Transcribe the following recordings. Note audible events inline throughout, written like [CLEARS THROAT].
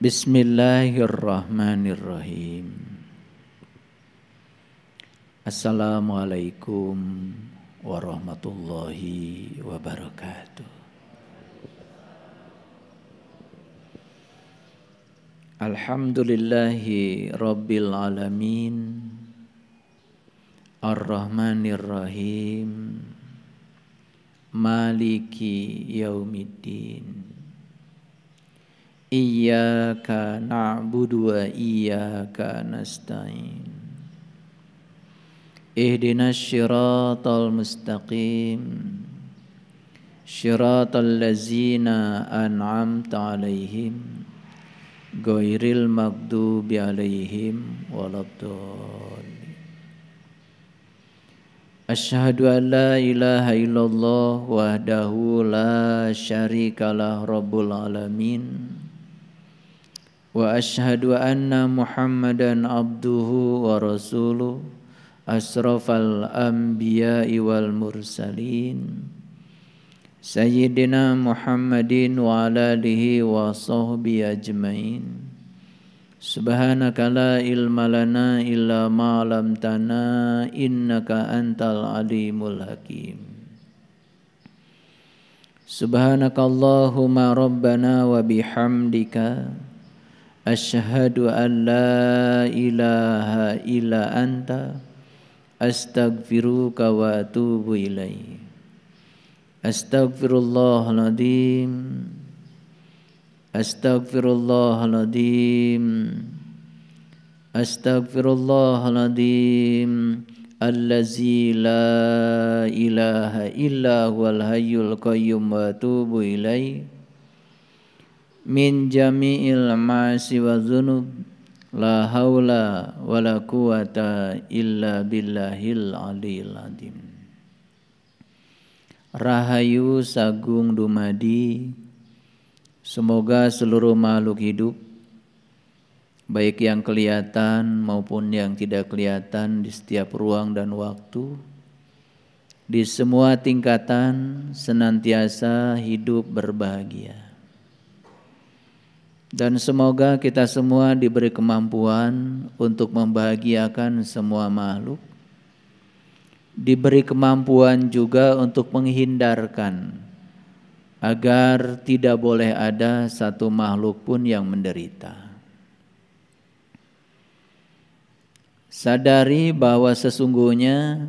Bismillahirrahmanirrahim. Assalamualaikum warahmatullahi wabarakatuh. Alhamdulillahi rabbil alamin. Ar-Rahmanir Maliki yaumiddin. إياك نعبد وإياك نستعين اهدنا الشراط المستقيم صراط الذين أنعمت عليهم غير المغضوب عليهم ولا الضالين أشهد أن لا إله إلا الله وحده لا شريك له رب العالمين Wa ashadu anna muhammadan abduhu wa rasuluh Asrafal anbiya wal mursalin Sayyidina muhammadin wa ala alihi wa ilmalana illa ma'alam tana Innaka antal alimul hakim Subhanakallahumma rabbana wa bihamdika أشهد أن لا إله إلا أنت أستغفرك وأتوب إليه أستغفر الله العظيم أستغفر الله العظيم أستغفر الله العظيم الذي لا إله إلا هو الحي القيوم وأتوب إليه min jami'il ma'asi wa dzunub la haula wa la quwata illa billahil aliyil adim Rahayu Sagung Dumadi Semoga seluruh makhluk hidup baik yang kelihatan maupun yang tidak kelihatan di setiap ruang dan waktu di semua tingkatan senantiasa hidup berbahagia. Dan semoga kita semua diberi kemampuan untuk membahagiakan semua makhluk. Diberi kemampuan juga untuk menghindarkan agar tidak boleh ada satu makhluk pun yang menderita. Sadari bahwa sesungguhnya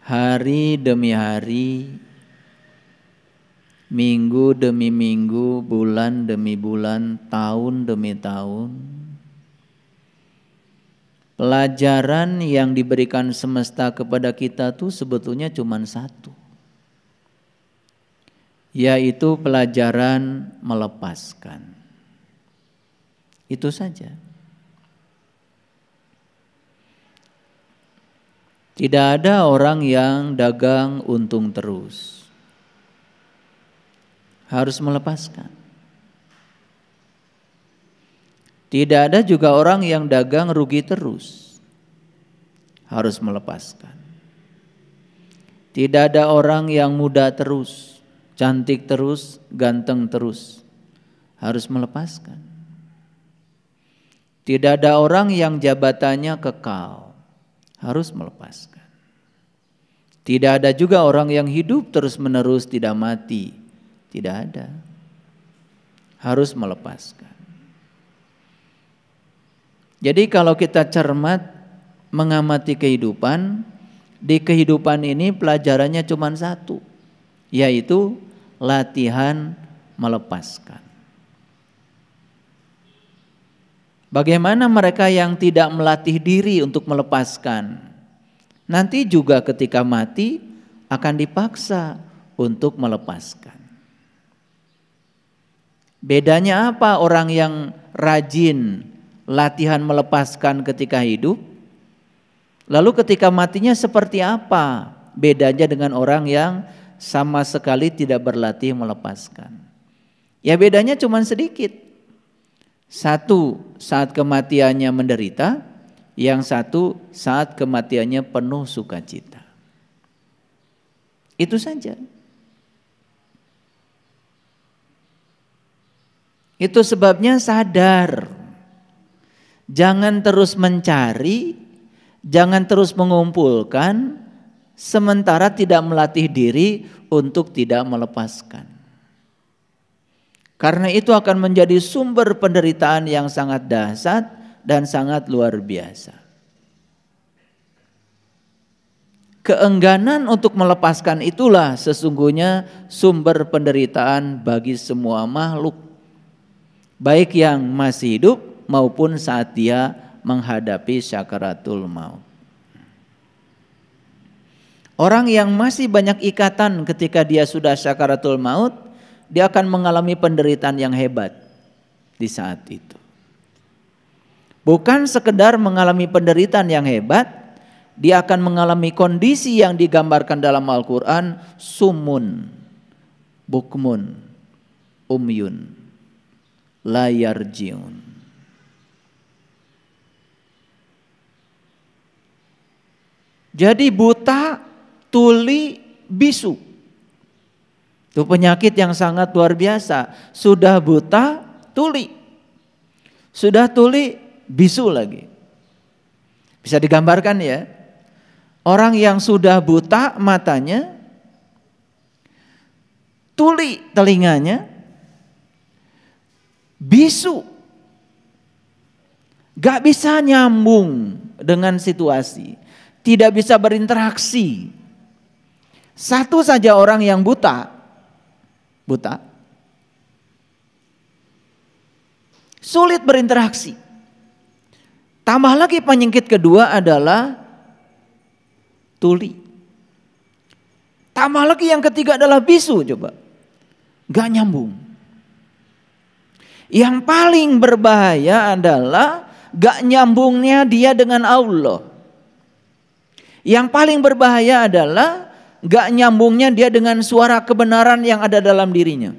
hari demi hari minggu demi minggu, bulan demi bulan, tahun demi tahun. Pelajaran yang diberikan semesta kepada kita itu sebetulnya cuma satu. Yaitu pelajaran melepaskan. Itu saja. Tidak ada orang yang dagang untung terus harus melepaskan. Tidak ada juga orang yang dagang rugi terus. Harus melepaskan. Tidak ada orang yang muda terus, cantik terus, ganteng terus. Harus melepaskan. Tidak ada orang yang jabatannya kekal. Harus melepaskan. Tidak ada juga orang yang hidup terus-menerus tidak mati tidak ada. Harus melepaskan. Jadi kalau kita cermat mengamati kehidupan, di kehidupan ini pelajarannya cuma satu, yaitu latihan melepaskan. Bagaimana mereka yang tidak melatih diri untuk melepaskan? Nanti juga ketika mati akan dipaksa untuk melepaskan. Bedanya apa orang yang rajin latihan melepaskan ketika hidup? Lalu ketika matinya seperti apa? Bedanya dengan orang yang sama sekali tidak berlatih melepaskan. Ya bedanya cuma sedikit. Satu saat kematiannya menderita, yang satu saat kematiannya penuh sukacita. Itu saja. Itu sebabnya sadar. Jangan terus mencari, jangan terus mengumpulkan, sementara tidak melatih diri untuk tidak melepaskan. Karena itu akan menjadi sumber penderitaan yang sangat dahsyat dan sangat luar biasa. Keengganan untuk melepaskan itulah sesungguhnya sumber penderitaan bagi semua makhluk baik yang masih hidup maupun saat dia menghadapi sakaratul maut. Orang yang masih banyak ikatan ketika dia sudah sakaratul maut, dia akan mengalami penderitaan yang hebat di saat itu. Bukan sekedar mengalami penderitaan yang hebat, dia akan mengalami kondisi yang digambarkan dalam Al-Qur'an sumun, bukmun, umyun Layar Jiun. Jadi buta, tuli, bisu. Itu penyakit yang sangat luar biasa. Sudah buta, tuli. Sudah tuli, bisu lagi. Bisa digambarkan ya. Orang yang sudah buta matanya, tuli telinganya, bisu. Gak bisa nyambung dengan situasi. Tidak bisa berinteraksi. Satu saja orang yang buta. Buta. Sulit berinteraksi. Tambah lagi penyingkit kedua adalah tuli. Tambah lagi yang ketiga adalah bisu coba. Gak nyambung. Yang paling berbahaya adalah gak nyambungnya dia dengan Allah. Yang paling berbahaya adalah gak nyambungnya dia dengan suara kebenaran yang ada dalam dirinya.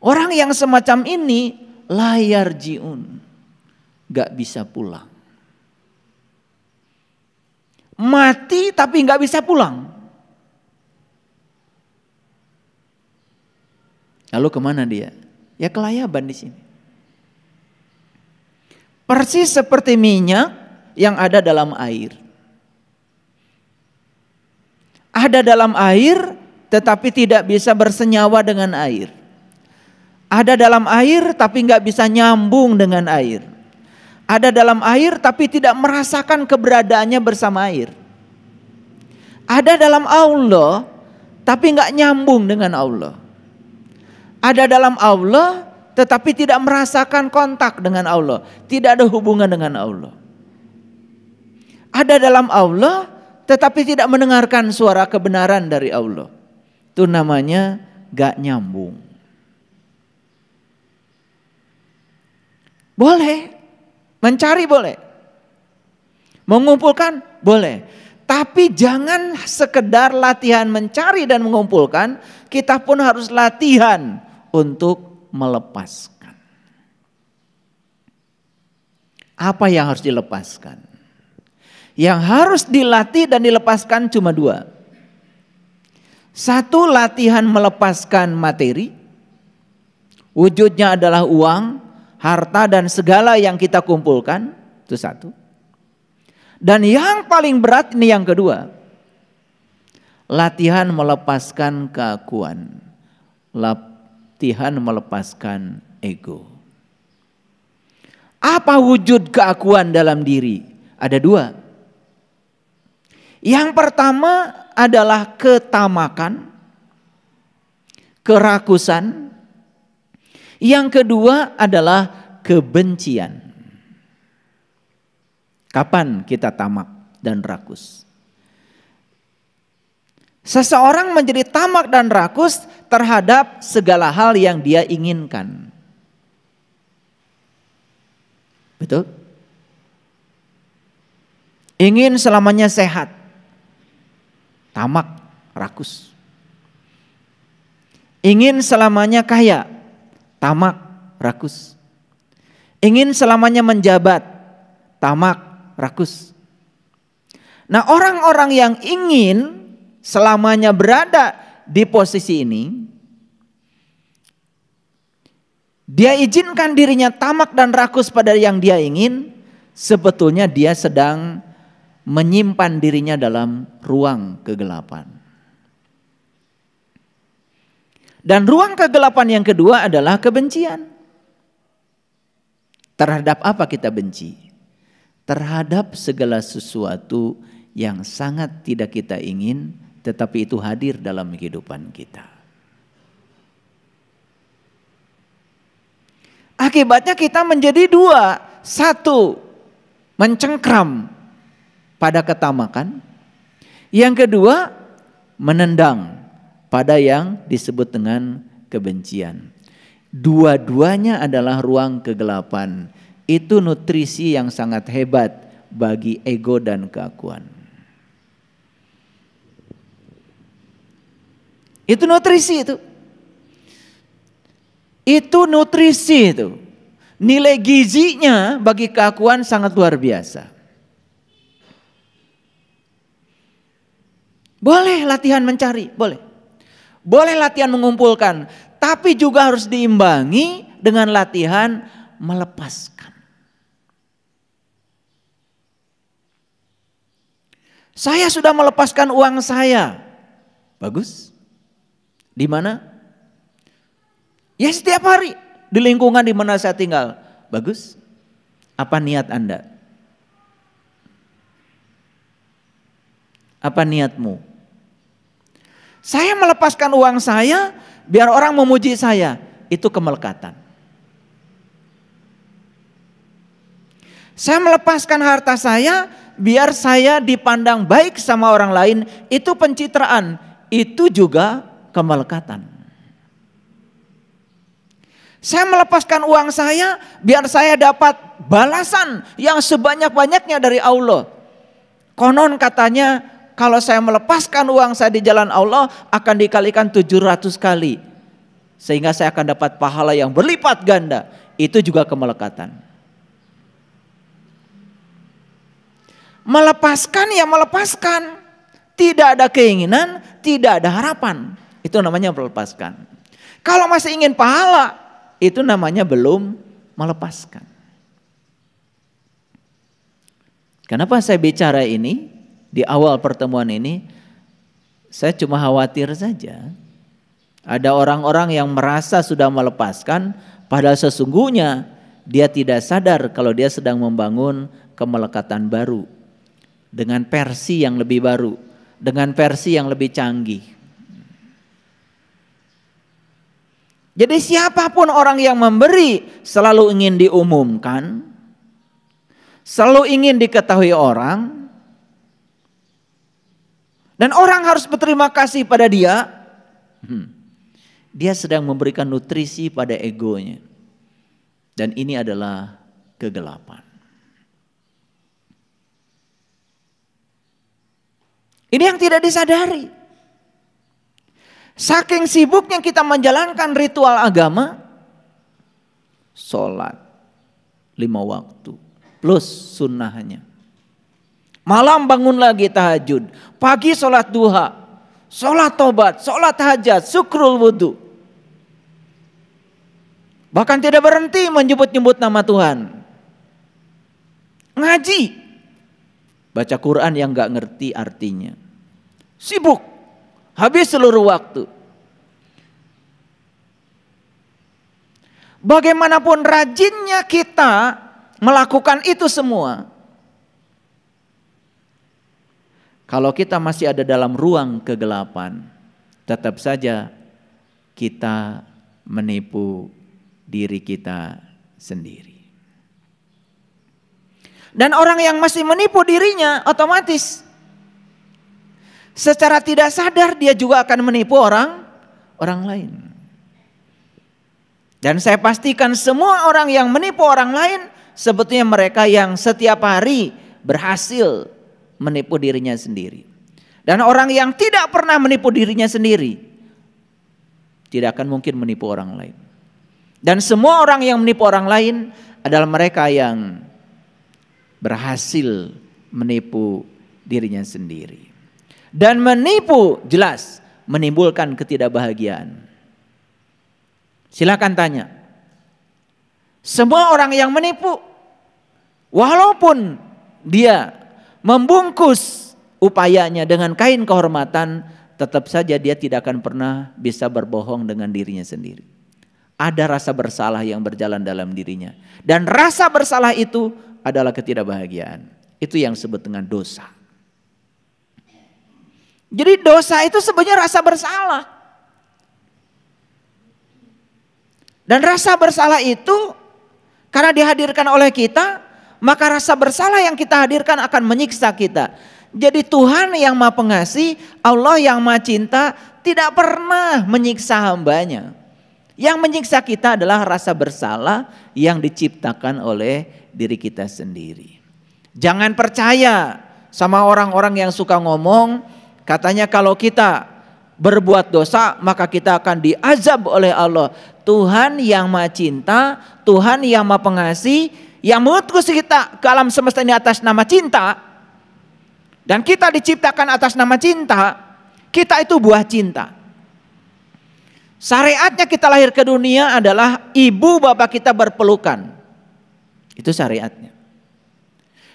Orang yang semacam ini layar jiun. Gak bisa pulang. Mati tapi gak bisa pulang. Lalu kemana dia? Ya kelayaban di sini. Persis seperti minyak yang ada dalam air. Ada dalam air tetapi tidak bisa bersenyawa dengan air. Ada dalam air tapi nggak bisa nyambung dengan air. Ada dalam air tapi tidak merasakan keberadaannya bersama air ada dalam Allah tapi nggak nyambung dengan Allah ada dalam Allah tetapi tidak merasakan kontak dengan Allah, tidak ada hubungan dengan Allah. Ada dalam Allah tetapi tidak mendengarkan suara kebenaran dari Allah. Itu namanya gak nyambung. Boleh, mencari boleh. Mengumpulkan boleh. Tapi jangan sekedar latihan mencari dan mengumpulkan, kita pun harus latihan untuk melepaskan. Apa yang harus dilepaskan? Yang harus dilatih dan dilepaskan cuma dua. Satu latihan melepaskan materi. Wujudnya adalah uang, harta dan segala yang kita kumpulkan. Itu satu. Dan yang paling berat ini yang kedua. Latihan melepaskan keakuan. Lap Latihan melepaskan ego. Apa wujud keakuan dalam diri? Ada dua. Yang pertama adalah ketamakan, kerakusan. Yang kedua adalah kebencian. Kapan kita tamak dan rakus? Seseorang menjadi tamak dan rakus terhadap segala hal yang dia inginkan. Betul? Ingin selamanya sehat. Tamak, rakus. Ingin selamanya kaya. Tamak, rakus. Ingin selamanya menjabat. Tamak, rakus. Nah orang-orang yang ingin selamanya berada di posisi ini, dia izinkan dirinya tamak dan rakus pada yang dia ingin, sebetulnya dia sedang menyimpan dirinya dalam ruang kegelapan. Dan ruang kegelapan yang kedua adalah kebencian. Terhadap apa kita benci? Terhadap segala sesuatu yang sangat tidak kita ingin tetapi itu hadir dalam kehidupan kita. Akibatnya kita menjadi dua. Satu, mencengkram pada ketamakan. Yang kedua, menendang pada yang disebut dengan kebencian. Dua-duanya adalah ruang kegelapan. Itu nutrisi yang sangat hebat bagi ego dan keakuan. Itu nutrisi itu. Itu nutrisi itu. Nilai gizinya bagi keakuan sangat luar biasa. Boleh latihan mencari, boleh. Boleh latihan mengumpulkan, tapi juga harus diimbangi dengan latihan melepaskan. Saya sudah melepaskan uang saya. Bagus. Di mana? Ya setiap hari di lingkungan di mana saya tinggal. Bagus. Apa niat Anda? Apa niatmu? Saya melepaskan uang saya biar orang memuji saya. Itu kemelekatan. Saya melepaskan harta saya biar saya dipandang baik sama orang lain. Itu pencitraan. Itu juga kemelekatan. Saya melepaskan uang saya biar saya dapat balasan yang sebanyak-banyaknya dari Allah. Konon katanya kalau saya melepaskan uang saya di jalan Allah akan dikalikan 700 kali. Sehingga saya akan dapat pahala yang berlipat ganda. Itu juga kemelekatan. Melepaskan ya melepaskan. Tidak ada keinginan, tidak ada harapan. Itu namanya melepaskan. Kalau masih ingin pahala, itu namanya belum melepaskan. Kenapa saya bicara ini di awal pertemuan ini? Saya cuma khawatir saja. Ada orang-orang yang merasa sudah melepaskan, padahal sesungguhnya dia tidak sadar kalau dia sedang membangun kemelekatan baru dengan versi yang lebih baru, dengan versi yang lebih canggih. Jadi siapapun orang yang memberi selalu ingin diumumkan, selalu ingin diketahui orang, dan orang harus berterima kasih pada dia. Hmm. Dia sedang memberikan nutrisi pada egonya. Dan ini adalah kegelapan. Ini yang tidak disadari. Saking sibuknya kita menjalankan ritual agama, sholat lima waktu plus sunnahnya. Malam bangun lagi tahajud, pagi sholat duha, sholat tobat, sholat hajat, syukrul wudhu. Bahkan tidak berhenti menyebut-nyebut nama Tuhan. Ngaji. Baca Quran yang gak ngerti artinya. Sibuk Habis seluruh waktu. Bagaimanapun rajinnya kita melakukan itu semua. Kalau kita masih ada dalam ruang kegelapan, tetap saja kita menipu diri kita sendiri. Dan orang yang masih menipu dirinya otomatis secara tidak sadar dia juga akan menipu orang orang lain. Dan saya pastikan semua orang yang menipu orang lain sebetulnya mereka yang setiap hari berhasil menipu dirinya sendiri. Dan orang yang tidak pernah menipu dirinya sendiri tidak akan mungkin menipu orang lain. Dan semua orang yang menipu orang lain adalah mereka yang berhasil menipu dirinya sendiri dan menipu jelas menimbulkan ketidakbahagiaan. Silakan tanya. Semua orang yang menipu walaupun dia membungkus upayanya dengan kain kehormatan tetap saja dia tidak akan pernah bisa berbohong dengan dirinya sendiri. Ada rasa bersalah yang berjalan dalam dirinya dan rasa bersalah itu adalah ketidakbahagiaan. Itu yang disebut dengan dosa. Jadi dosa itu sebenarnya rasa bersalah. Dan rasa bersalah itu karena dihadirkan oleh kita, maka rasa bersalah yang kita hadirkan akan menyiksa kita. Jadi Tuhan yang maha pengasih, Allah yang maha cinta tidak pernah menyiksa hambanya. Yang menyiksa kita adalah rasa bersalah yang diciptakan oleh diri kita sendiri. Jangan percaya sama orang-orang yang suka ngomong Katanya kalau kita berbuat dosa maka kita akan diazab oleh Allah. Tuhan yang maha cinta, Tuhan yang maha pengasih, yang mengutus kita ke alam semesta ini atas nama cinta. Dan kita diciptakan atas nama cinta, kita itu buah cinta. Syariatnya kita lahir ke dunia adalah ibu bapak kita berpelukan. Itu syariatnya.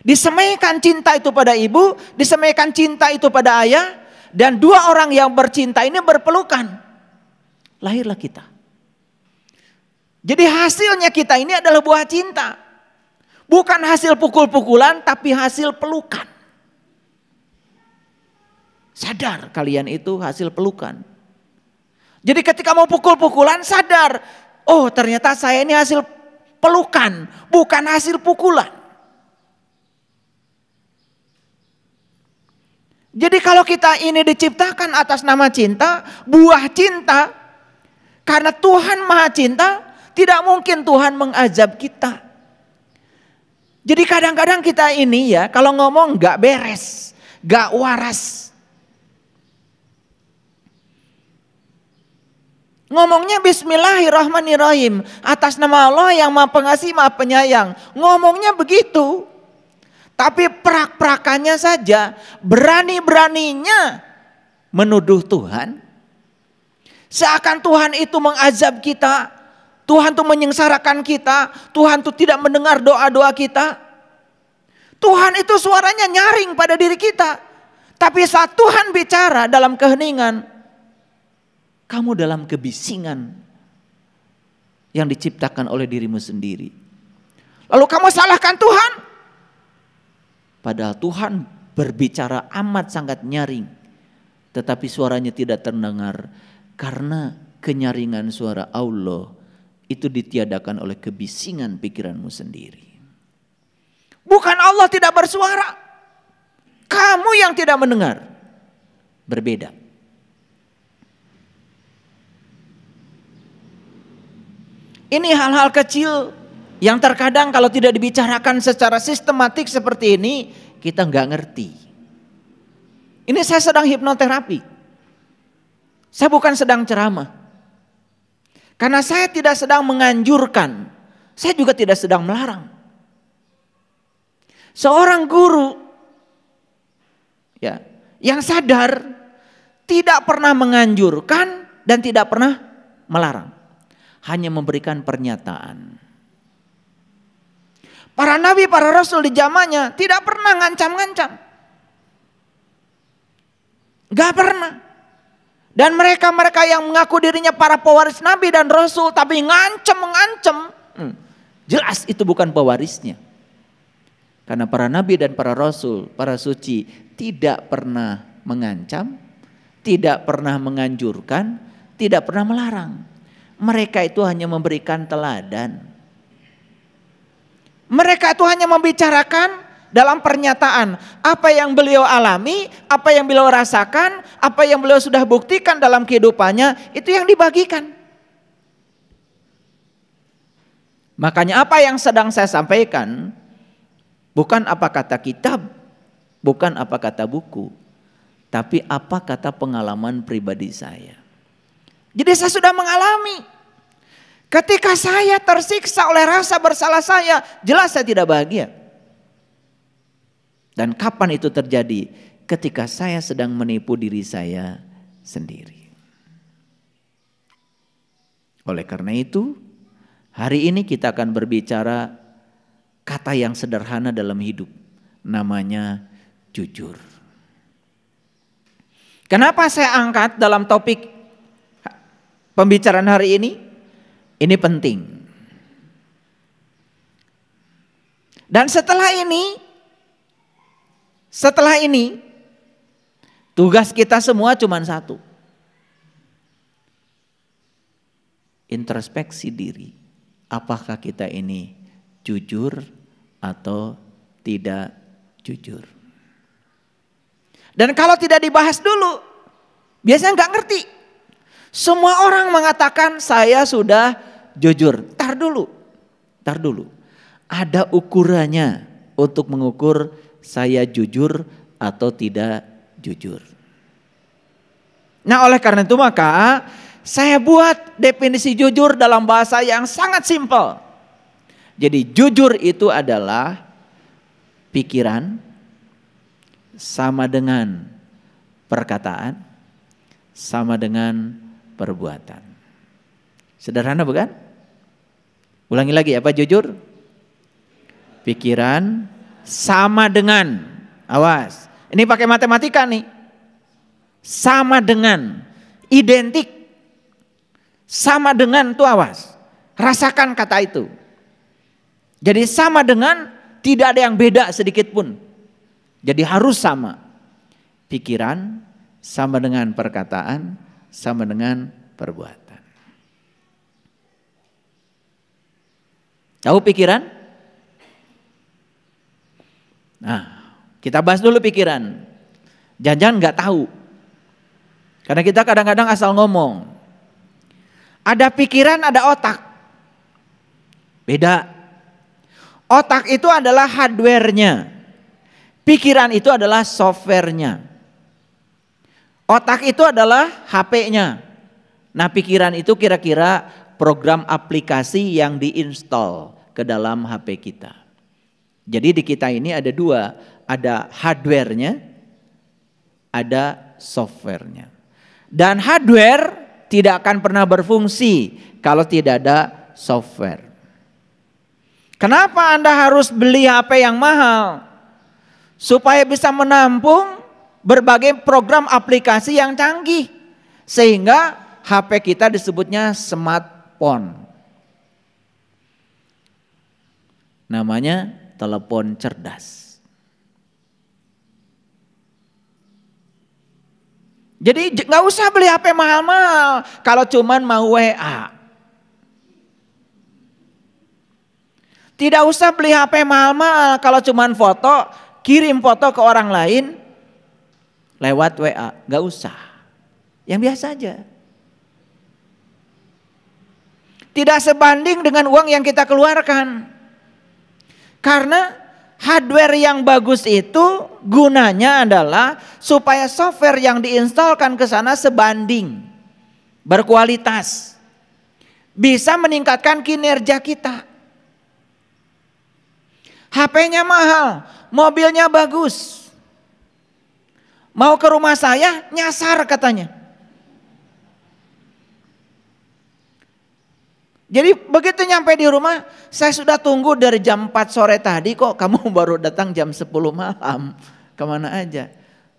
Disemaikan cinta itu pada ibu, disemaikan cinta itu pada ayah, dan dua orang yang bercinta ini berpelukan. Lahirlah kita. Jadi hasilnya kita ini adalah buah cinta. Bukan hasil pukul-pukulan tapi hasil pelukan. Sadar kalian itu hasil pelukan. Jadi ketika mau pukul-pukulan sadar. Oh ternyata saya ini hasil pelukan bukan hasil pukulan. Jadi kalau kita ini diciptakan atas nama cinta, buah cinta, karena Tuhan maha cinta, tidak mungkin Tuhan mengazab kita. Jadi kadang-kadang kita ini ya, kalau ngomong gak beres, gak waras. Ngomongnya bismillahirrahmanirrahim. Atas nama Allah yang maha pengasih, maha penyayang. Ngomongnya begitu. Tapi prak-prakannya saja berani-beraninya menuduh Tuhan. Seakan Tuhan itu mengazab kita, Tuhan itu menyengsarakan kita, Tuhan itu tidak mendengar doa-doa kita. Tuhan itu suaranya nyaring pada diri kita. Tapi saat Tuhan bicara dalam keheningan, kamu dalam kebisingan yang diciptakan oleh dirimu sendiri. Lalu kamu salahkan Tuhan, Padahal Tuhan berbicara amat sangat nyaring. Tetapi suaranya tidak terdengar. Karena kenyaringan suara Allah itu ditiadakan oleh kebisingan pikiranmu sendiri. Bukan Allah tidak bersuara. Kamu yang tidak mendengar. Berbeda. Ini hal-hal kecil yang terkadang kalau tidak dibicarakan secara sistematik seperti ini, kita nggak ngerti. Ini saya sedang hipnoterapi. Saya bukan sedang ceramah. Karena saya tidak sedang menganjurkan. Saya juga tidak sedang melarang. Seorang guru ya, yang sadar tidak pernah menganjurkan dan tidak pernah melarang. Hanya memberikan pernyataan. Para nabi, para rasul di zamannya tidak pernah ngancam-ngancam. Gak pernah. Dan mereka-mereka yang mengaku dirinya para pewaris nabi dan rasul tapi ngancem-ngancem. Hmm, jelas itu bukan pewarisnya. Karena para nabi dan para rasul, para suci tidak pernah mengancam, tidak pernah menganjurkan, tidak pernah melarang. Mereka itu hanya memberikan teladan mereka itu hanya membicarakan dalam pernyataan apa yang beliau alami, apa yang beliau rasakan, apa yang beliau sudah buktikan dalam kehidupannya, itu yang dibagikan. Makanya apa yang sedang saya sampaikan bukan apa kata kitab, bukan apa kata buku, tapi apa kata pengalaman pribadi saya. Jadi saya sudah mengalami Ketika saya tersiksa oleh rasa bersalah saya, jelas saya tidak bahagia. Dan kapan itu terjadi? Ketika saya sedang menipu diri saya sendiri. Oleh karena itu, hari ini kita akan berbicara kata yang sederhana dalam hidup, namanya jujur. Kenapa saya angkat dalam topik pembicaraan hari ini? Ini penting. Dan setelah ini, setelah ini, tugas kita semua cuma satu. Introspeksi diri. Apakah kita ini jujur atau tidak jujur. Dan kalau tidak dibahas dulu, biasanya nggak ngerti. Semua orang mengatakan saya sudah jujur. Tar dulu, tar dulu. Ada ukurannya untuk mengukur saya jujur atau tidak jujur. Nah oleh karena itu maka saya buat definisi jujur dalam bahasa yang sangat simpel. Jadi jujur itu adalah pikiran sama dengan perkataan sama dengan perbuatan. Sederhana bukan? Ulangi lagi apa jujur? Pikiran sama dengan awas. Ini pakai matematika nih. Sama dengan identik. Sama dengan tuh awas. Rasakan kata itu. Jadi sama dengan tidak ada yang beda sedikit pun. Jadi harus sama. Pikiran sama dengan perkataan, sama dengan perbuatan. Tahu pikiran? Nah, kita bahas dulu pikiran. Jangan-jangan nggak tahu. Karena kita kadang-kadang asal ngomong. Ada pikiran, ada otak. Beda. Otak itu adalah hardware-nya. Pikiran itu adalah software-nya. Otak itu adalah HP-nya. Nah pikiran itu kira-kira program aplikasi yang diinstal ke dalam HP kita. Jadi di kita ini ada dua, ada hardware-nya, ada software-nya. Dan hardware tidak akan pernah berfungsi kalau tidak ada software. Kenapa Anda harus beli HP yang mahal? Supaya bisa menampung berbagai program aplikasi yang canggih. Sehingga HP kita disebutnya smart pon. Namanya telepon cerdas. Jadi nggak usah beli HP mahal-mahal kalau cuman mau WA. Tidak usah beli HP mahal-mahal kalau cuman foto, kirim foto ke orang lain lewat WA, nggak usah. Yang biasa aja. Tidak sebanding dengan uang yang kita keluarkan. Karena hardware yang bagus itu gunanya adalah supaya software yang diinstalkan ke sana sebanding, berkualitas. Bisa meningkatkan kinerja kita. HP-nya mahal, mobilnya bagus. Mau ke rumah saya, nyasar katanya. Jadi begitu nyampe di rumah, saya sudah tunggu dari jam 4 sore tadi kok kamu [LAUGHS] baru datang jam 10 malam. Kemana aja?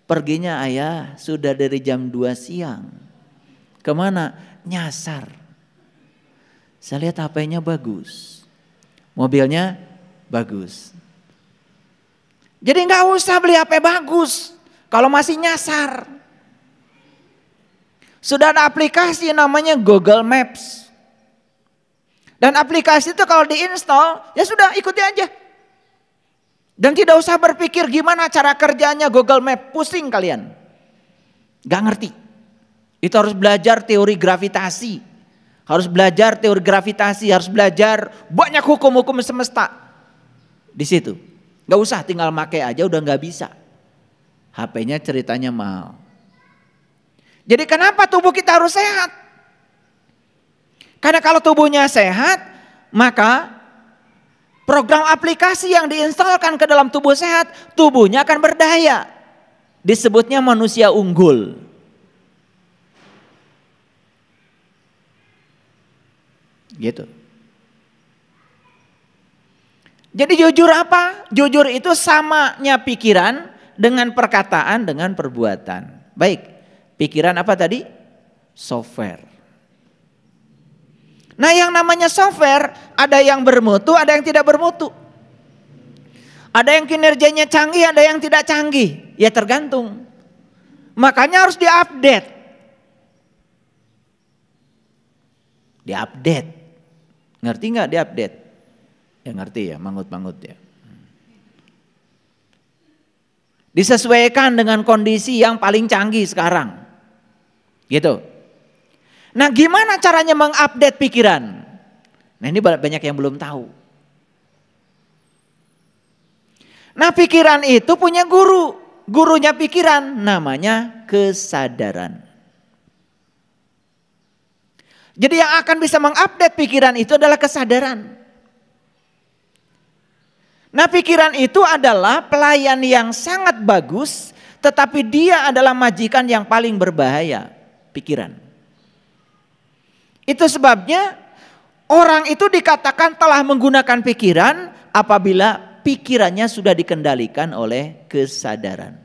Perginya ayah sudah dari jam 2 siang. Kemana? Nyasar. Saya lihat HP-nya bagus. Mobilnya bagus. Jadi nggak usah beli HP bagus kalau masih nyasar. Sudah ada aplikasi namanya Google Maps. Dan aplikasi itu kalau diinstal, ya sudah ikuti aja. Dan tidak usah berpikir gimana cara kerjanya Google Map, pusing kalian. Gak ngerti. Itu harus belajar teori gravitasi. Harus belajar teori gravitasi, harus belajar banyak hukum-hukum semesta. Di situ. Gak usah tinggal make aja udah gak bisa. HP-nya ceritanya mahal. Jadi kenapa tubuh kita harus sehat? Karena kalau tubuhnya sehat, maka program aplikasi yang diinstalkan ke dalam tubuh sehat, tubuhnya akan berdaya. Disebutnya manusia unggul. Gitu. Jadi jujur apa? Jujur itu samanya pikiran dengan perkataan dengan perbuatan. Baik, pikiran apa tadi? Software. Nah yang namanya software ada yang bermutu, ada yang tidak bermutu. Ada yang kinerjanya canggih, ada yang tidak canggih. Ya tergantung. Makanya harus diupdate. Diupdate. Ngerti nggak diupdate? Ya ngerti ya, mangut-mangut ya. Disesuaikan dengan kondisi yang paling canggih sekarang. Gitu. Nah gimana caranya mengupdate pikiran? Nah ini banyak yang belum tahu. Nah pikiran itu punya guru. Gurunya pikiran namanya kesadaran. Jadi yang akan bisa mengupdate pikiran itu adalah kesadaran. Nah pikiran itu adalah pelayan yang sangat bagus tetapi dia adalah majikan yang paling berbahaya. Pikiran. Itu sebabnya orang itu dikatakan telah menggunakan pikiran apabila pikirannya sudah dikendalikan oleh kesadaran.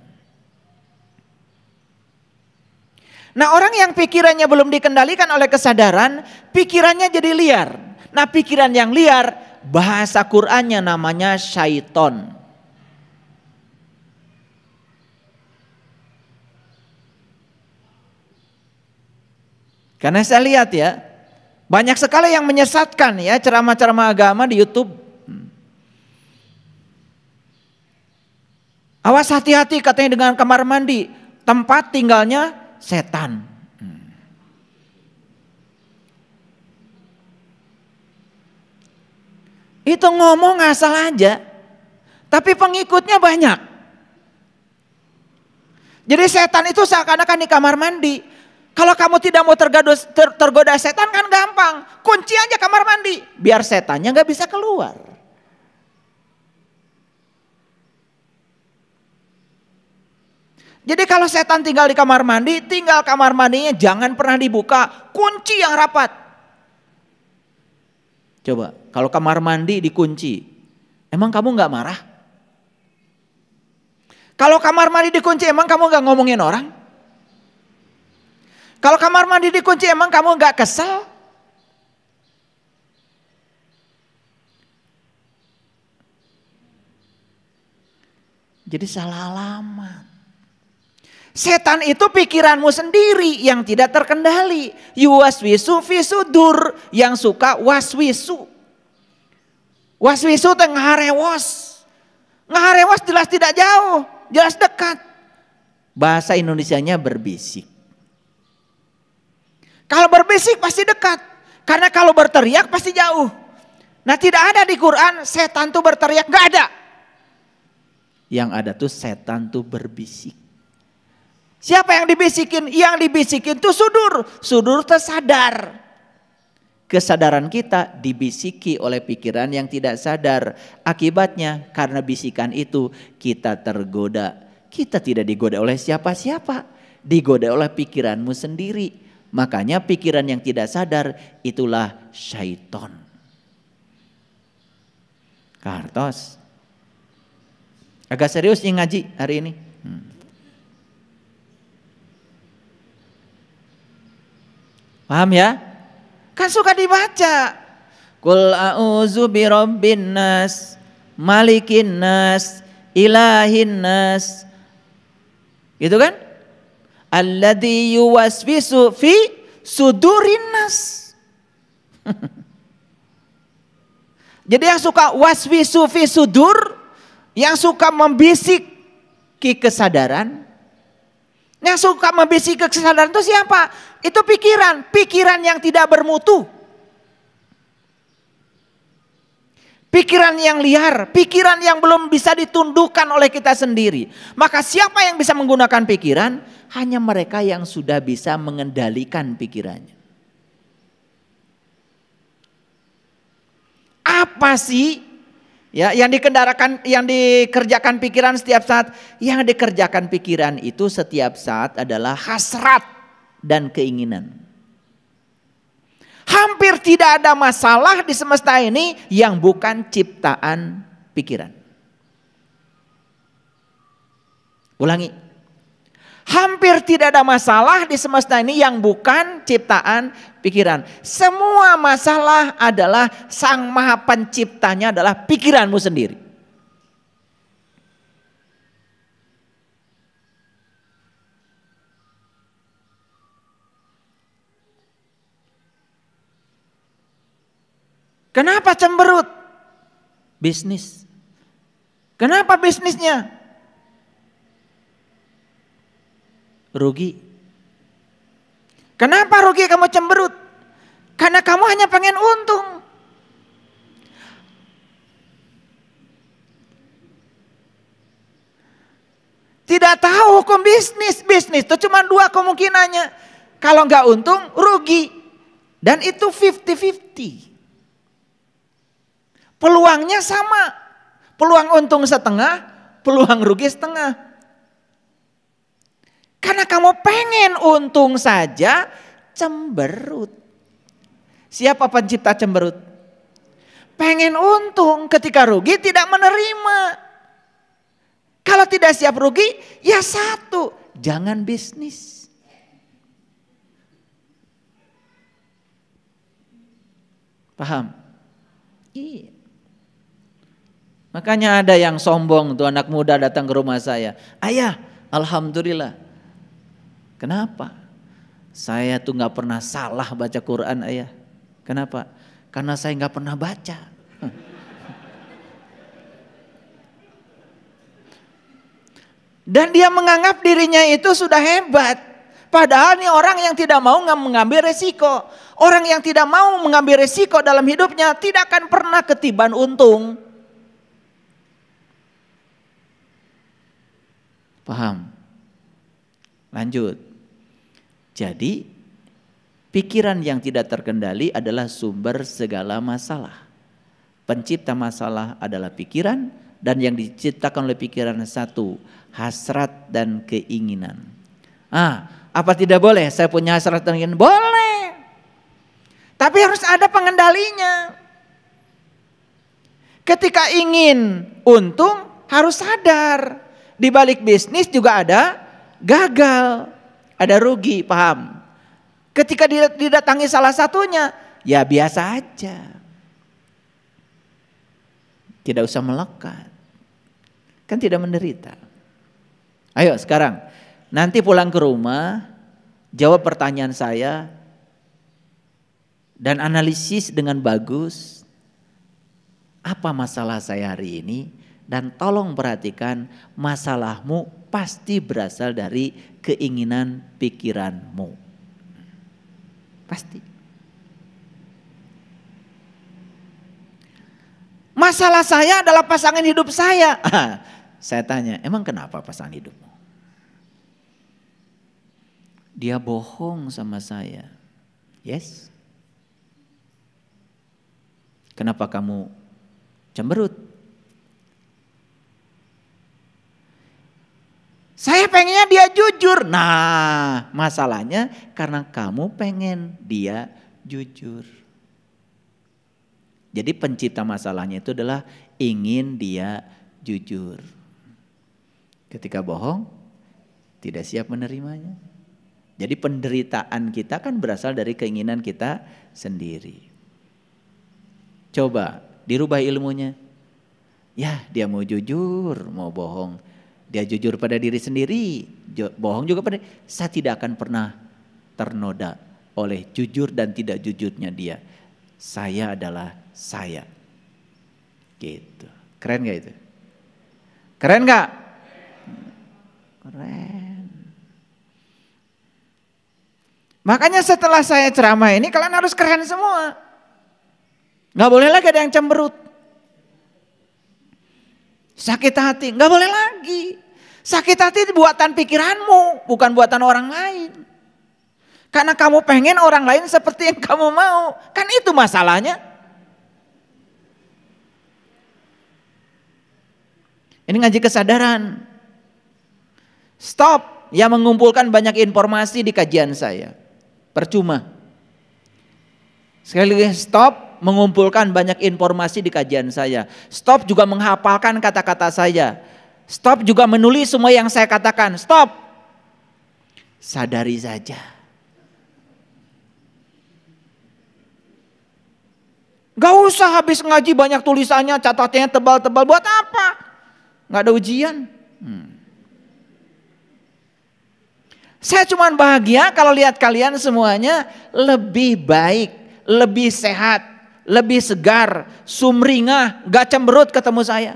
Nah orang yang pikirannya belum dikendalikan oleh kesadaran, pikirannya jadi liar. Nah pikiran yang liar, bahasa Qur'annya namanya syaiton. Karena saya lihat ya, banyak sekali yang menyesatkan ya ceramah-ceramah agama di YouTube. Hmm. Awas hati-hati katanya dengan kamar mandi, tempat tinggalnya setan. Hmm. Itu ngomong asal aja, tapi pengikutnya banyak. Jadi setan itu seakan-akan di kamar mandi, kalau kamu tidak mau tergoda, ter, tergoda setan kan gampang. Kunci aja kamar mandi. Biar setannya gak bisa keluar. Jadi kalau setan tinggal di kamar mandi, tinggal kamar mandinya jangan pernah dibuka. Kunci yang rapat. Coba, kalau kamar mandi dikunci, emang kamu gak marah? Kalau kamar mandi dikunci, emang kamu gak ngomongin orang? Kalau kamar mandi dikunci emang kamu nggak kesel? Jadi salah alamat. Setan itu pikiranmu sendiri yang tidak terkendali. Yuwaswisu sudur yang suka waswisu. Waswisu itu ngarewas. Ngarewas jelas tidak jauh, jelas dekat. Bahasa Indonesianya berbisik. Kalau berbisik pasti dekat. Karena kalau berteriak pasti jauh. Nah tidak ada di Quran setan tuh berteriak, Gak ada. Yang ada tuh setan tuh berbisik. Siapa yang dibisikin? Yang dibisikin tuh sudur. Sudur tersadar. Kesadaran kita dibisiki oleh pikiran yang tidak sadar. Akibatnya karena bisikan itu kita tergoda. Kita tidak digoda oleh siapa-siapa. Digoda oleh pikiranmu sendiri Makanya pikiran yang tidak sadar itulah syaiton. Kartos. Agak serius nih ngaji hari ini. Hmm. Paham ya? Kan suka dibaca. Kul a'udzu birabbin nas, malikin nas, ilahin nas. Gitu kan? alladhi yuwaswisu fi sudurinas. [LAUGHS] Jadi yang suka waswisu fi sudur, yang suka membisik kesadaran, yang suka membisik ke kesadaran itu siapa? Itu pikiran, pikiran yang tidak bermutu. Pikiran yang liar, pikiran yang belum bisa ditundukkan oleh kita sendiri. Maka siapa yang bisa menggunakan pikiran? hanya mereka yang sudah bisa mengendalikan pikirannya. Apa sih ya yang dikendarakan yang dikerjakan pikiran setiap saat? Yang dikerjakan pikiran itu setiap saat adalah hasrat dan keinginan. Hampir tidak ada masalah di semesta ini yang bukan ciptaan pikiran. Ulangi, Hampir tidak ada masalah di semesta ini yang bukan ciptaan pikiran. Semua masalah adalah sang maha penciptanya adalah pikiranmu sendiri. Kenapa cemberut? Bisnis. Kenapa bisnisnya? rugi. Kenapa rugi kamu cemberut? Karena kamu hanya pengen untung. Tidak tahu hukum bisnis. Bisnis itu cuma dua kemungkinannya. Kalau nggak untung, rugi. Dan itu 50-50. Peluangnya sama. Peluang untung setengah, peluang rugi setengah. Karena kamu pengen untung saja cemberut. Siapa pencipta cemberut? Pengen untung ketika rugi tidak menerima. Kalau tidak siap rugi ya satu, jangan bisnis. Paham? Iya. Makanya ada yang sombong tuh anak muda datang ke rumah saya. Ayah, Alhamdulillah Kenapa? Saya tuh nggak pernah salah baca Quran ayah. Kenapa? Karena saya nggak pernah baca. [LAUGHS] Dan dia menganggap dirinya itu sudah hebat. Padahal ini orang yang tidak mau mengambil resiko. Orang yang tidak mau mengambil resiko dalam hidupnya tidak akan pernah ketiban untung. Paham? Lanjut. Jadi pikiran yang tidak terkendali adalah sumber segala masalah. Pencipta masalah adalah pikiran dan yang diciptakan oleh pikiran satu, hasrat dan keinginan. Ah, apa tidak boleh saya punya hasrat dan keinginan? Boleh. Tapi harus ada pengendalinya. Ketika ingin untung harus sadar. Di balik bisnis juga ada gagal ada rugi, paham? Ketika didatangi salah satunya, ya biasa aja. Tidak usah melekat. Kan tidak menderita. Ayo sekarang, nanti pulang ke rumah, jawab pertanyaan saya dan analisis dengan bagus apa masalah saya hari ini dan tolong perhatikan masalahmu pasti berasal dari keinginan pikiranmu. Pasti. Masalah saya adalah pasangan hidup saya. [LAUGHS] saya tanya, emang kenapa pasangan hidupmu? Dia bohong sama saya. Yes. Kenapa kamu cemberut? Saya pengennya dia jujur. Nah, masalahnya karena kamu pengen dia jujur. Jadi pencipta masalahnya itu adalah ingin dia jujur. Ketika bohong, tidak siap menerimanya. Jadi penderitaan kita kan berasal dari keinginan kita sendiri. Coba dirubah ilmunya. Ya, dia mau jujur, mau bohong. Dia jujur pada diri sendiri, bohong juga pada saya tidak akan pernah ternoda oleh jujur dan tidak jujurnya dia. Saya adalah saya. Gitu. Keren gak itu? Keren gak? Keren. Makanya setelah saya ceramah ini kalian harus keren semua. Gak boleh lagi ada yang cemberut. Sakit hati, nggak boleh lagi. Sakit hati itu buatan pikiranmu, bukan buatan orang lain. Karena kamu pengen orang lain seperti yang kamu mau. Kan itu masalahnya. Ini ngaji kesadaran. Stop yang mengumpulkan banyak informasi di kajian saya. Percuma. Sekali lagi stop mengumpulkan banyak informasi di kajian saya. Stop juga menghafalkan kata-kata saya. Stop juga menulis semua yang saya katakan. Stop. Sadari saja. Gak usah habis ngaji banyak tulisannya, catatannya tebal-tebal. Buat apa? Gak ada ujian. Hmm. Saya cuma bahagia kalau lihat kalian semuanya lebih baik, lebih sehat, lebih segar, sumringah, gak cemberut ketemu saya.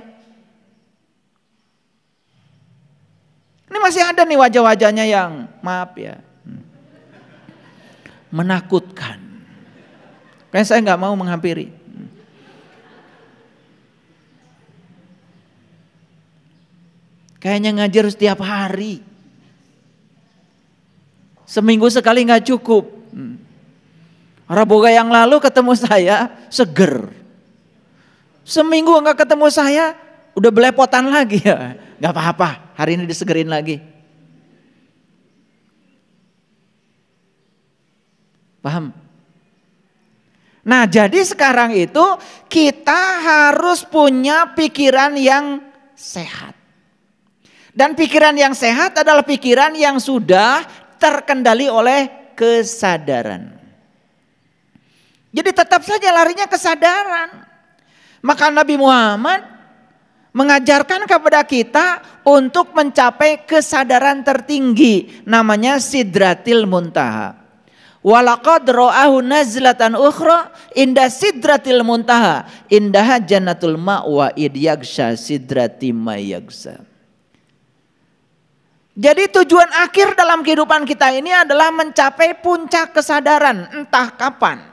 Ini masih ada nih wajah-wajahnya yang maaf ya. Hmm. Menakutkan. Kayaknya saya nggak mau menghampiri. Hmm. Kayaknya ngajar setiap hari. Seminggu sekali nggak cukup. Hmm. Raboga yang lalu ketemu saya seger. Seminggu enggak ketemu saya udah belepotan lagi ya. [LAUGHS] Nggak apa-apa, hari ini disegerin lagi. Paham? Nah jadi sekarang itu kita harus punya pikiran yang sehat. Dan pikiran yang sehat adalah pikiran yang sudah terkendali oleh kesadaran. Jadi tetap saja larinya kesadaran. Maka Nabi Muhammad mengajarkan kepada kita untuk mencapai kesadaran tertinggi namanya sidratil muntaha. Walaqad ra'ahu nazlatan ukhra inda sidratil muntaha indaha jannatul ma'wa id yagsha sidrati Jadi tujuan akhir dalam kehidupan kita ini adalah mencapai puncak kesadaran entah kapan.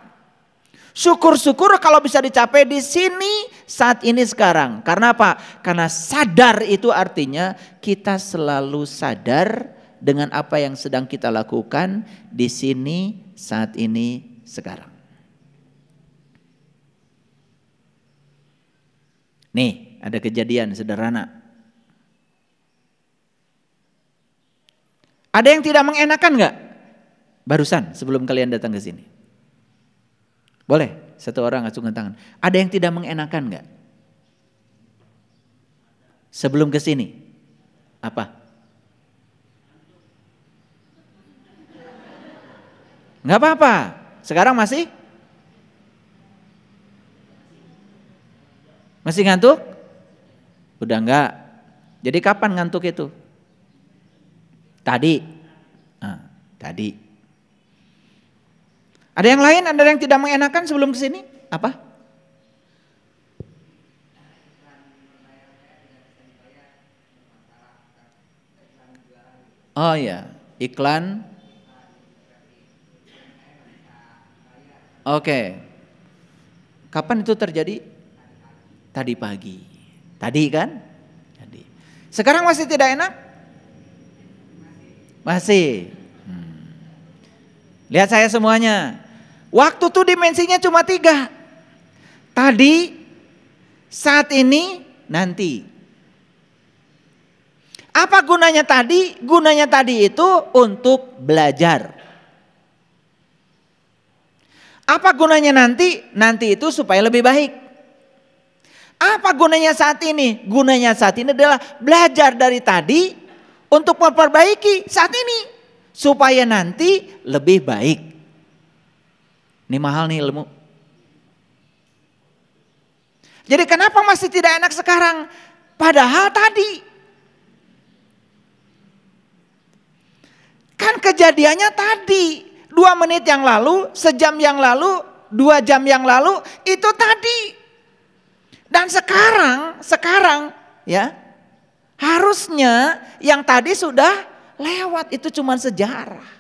Syukur-syukur kalau bisa dicapai di sini saat ini sekarang. Karena apa? Karena sadar itu artinya kita selalu sadar dengan apa yang sedang kita lakukan di sini saat ini sekarang. Nih, ada kejadian sederhana. Ada yang tidak mengenakan nggak? Barusan sebelum kalian datang ke sini. Boleh, satu orang acungkan tangan. Ada yang tidak mengenakan nggak? Sebelum ke sini, apa? Nggak apa-apa. Sekarang masih? Masih ngantuk? Udah enggak. Jadi kapan ngantuk itu? Tadi. Nah, tadi. Ada yang lain? Ada yang tidak mengenakan sebelum kesini. Apa? Oh ya, iklan. Oke. Okay. Kapan itu terjadi? Tadi pagi. Tadi kan? Tadi. Sekarang masih tidak enak? Masih. Hmm. Lihat saya semuanya. Waktu tuh dimensinya cuma tiga. Tadi, saat ini, nanti. Apa gunanya tadi? Gunanya tadi itu untuk belajar. Apa gunanya nanti? Nanti itu supaya lebih baik. Apa gunanya saat ini? Gunanya saat ini adalah belajar dari tadi untuk memperbaiki saat ini supaya nanti lebih baik. Ini mahal nih ilmu. Jadi kenapa masih tidak enak sekarang? Padahal tadi. Kan kejadiannya tadi. Dua menit yang lalu, sejam yang lalu, dua jam yang lalu, itu tadi. Dan sekarang, sekarang ya, harusnya yang tadi sudah lewat, itu cuma sejarah.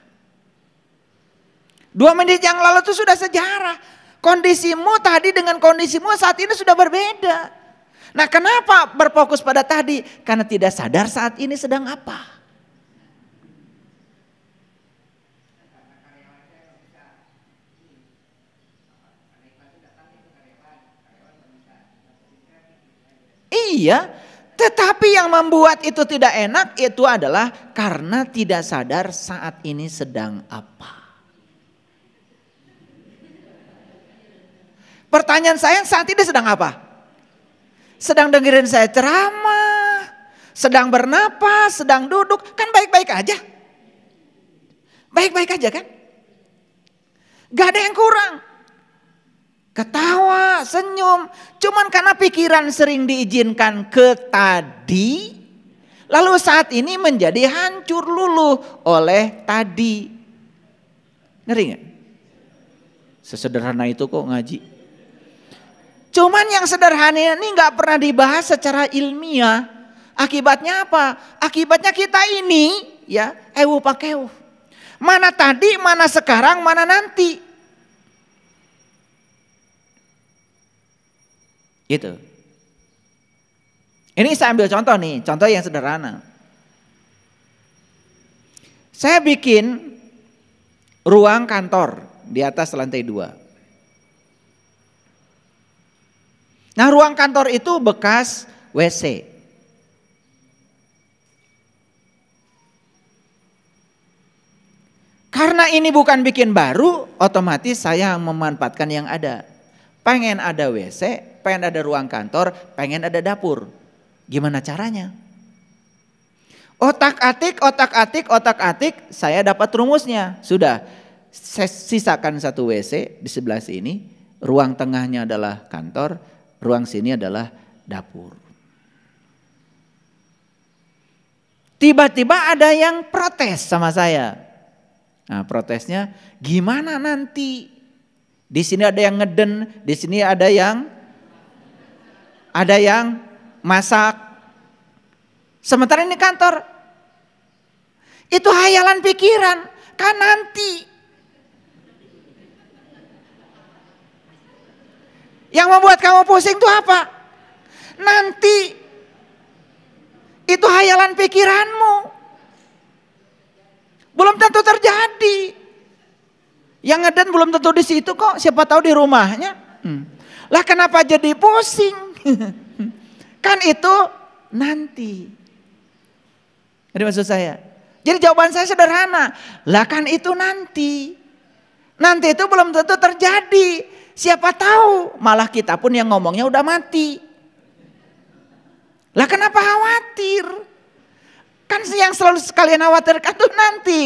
Dua menit yang lalu itu sudah sejarah. Kondisimu tadi dengan kondisimu saat ini sudah berbeda. Nah kenapa berfokus pada tadi? Karena tidak sadar saat ini sedang apa. Iya, tetapi yang membuat itu tidak enak itu adalah karena tidak sadar saat ini sedang apa. Pertanyaan saya saat ini sedang apa? Sedang dengerin saya ceramah, sedang bernapas, sedang duduk, kan baik-baik aja. Baik-baik aja kan? Gak ada yang kurang. Ketawa, senyum, cuman karena pikiran sering diizinkan ke tadi, lalu saat ini menjadi hancur luluh oleh tadi. Ngeri gak? Sesederhana itu kok ngaji. Cuman yang sederhana ini nggak pernah dibahas secara ilmiah. Akibatnya apa? Akibatnya kita ini ya ewu pakeu. Mana tadi, mana sekarang, mana nanti. Gitu. Ini saya ambil contoh nih, contoh yang sederhana. Saya bikin ruang kantor di atas lantai dua. Nah ruang kantor itu bekas WC. Karena ini bukan bikin baru, otomatis saya memanfaatkan yang ada. Pengen ada WC, pengen ada ruang kantor, pengen ada dapur. Gimana caranya? Otak-atik, otak-atik, otak-atik, saya dapat rumusnya. Sudah, saya sisakan satu WC di sebelah sini, ruang tengahnya adalah kantor, ruang sini adalah dapur. Tiba-tiba ada yang protes sama saya. Nah, protesnya gimana nanti? Di sini ada yang ngeden, di sini ada yang ada yang masak. Sementara ini kantor itu hayalan pikiran, kan nanti Yang membuat kamu pusing itu apa? Nanti itu hayalan pikiranmu. Belum tentu terjadi. Yang ngeden belum tentu di situ kok, siapa tahu di rumahnya. Hmm. Lah kenapa jadi pusing? [LAUGHS] kan itu nanti. Jadi maksud saya. Jadi jawaban saya sederhana. Lah kan itu nanti. Nanti itu belum tentu terjadi. Siapa tahu malah kita pun yang ngomongnya udah mati. Lah kenapa khawatir? Kan yang selalu sekalian khawatirkan tuh nanti.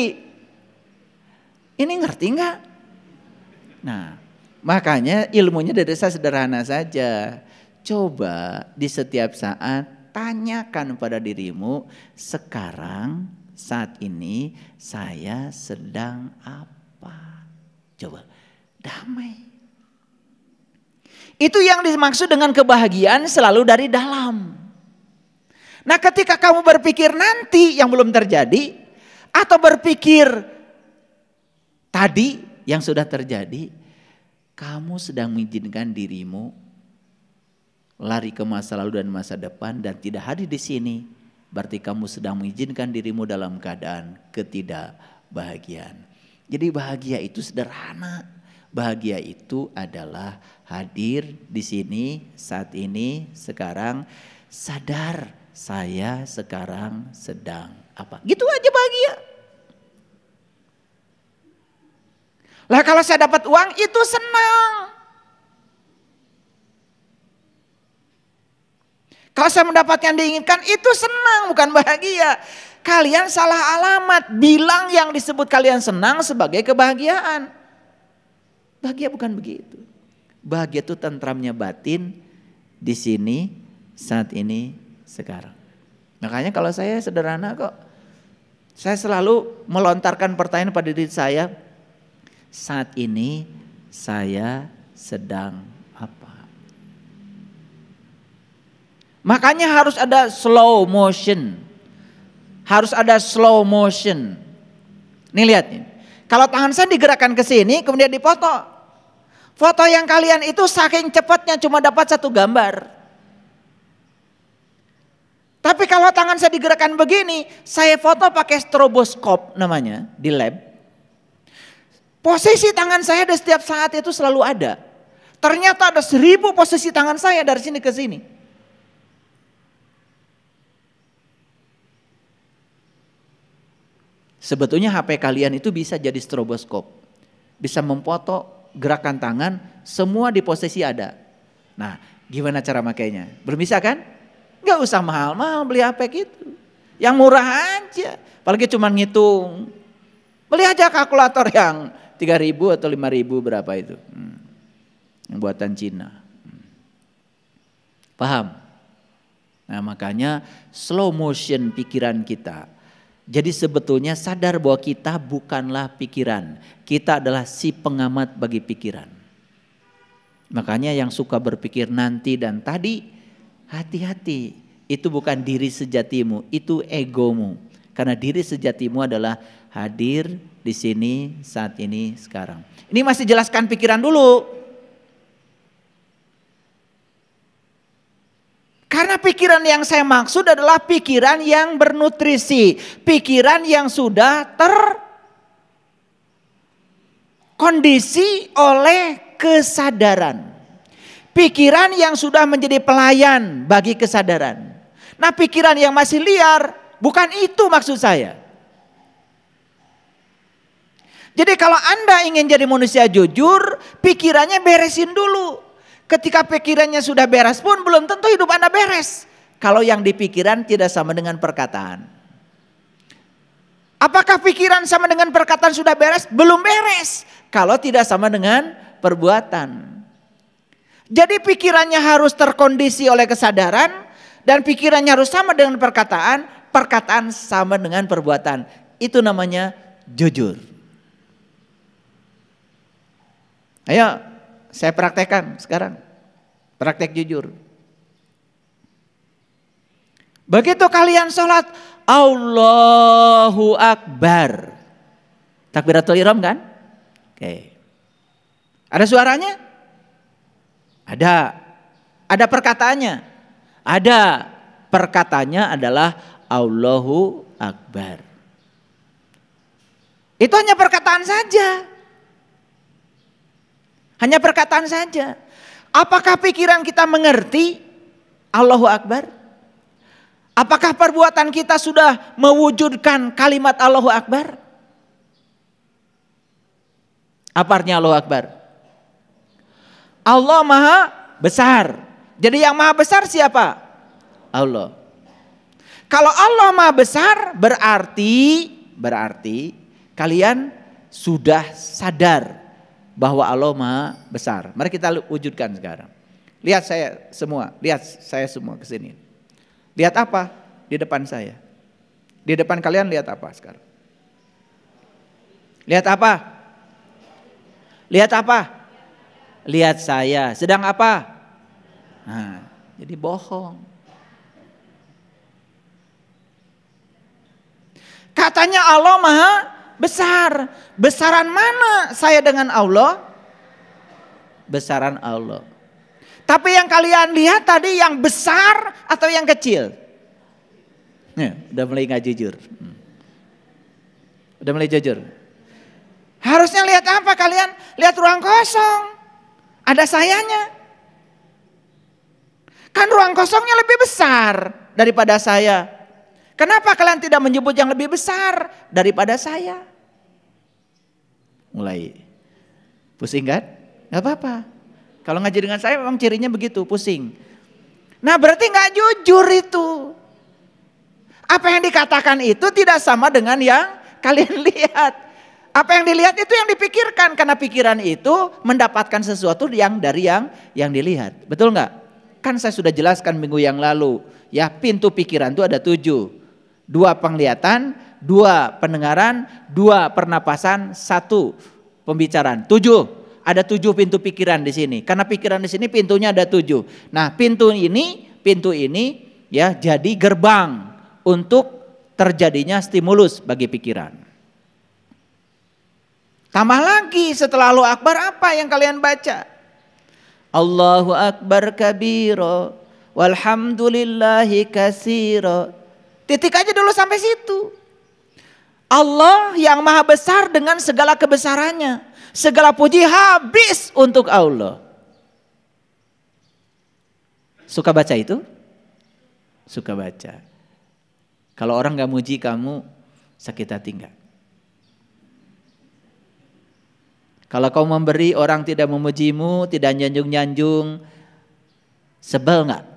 Ini ngerti nggak? Nah, makanya ilmunya dari saya sederhana saja. Coba di setiap saat tanyakan pada dirimu, sekarang saat ini saya sedang apa? Coba damai. Itu yang dimaksud dengan kebahagiaan selalu dari dalam. Nah ketika kamu berpikir nanti yang belum terjadi atau berpikir tadi yang sudah terjadi, kamu sedang mengizinkan dirimu lari ke masa lalu dan masa depan dan tidak hadir di sini. Berarti kamu sedang mengizinkan dirimu dalam keadaan ketidakbahagiaan. Jadi bahagia itu sederhana. Bahagia itu adalah hadir di sini, saat ini, sekarang, sadar saya sekarang sedang apa. Gitu aja bahagia. Lah kalau saya dapat uang itu senang. Kalau saya mendapatkan yang diinginkan itu senang bukan bahagia. Kalian salah alamat, bilang yang disebut kalian senang sebagai kebahagiaan. Bahagia bukan begitu. Bahagia itu tentramnya batin di sini, saat ini, sekarang. Makanya kalau saya sederhana kok, saya selalu melontarkan pertanyaan pada diri saya, saat ini saya sedang apa? Makanya harus ada slow motion. Harus ada slow motion. Nih lihat nih. Kalau tangan saya digerakkan ke sini kemudian dipoto. Foto yang kalian itu saking cepatnya cuma dapat satu gambar. Tapi kalau tangan saya digerakkan begini, saya foto pakai stroboskop namanya di lab. Posisi tangan saya di setiap saat itu selalu ada. Ternyata ada seribu posisi tangan saya dari sini ke sini. Sebetulnya HP kalian itu bisa jadi stroboskop. Bisa memfoto gerakan tangan, semua di posisi ada. Nah, gimana cara makainya? Berbisa kan? Gak usah mahal-mahal beli HP gitu. Yang murah aja. Apalagi cuma ngitung. Beli aja kalkulator yang 3000 atau 5000 berapa itu. Hmm. Yang buatan Cina. Hmm. Paham? Nah makanya slow motion pikiran kita jadi sebetulnya sadar bahwa kita bukanlah pikiran. Kita adalah si pengamat bagi pikiran. Makanya yang suka berpikir nanti dan tadi, hati-hati. Itu bukan diri sejatimu, itu egomu. Karena diri sejatimu adalah hadir di sini, saat ini, sekarang. Ini masih jelaskan pikiran dulu. Karena pikiran yang saya maksud adalah pikiran yang bernutrisi, pikiran yang sudah terkondisi oleh kesadaran. Pikiran yang sudah menjadi pelayan bagi kesadaran. Nah, pikiran yang masih liar bukan itu maksud saya. Jadi kalau Anda ingin jadi manusia jujur, pikirannya beresin dulu. Ketika pikirannya sudah beres pun belum tentu hidup Anda beres. Kalau yang dipikiran tidak sama dengan perkataan. Apakah pikiran sama dengan perkataan sudah beres? Belum beres. Kalau tidak sama dengan perbuatan. Jadi pikirannya harus terkondisi oleh kesadaran dan pikirannya harus sama dengan perkataan, perkataan sama dengan perbuatan. Itu namanya jujur. Ayo saya praktekkan sekarang. Praktek jujur. Begitu kalian sholat, Allahu Akbar. Takbiratul Iram kan? Oke. Ada suaranya? Ada. Ada perkataannya? Ada. Perkataannya adalah Allahu Akbar. Itu hanya perkataan saja. Hanya perkataan saja. Apakah pikiran kita mengerti Allahu Akbar? Apakah perbuatan kita sudah mewujudkan kalimat Allahu Akbar? Apa artinya Allahu Akbar? Allah Maha Besar. Jadi yang Maha Besar siapa? Allah. Kalau Allah Maha Besar berarti berarti kalian sudah sadar bahwa Allah Maha besar. Mari kita wujudkan sekarang. Lihat saya semua, lihat saya semua ke sini. Lihat apa di depan saya? Di depan kalian lihat apa sekarang? Lihat apa? Lihat apa? Lihat saya. Sedang apa? Nah, jadi bohong. Katanya Allah Maha besar. Besaran mana saya dengan Allah? Besaran Allah. Tapi yang kalian lihat tadi yang besar atau yang kecil? Ya, udah mulai nggak jujur. Hmm. Udah mulai jujur. Harusnya lihat apa kalian? Lihat ruang kosong. Ada sayanya. Kan ruang kosongnya lebih besar daripada saya. Kenapa kalian tidak menyebut yang lebih besar daripada saya? mulai. Pusing kan? Gak apa-apa. Kalau ngaji dengan saya memang cirinya begitu, pusing. Nah berarti nggak jujur itu. Apa yang dikatakan itu tidak sama dengan yang kalian [LAUGHS] lihat. Apa yang dilihat itu yang dipikirkan karena pikiran itu mendapatkan sesuatu yang dari yang yang dilihat. Betul nggak? Kan saya sudah jelaskan minggu yang lalu. Ya pintu pikiran itu ada tujuh. Dua penglihatan, dua pendengaran, dua pernapasan, satu pembicaraan. Tujuh. Ada tujuh pintu pikiran di sini. Karena pikiran di sini pintunya ada tujuh. Nah pintu ini, pintu ini ya jadi gerbang untuk terjadinya stimulus bagi pikiran. Tambah lagi setelah Lo Akbar apa yang kalian baca? Allahu Akbar kabiro walhamdulillahi kasiro. Titik aja dulu sampai situ. Allah yang maha besar dengan segala kebesarannya. Segala puji habis untuk Allah. Suka baca itu? Suka baca. Kalau orang gak muji kamu, sakit hati enggak? Kalau kau memberi orang tidak memujimu, tidak nyanjung-nyanjung, sebel nggak?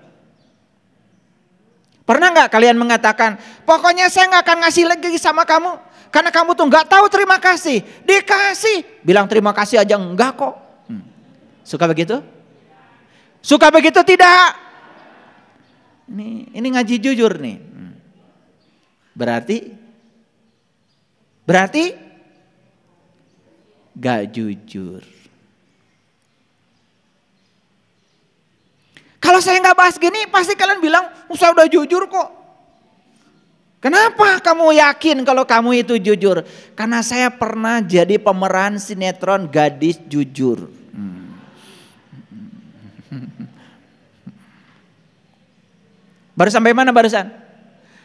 Pernah nggak kalian mengatakan, pokoknya saya nggak akan ngasih lagi sama kamu. Karena kamu tuh nggak tahu terima kasih. Dikasih. Bilang terima kasih aja enggak kok. Hmm. Suka begitu? Suka begitu tidak? Ini, ini ngaji jujur nih. Hmm. Berarti? Berarti? Gak jujur. Kalau saya nggak bahas gini pasti kalian bilang, usah oh, udah jujur kok. Kenapa kamu yakin kalau kamu itu jujur? Karena saya pernah jadi pemeran sinetron gadis jujur. Hmm. [LAUGHS] Baru sampai mana barusan?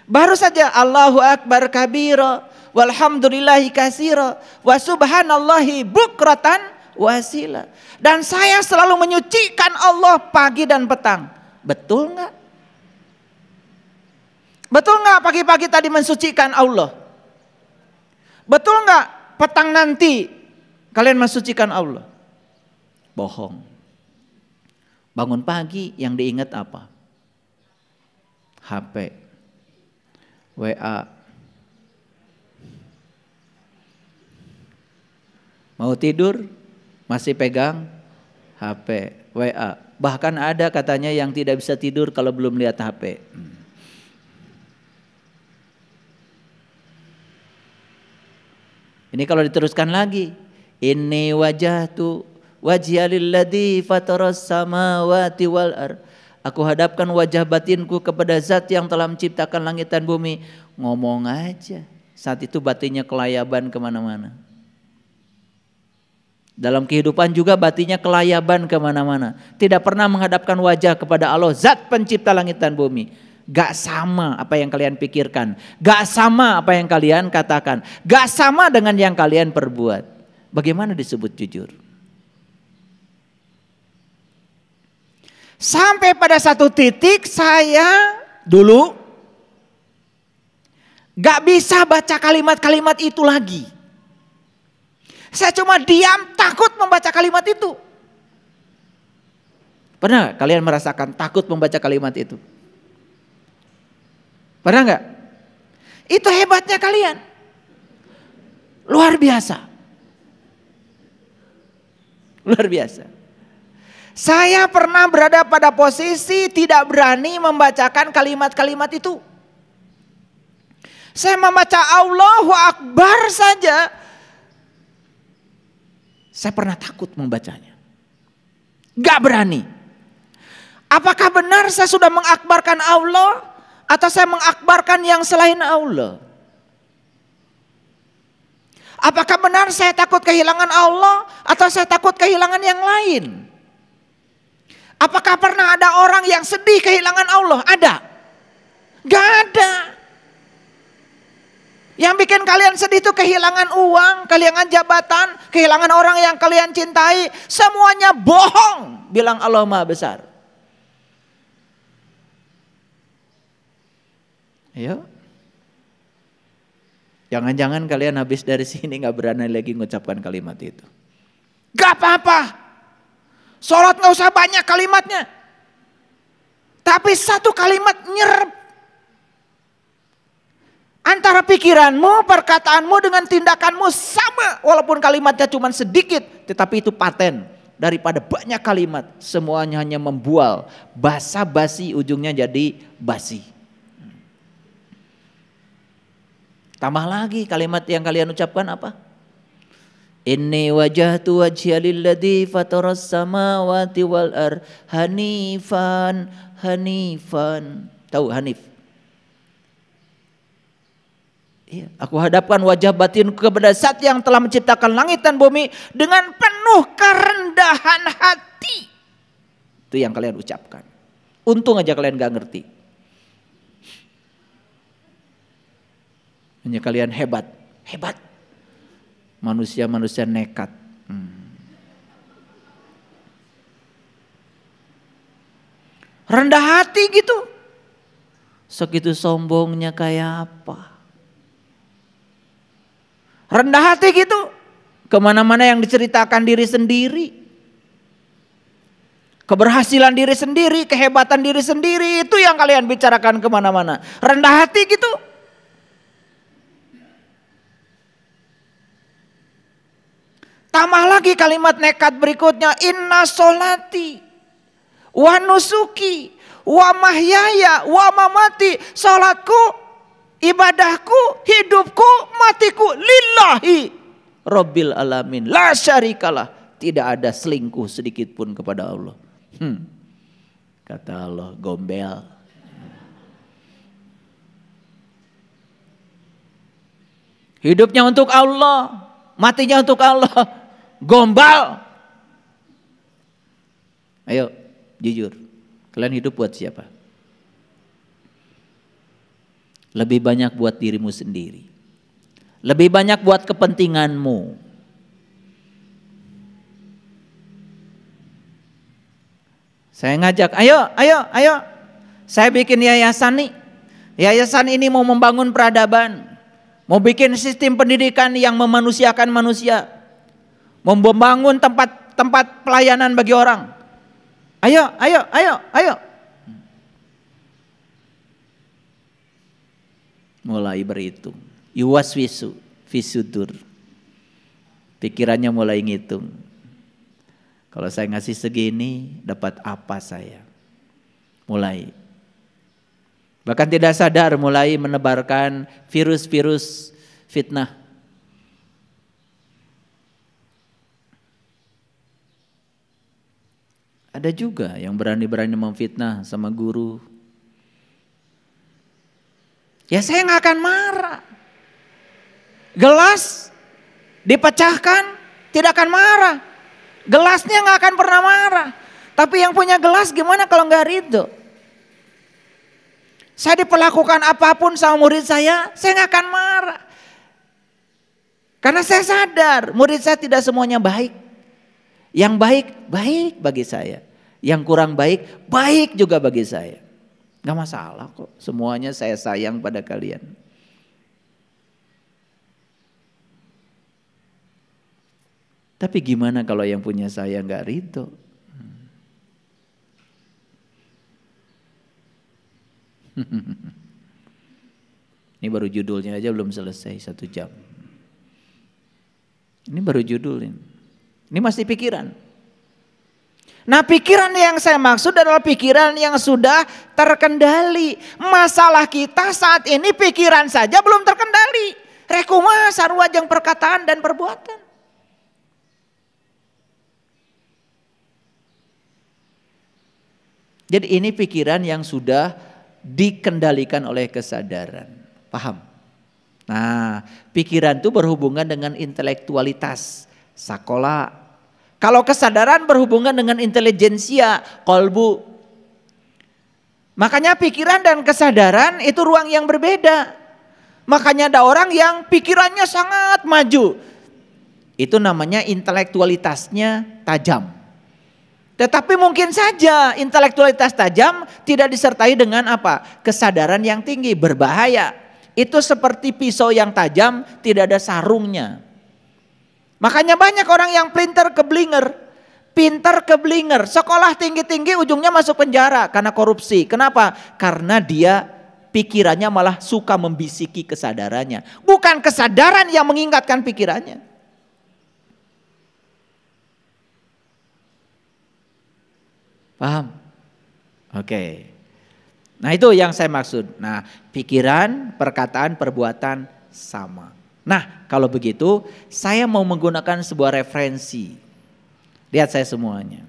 Baru saja Allahu Akbar kabiro, walhamdulillahi kasiro, wa subhanallahi bukratan wasilah. Dan saya selalu menyucikan Allah pagi dan petang. Betul nggak? Betul nggak pagi-pagi tadi mensucikan Allah? Betul nggak petang nanti kalian mensucikan Allah? Bohong. Bangun pagi yang diingat apa? HP, WA, Mau tidur? masih pegang HP, WA. Bahkan ada katanya yang tidak bisa tidur kalau belum lihat HP. Ini kalau diteruskan lagi, ini wajah tu wajhalilladzi fataras samawati wal ar. Aku hadapkan wajah batinku kepada zat yang telah menciptakan langit dan bumi. Ngomong aja. Saat itu batinnya kelayaban kemana-mana. Dalam kehidupan juga batinya kelayaban kemana-mana. Tidak pernah menghadapkan wajah kepada Allah, zat pencipta langit dan bumi. Gak sama apa yang kalian pikirkan. Gak sama apa yang kalian katakan. Gak sama dengan yang kalian perbuat. Bagaimana disebut jujur? Sampai pada satu titik saya dulu gak bisa baca kalimat-kalimat itu lagi. Saya cuma diam takut membaca kalimat itu. Pernah gak kalian merasakan takut membaca kalimat itu? Pernah nggak? Itu hebatnya kalian. Luar biasa. Luar biasa. Saya pernah berada pada posisi tidak berani membacakan kalimat-kalimat itu. Saya membaca Allahu Akbar saja saya pernah takut membacanya. Gak berani. Apakah benar saya sudah mengakbarkan Allah atau saya mengakbarkan yang selain Allah? Apakah benar saya takut kehilangan Allah atau saya takut kehilangan yang lain? Apakah pernah ada orang yang sedih kehilangan Allah? Ada. Gak ada. Yang bikin kalian sedih itu kehilangan uang, kehilangan jabatan, kehilangan orang yang kalian cintai. Semuanya bohong, bilang Allah Maha Besar. Ayo. Jangan-jangan kalian habis dari sini gak berani lagi mengucapkan kalimat itu. Gak apa-apa. Sholat nggak usah banyak kalimatnya. Tapi satu kalimat nyerap Antara pikiranmu, perkataanmu dengan tindakanmu sama. Walaupun kalimatnya cuma sedikit, tetapi itu paten. Daripada banyak kalimat, semuanya hanya membual. Basa-basi ujungnya jadi basi. Tambah lagi kalimat yang kalian ucapkan apa? Ini Inni wajah wajhiya lilladzi fataras samawati wal ar hanifan hanifan. Tahu hanif? Ya, aku hadapkan wajah batinku kepada zat yang telah menciptakan langit dan bumi dengan penuh kerendahan hati. Itu yang kalian ucapkan. Untung aja kalian gak ngerti. Hanya kalian hebat. Hebat. Manusia-manusia nekat. Hmm. Rendah hati gitu. Segitu sombongnya kayak apa. Rendah hati gitu. Kemana-mana yang diceritakan diri sendiri. Keberhasilan diri sendiri, kehebatan diri sendiri. Itu yang kalian bicarakan kemana-mana. Rendah hati gitu. Tambah lagi kalimat nekat berikutnya. Inna solati wa nusuki wa mahyaya wa mamati. Salatku Ibadahku, hidupku, matiku lillahi Rabbil alamin. La syarikalah. Tidak ada selingkuh sedikit pun kepada Allah. Hmm. Kata Allah, gombel. Hidupnya untuk Allah, matinya untuk Allah. Gombal. Ayo, jujur. Kalian hidup buat siapa? Lebih banyak buat dirimu sendiri. Lebih banyak buat kepentinganmu. Saya ngajak, ayo, ayo, ayo. Saya bikin yayasan nih. Yayasan ini mau membangun peradaban. Mau bikin sistem pendidikan yang memanusiakan manusia. Mau membangun tempat tempat pelayanan bagi orang. Ayo, ayo, ayo, ayo. mulai berhitung. Iwas wisu, visudur. Pikirannya mulai ngitung. Kalau saya ngasih segini, dapat apa saya? Mulai. Bahkan tidak sadar mulai menebarkan virus-virus fitnah. Ada juga yang berani-berani memfitnah sama guru, Ya saya nggak akan marah. Gelas dipecahkan tidak akan marah. Gelasnya nggak akan pernah marah. Tapi yang punya gelas gimana kalau nggak ridho? Saya diperlakukan apapun sama murid saya, saya nggak akan marah. Karena saya sadar murid saya tidak semuanya baik. Yang baik, baik bagi saya. Yang kurang baik, baik juga bagi saya. Gak masalah kok, semuanya saya sayang pada kalian. Tapi gimana kalau yang punya saya nggak ridho? [LAUGHS] Ini baru judulnya aja belum selesai satu jam. Ini baru judul Ini masih pikiran. Nah pikiran yang saya maksud adalah pikiran yang sudah terkendali. Masalah kita saat ini pikiran saja belum terkendali. Rekuma yang perkataan dan perbuatan. Jadi ini pikiran yang sudah dikendalikan oleh kesadaran. Paham? Nah pikiran itu berhubungan dengan intelektualitas. Sakola, kalau kesadaran berhubungan dengan intelijensia, kolbu. Makanya pikiran dan kesadaran itu ruang yang berbeda. Makanya ada orang yang pikirannya sangat maju. Itu namanya intelektualitasnya tajam. Tetapi mungkin saja intelektualitas tajam tidak disertai dengan apa? Kesadaran yang tinggi, berbahaya. Itu seperti pisau yang tajam, tidak ada sarungnya. Makanya banyak orang yang ke keblinger, pinter keblinger, sekolah tinggi-tinggi ujungnya masuk penjara karena korupsi. Kenapa? Karena dia pikirannya malah suka membisiki kesadarannya. Bukan kesadaran yang mengingatkan pikirannya. Paham? Oke. Nah, itu yang saya maksud. Nah, pikiran, perkataan, perbuatan sama. Nah, kalau begitu saya mau menggunakan sebuah referensi. Lihat saya semuanya.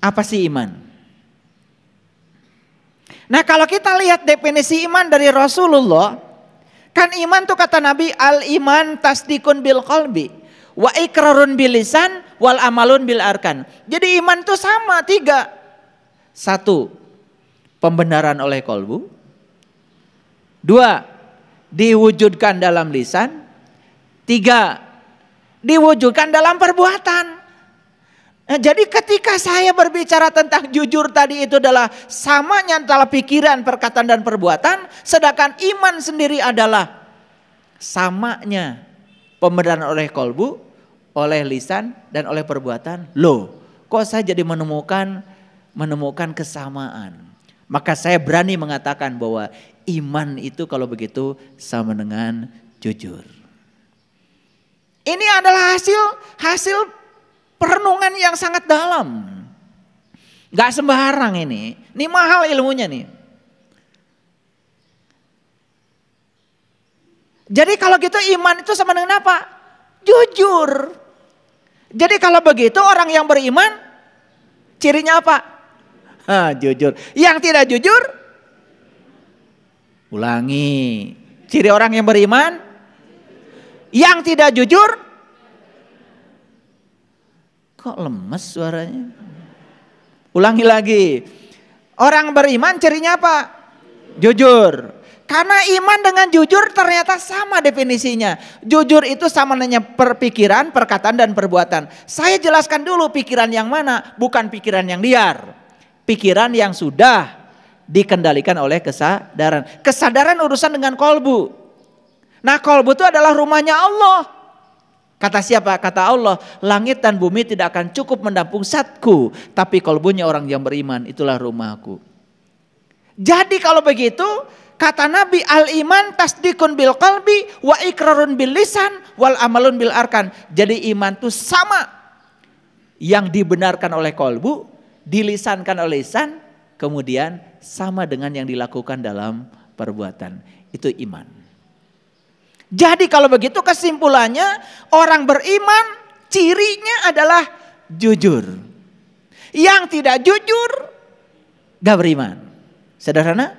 Apa sih iman? Nah, kalau kita lihat definisi iman dari Rasulullah, kan iman tuh kata Nabi al-iman tasdikun bil kolbi, wa ikrarun bil lisan wal amalun bil arkan. Jadi iman tuh sama tiga. Satu, pembenaran oleh kolbu. Dua, diwujudkan dalam lisan. Tiga, diwujudkan dalam perbuatan. Nah, jadi ketika saya berbicara tentang jujur tadi itu adalah samanya antara pikiran, perkataan dan perbuatan, sedangkan iman sendiri adalah samanya pemberdayaan oleh kolbu, oleh lisan dan oleh perbuatan. Loh, kok saya jadi menemukan menemukan kesamaan? Maka saya berani mengatakan bahwa Iman itu kalau begitu sama dengan jujur. Ini adalah hasil hasil perenungan yang sangat dalam. Gak sembarang ini. Ini mahal ilmunya nih. Jadi kalau gitu iman itu sama dengan apa? Jujur. Jadi kalau begitu orang yang beriman cirinya apa? Ha, jujur. Yang tidak jujur Ulangi. Ciri orang yang beriman yang tidak jujur kok lemes suaranya. Ulangi lagi. Orang beriman cirinya apa? Jujur. Karena iman dengan jujur ternyata sama definisinya. Jujur itu sama dengan perpikiran, perkataan, dan perbuatan. Saya jelaskan dulu pikiran yang mana, bukan pikiran yang liar. Pikiran yang sudah dikendalikan oleh kesadaran. Kesadaran urusan dengan kolbu. Nah kolbu itu adalah rumahnya Allah. Kata siapa? Kata Allah, langit dan bumi tidak akan cukup mendampung satku. Tapi kolbunya orang yang beriman, itulah rumahku. Jadi kalau begitu, kata Nabi al-iman tasdikun bil kolbi, wa ikrarun bil lisan wal amalun bil arkan. Jadi iman itu sama yang dibenarkan oleh kolbu, dilisankan oleh lisan, kemudian sama dengan yang dilakukan dalam perbuatan. Itu iman. Jadi kalau begitu kesimpulannya orang beriman cirinya adalah jujur. Yang tidak jujur gak beriman. Sederhana?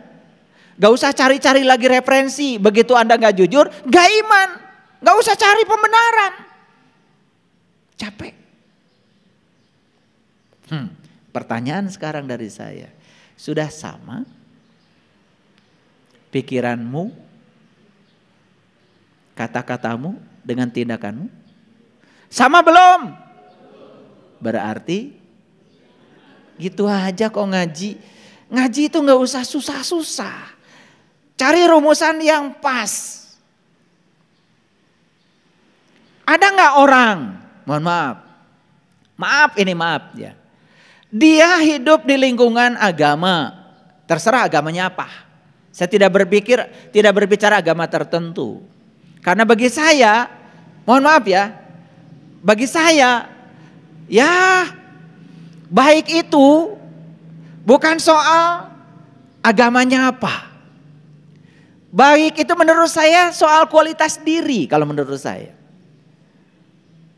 Gak usah cari-cari lagi referensi. Begitu Anda gak jujur, gak iman. Gak usah cari pembenaran. Capek. Hmm, pertanyaan sekarang dari saya sudah sama pikiranmu, kata-katamu dengan tindakanmu? Sama belum? Berarti gitu aja kok ngaji. Ngaji itu nggak usah susah-susah. Cari rumusan yang pas. Ada nggak orang? Mohon maaf. Maaf ini maaf ya dia hidup di lingkungan agama. Terserah agamanya apa. Saya tidak berpikir, tidak berbicara agama tertentu. Karena bagi saya, mohon maaf ya, bagi saya, ya baik itu bukan soal agamanya apa. Baik itu menurut saya soal kualitas diri kalau menurut saya.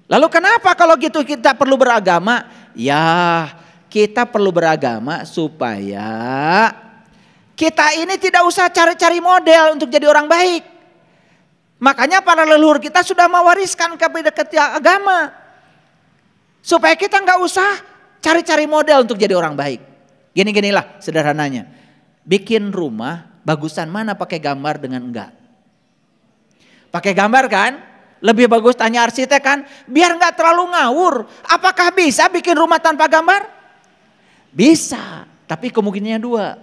Lalu kenapa kalau gitu kita perlu beragama? Ya kita perlu beragama supaya kita ini tidak usah cari-cari model untuk jadi orang baik. Makanya para leluhur kita sudah mewariskan kepada agama. Supaya kita nggak usah cari-cari model untuk jadi orang baik. Gini-ginilah sederhananya. Bikin rumah bagusan mana pakai gambar dengan enggak. Pakai gambar kan? Lebih bagus tanya arsitek kan? Biar nggak terlalu ngawur. Apakah bisa bikin rumah tanpa gambar? Bisa, tapi kemungkinannya dua.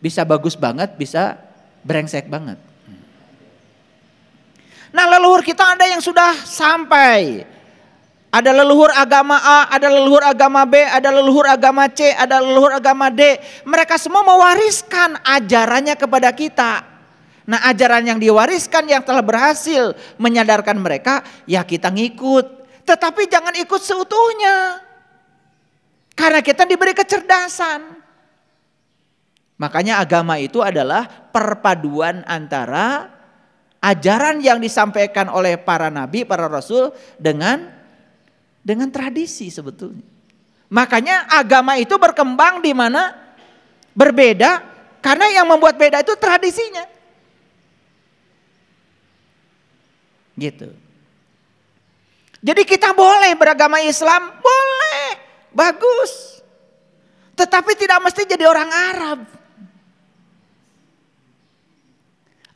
Bisa bagus banget, bisa brengsek banget. Nah leluhur kita ada yang sudah sampai. Ada leluhur agama A, ada leluhur agama B, ada leluhur agama C, ada leluhur agama D. Mereka semua mewariskan ajarannya kepada kita. Nah ajaran yang diwariskan yang telah berhasil menyadarkan mereka, ya kita ngikut. Tetapi jangan ikut seutuhnya. Karena kita diberi kecerdasan. Makanya agama itu adalah perpaduan antara ajaran yang disampaikan oleh para nabi, para rasul dengan dengan tradisi sebetulnya. Makanya agama itu berkembang di mana berbeda karena yang membuat beda itu tradisinya. Gitu. Jadi kita boleh beragama Islam, boleh Bagus. Tetapi tidak mesti jadi orang Arab.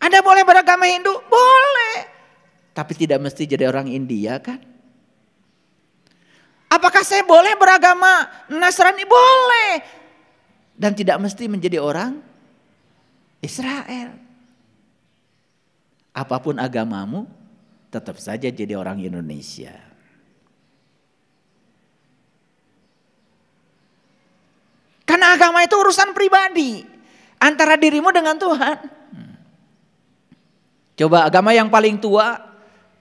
Anda boleh beragama Hindu? Boleh. Tapi tidak mesti jadi orang India kan? Apakah saya boleh beragama Nasrani? Boleh. Dan tidak mesti menjadi orang Israel. Apapun agamamu, tetap saja jadi orang Indonesia. Karena agama itu urusan pribadi antara dirimu dengan Tuhan. Coba agama yang paling tua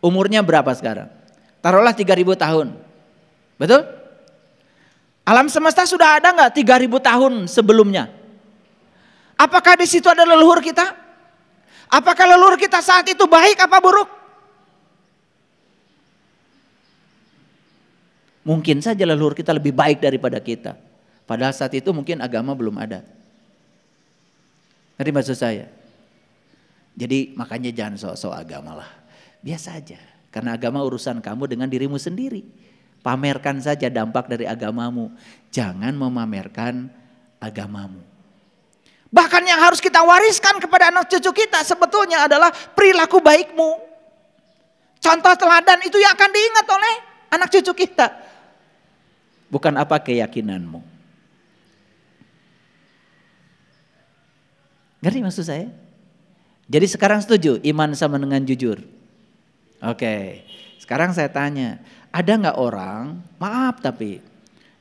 umurnya berapa sekarang? Taruhlah 3000 tahun. Betul? Alam semesta sudah ada nggak 3000 tahun sebelumnya? Apakah di situ ada leluhur kita? Apakah leluhur kita saat itu baik apa buruk? Mungkin saja leluhur kita lebih baik daripada kita. Padahal saat itu mungkin agama belum ada. Nanti maksud saya? Jadi makanya jangan sok-sok agama lah. Biasa aja. Karena agama urusan kamu dengan dirimu sendiri. Pamerkan saja dampak dari agamamu. Jangan memamerkan agamamu. Bahkan yang harus kita wariskan kepada anak cucu kita sebetulnya adalah perilaku baikmu. Contoh teladan itu yang akan diingat oleh anak cucu kita. Bukan apa keyakinanmu. Ngerti maksud saya? Jadi sekarang setuju iman sama dengan jujur? Oke, sekarang saya tanya, ada nggak orang, maaf tapi,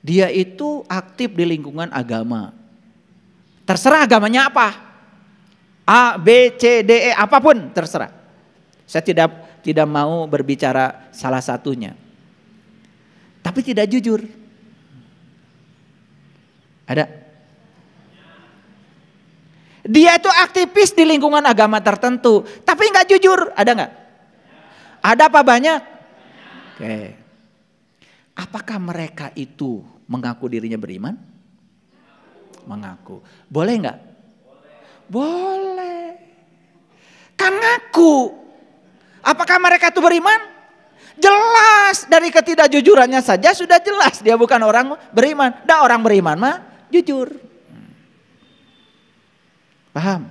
dia itu aktif di lingkungan agama. Terserah agamanya apa. A, B, C, D, E, apapun terserah. Saya tidak tidak mau berbicara salah satunya. Tapi tidak jujur. Ada? Dia itu aktivis di lingkungan agama tertentu, tapi nggak jujur, ada nggak? Ada apa banyak? Oke. Apakah mereka itu mengaku dirinya beriman? Mengaku. Boleh nggak? Boleh. Kan ngaku. Apakah mereka itu beriman? Jelas dari ketidakjujurannya saja sudah jelas dia bukan orang beriman. Dah orang beriman mah jujur. Paham?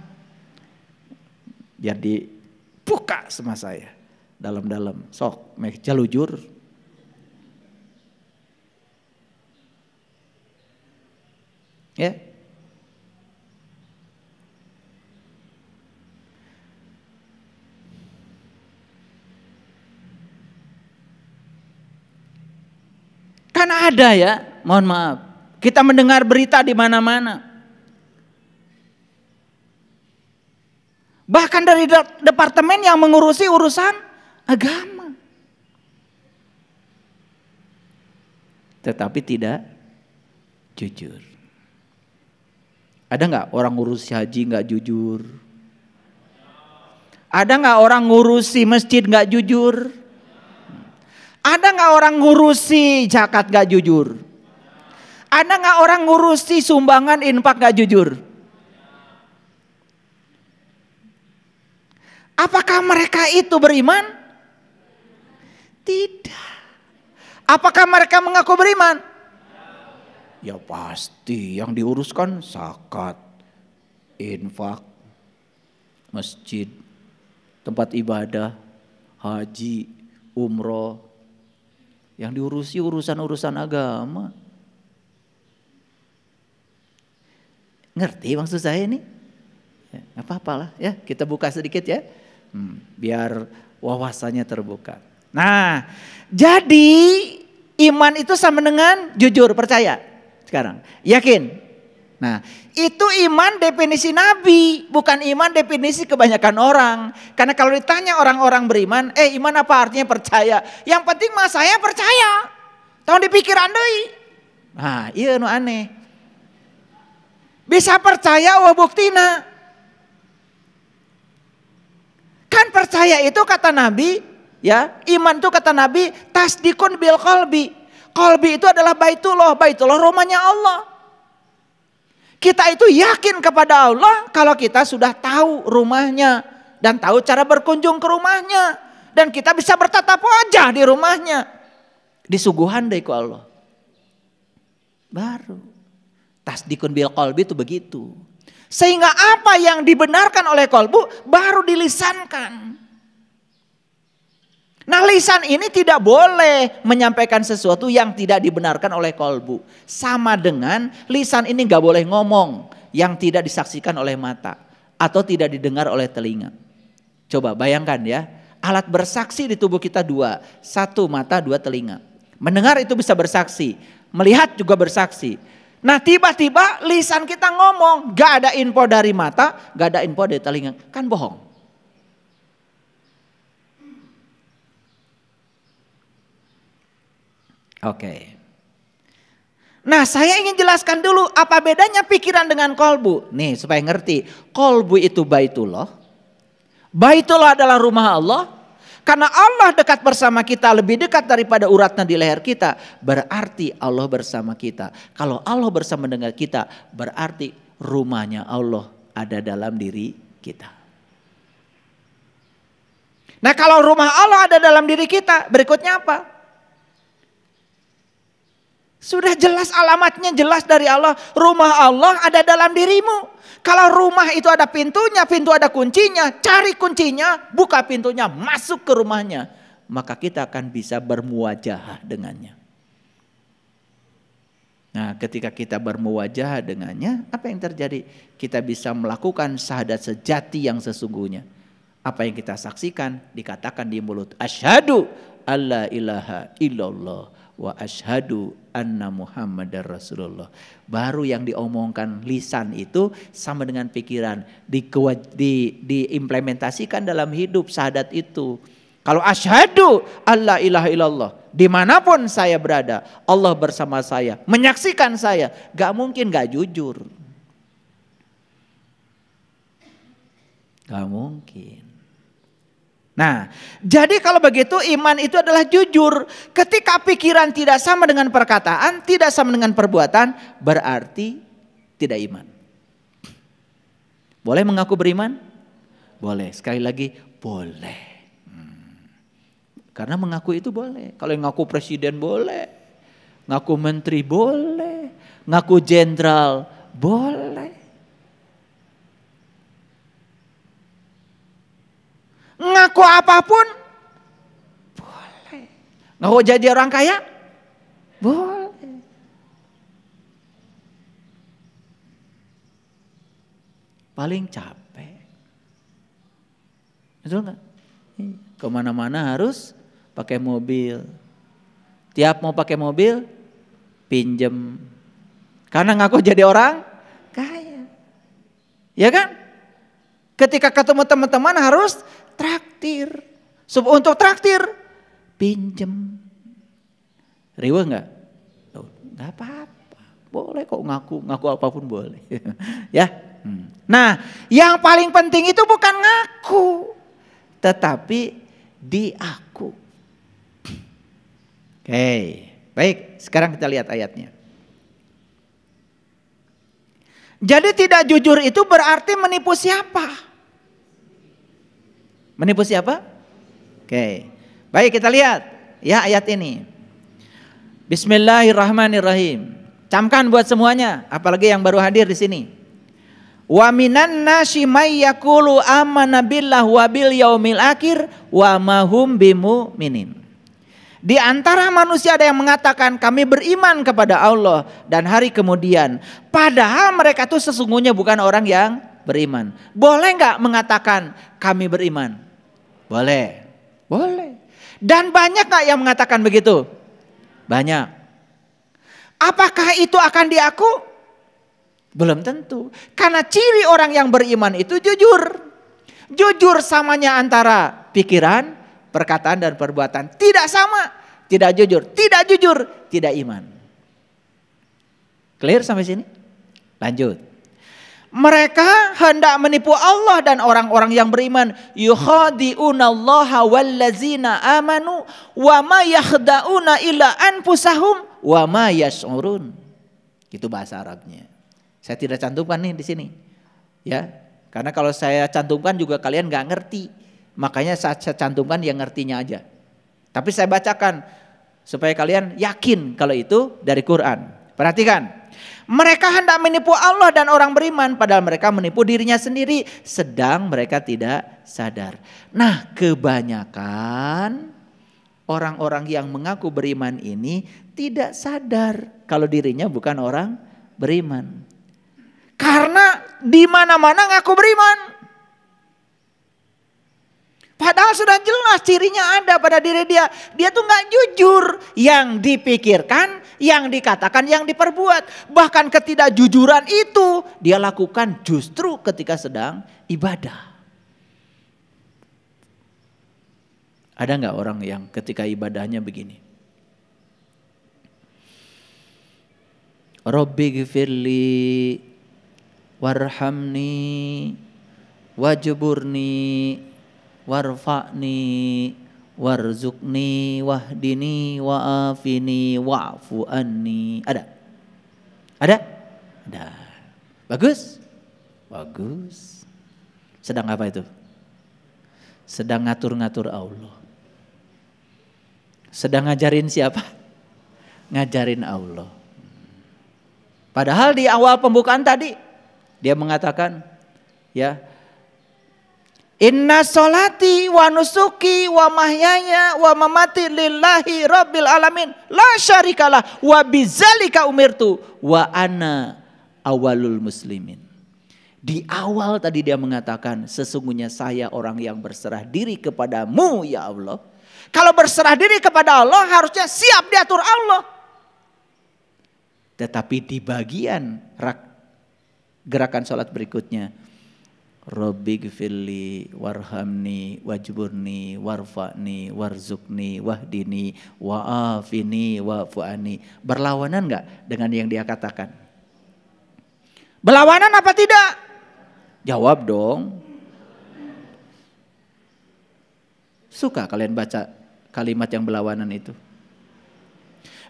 Biar dibuka sama saya. Dalam-dalam. Sok, meja lujur. Ya. Karena ada ya, mohon maaf. Kita mendengar berita di mana-mana. Bahkan dari departemen yang mengurusi urusan agama. Tetapi tidak jujur. Ada nggak orang ngurusi haji nggak jujur? Ada nggak orang ngurusi masjid nggak jujur? Ada nggak orang ngurusi zakat nggak jujur? Ada nggak orang ngurusi sumbangan infak nggak jujur? Apakah mereka itu beriman? Tidak. Apakah mereka mengaku beriman? Ya pasti yang diuruskan zakat, infak, masjid, tempat ibadah, haji, umroh. Yang diurusi urusan-urusan agama. Ngerti maksud saya ini? Ya, apa-apalah ya, kita buka sedikit ya. Hmm, biar wawasannya terbuka. Nah, jadi iman itu sama dengan jujur, percaya. Sekarang, yakin. Nah, itu iman definisi nabi, bukan iman definisi kebanyakan orang. Karena kalau ditanya orang-orang beriman, eh iman apa artinya percaya? Yang penting mas saya percaya. Tahu dipikir andai. Nah, iya nu aneh. Bisa percaya wah buktina. Kan percaya itu kata Nabi, ya iman itu kata Nabi tasdikun bil kolbi. Kolbi itu adalah baitullah, baitullah rumahnya Allah. Kita itu yakin kepada Allah kalau kita sudah tahu rumahnya dan tahu cara berkunjung ke rumahnya dan kita bisa bertatap wajah di rumahnya. Disuguhan dari ku Allah. Baru. Tasdikun bil kolbi itu begitu. Sehingga apa yang dibenarkan oleh kolbu baru dilisankan. Nah lisan ini tidak boleh menyampaikan sesuatu yang tidak dibenarkan oleh kolbu. Sama dengan lisan ini gak boleh ngomong yang tidak disaksikan oleh mata. Atau tidak didengar oleh telinga. Coba bayangkan ya. Alat bersaksi di tubuh kita dua. Satu mata, dua telinga. Mendengar itu bisa bersaksi. Melihat juga bersaksi. Nah tiba-tiba lisan kita ngomong, gak ada info dari mata, gak ada info dari telinga, kan bohong. Oke. Nah saya ingin jelaskan dulu apa bedanya pikiran dengan kolbu. Nih supaya ngerti, kolbu itu baitullah. Baitullah adalah rumah Allah, karena Allah dekat bersama kita lebih dekat daripada uratnya di leher kita. Berarti Allah bersama kita. Kalau Allah bersama dengan kita berarti rumahnya Allah ada dalam diri kita. Nah kalau rumah Allah ada dalam diri kita berikutnya apa? Sudah jelas alamatnya jelas dari Allah. Rumah Allah ada dalam dirimu. Kalau rumah itu ada pintunya, pintu ada kuncinya, cari kuncinya, buka pintunya, masuk ke rumahnya. Maka kita akan bisa bermuajah dengannya. Nah, ketika kita bermuajah dengannya, apa yang terjadi? Kita bisa melakukan syahadat sejati yang sesungguhnya. Apa yang kita saksikan dikatakan di mulut ashadu alla ilaha illallah wa ashadu anna Muhammadar Rasulullah. Baru yang diomongkan lisan itu sama dengan pikiran di, di diimplementasikan dalam hidup sadat itu. Kalau asyhadu Allah ilaha illallah dimanapun saya berada Allah bersama saya menyaksikan saya gak mungkin gak jujur gak mungkin Nah, jadi kalau begitu iman itu adalah jujur. Ketika pikiran tidak sama dengan perkataan, tidak sama dengan perbuatan, berarti tidak iman. Boleh mengaku beriman? Boleh. Sekali lagi, boleh. Hmm. Karena mengaku itu boleh. Kalau yang ngaku presiden boleh. Ngaku menteri boleh. Ngaku jenderal boleh. Ngaku apapun boleh. Ngaku jadi orang kaya boleh. Paling capek. Betul enggak? Iya. Kemana-mana harus pakai mobil. Tiap mau pakai mobil, pinjem. Karena ngaku jadi orang kaya. Ya kan? Ketika ketemu teman-teman harus Traktir. Untuk traktir, pinjem. Riwa enggak? Enggak apa-apa. Boleh kok ngaku, ngaku apapun boleh. [LAUGHS] ya. Hmm. Nah, yang paling penting itu bukan ngaku, tetapi diaku. Oke, baik. Sekarang kita lihat ayatnya. Jadi tidak jujur itu berarti menipu siapa? Menipu siapa? Oke. Baik, kita lihat ya ayat ini. Bismillahirrahmanirrahim. Camkan buat semuanya, apalagi yang baru hadir di sini. Wa minan nasi may yaqulu amana billahi wa bil yaumil akhir wa ma hum Di antara manusia ada yang mengatakan kami beriman kepada Allah dan hari kemudian. Padahal mereka itu sesungguhnya bukan orang yang beriman. Boleh nggak mengatakan kami beriman? Boleh. Boleh. Dan banyak gak yang mengatakan begitu? Banyak. Apakah itu akan diaku? Belum tentu. Karena ciri orang yang beriman itu jujur. Jujur samanya antara pikiran, perkataan dan perbuatan. Tidak sama, tidak jujur, tidak jujur, tidak iman. Clear sampai sini? Lanjut. Mereka hendak menipu Allah dan orang-orang yang beriman. Yukhadi'unallaha wallazina amanu wa ma yakhda'una illa anfusahum wa ma yas'urun. Itu bahasa Arabnya. Saya tidak cantumkan nih di sini. Ya, karena kalau saya cantumkan juga kalian nggak ngerti. Makanya saat saya cantumkan yang ngertinya aja. Tapi saya bacakan supaya kalian yakin kalau itu dari Quran. Perhatikan. Mereka hendak menipu Allah dan orang beriman padahal mereka menipu dirinya sendiri sedang mereka tidak sadar. Nah, kebanyakan orang-orang yang mengaku beriman ini tidak sadar kalau dirinya bukan orang beriman. Karena di mana-mana ngaku beriman. Padahal sudah jelas cirinya ada pada diri dia. Dia tuh nggak jujur. Yang dipikirkan yang dikatakan, yang diperbuat. Bahkan ketidakjujuran itu dia lakukan justru ketika sedang ibadah. Ada nggak orang yang ketika ibadahnya begini? Robbi gfirli warhamni wajiburni, warfa'ni Warzukni wahdini wa'afini wa'fu anni. Ada? Ada? Ada. Bagus? Bagus. Sedang apa itu? Sedang ngatur-ngatur Allah. Sedang ngajarin siapa? Ngajarin Allah. Padahal di awal pembukaan tadi dia mengatakan, ya Inna solati wa nusuki wa mahyaya wa mamati lillahi rabbil alamin la syarikalah wa bizalika umirtu wa ana awalul muslimin. Di awal tadi dia mengatakan sesungguhnya saya orang yang berserah diri kepadamu ya Allah. Kalau berserah diri kepada Allah harusnya siap diatur Allah. Tetapi di bagian gerakan sholat berikutnya Rabbi gfirli warhamni wajburni warfa'ni warzukni wahdini wa'afini wa'fu'ani. Berlawanan nggak dengan yang dia katakan? Berlawanan apa tidak? Jawab dong. Suka kalian baca kalimat yang berlawanan itu?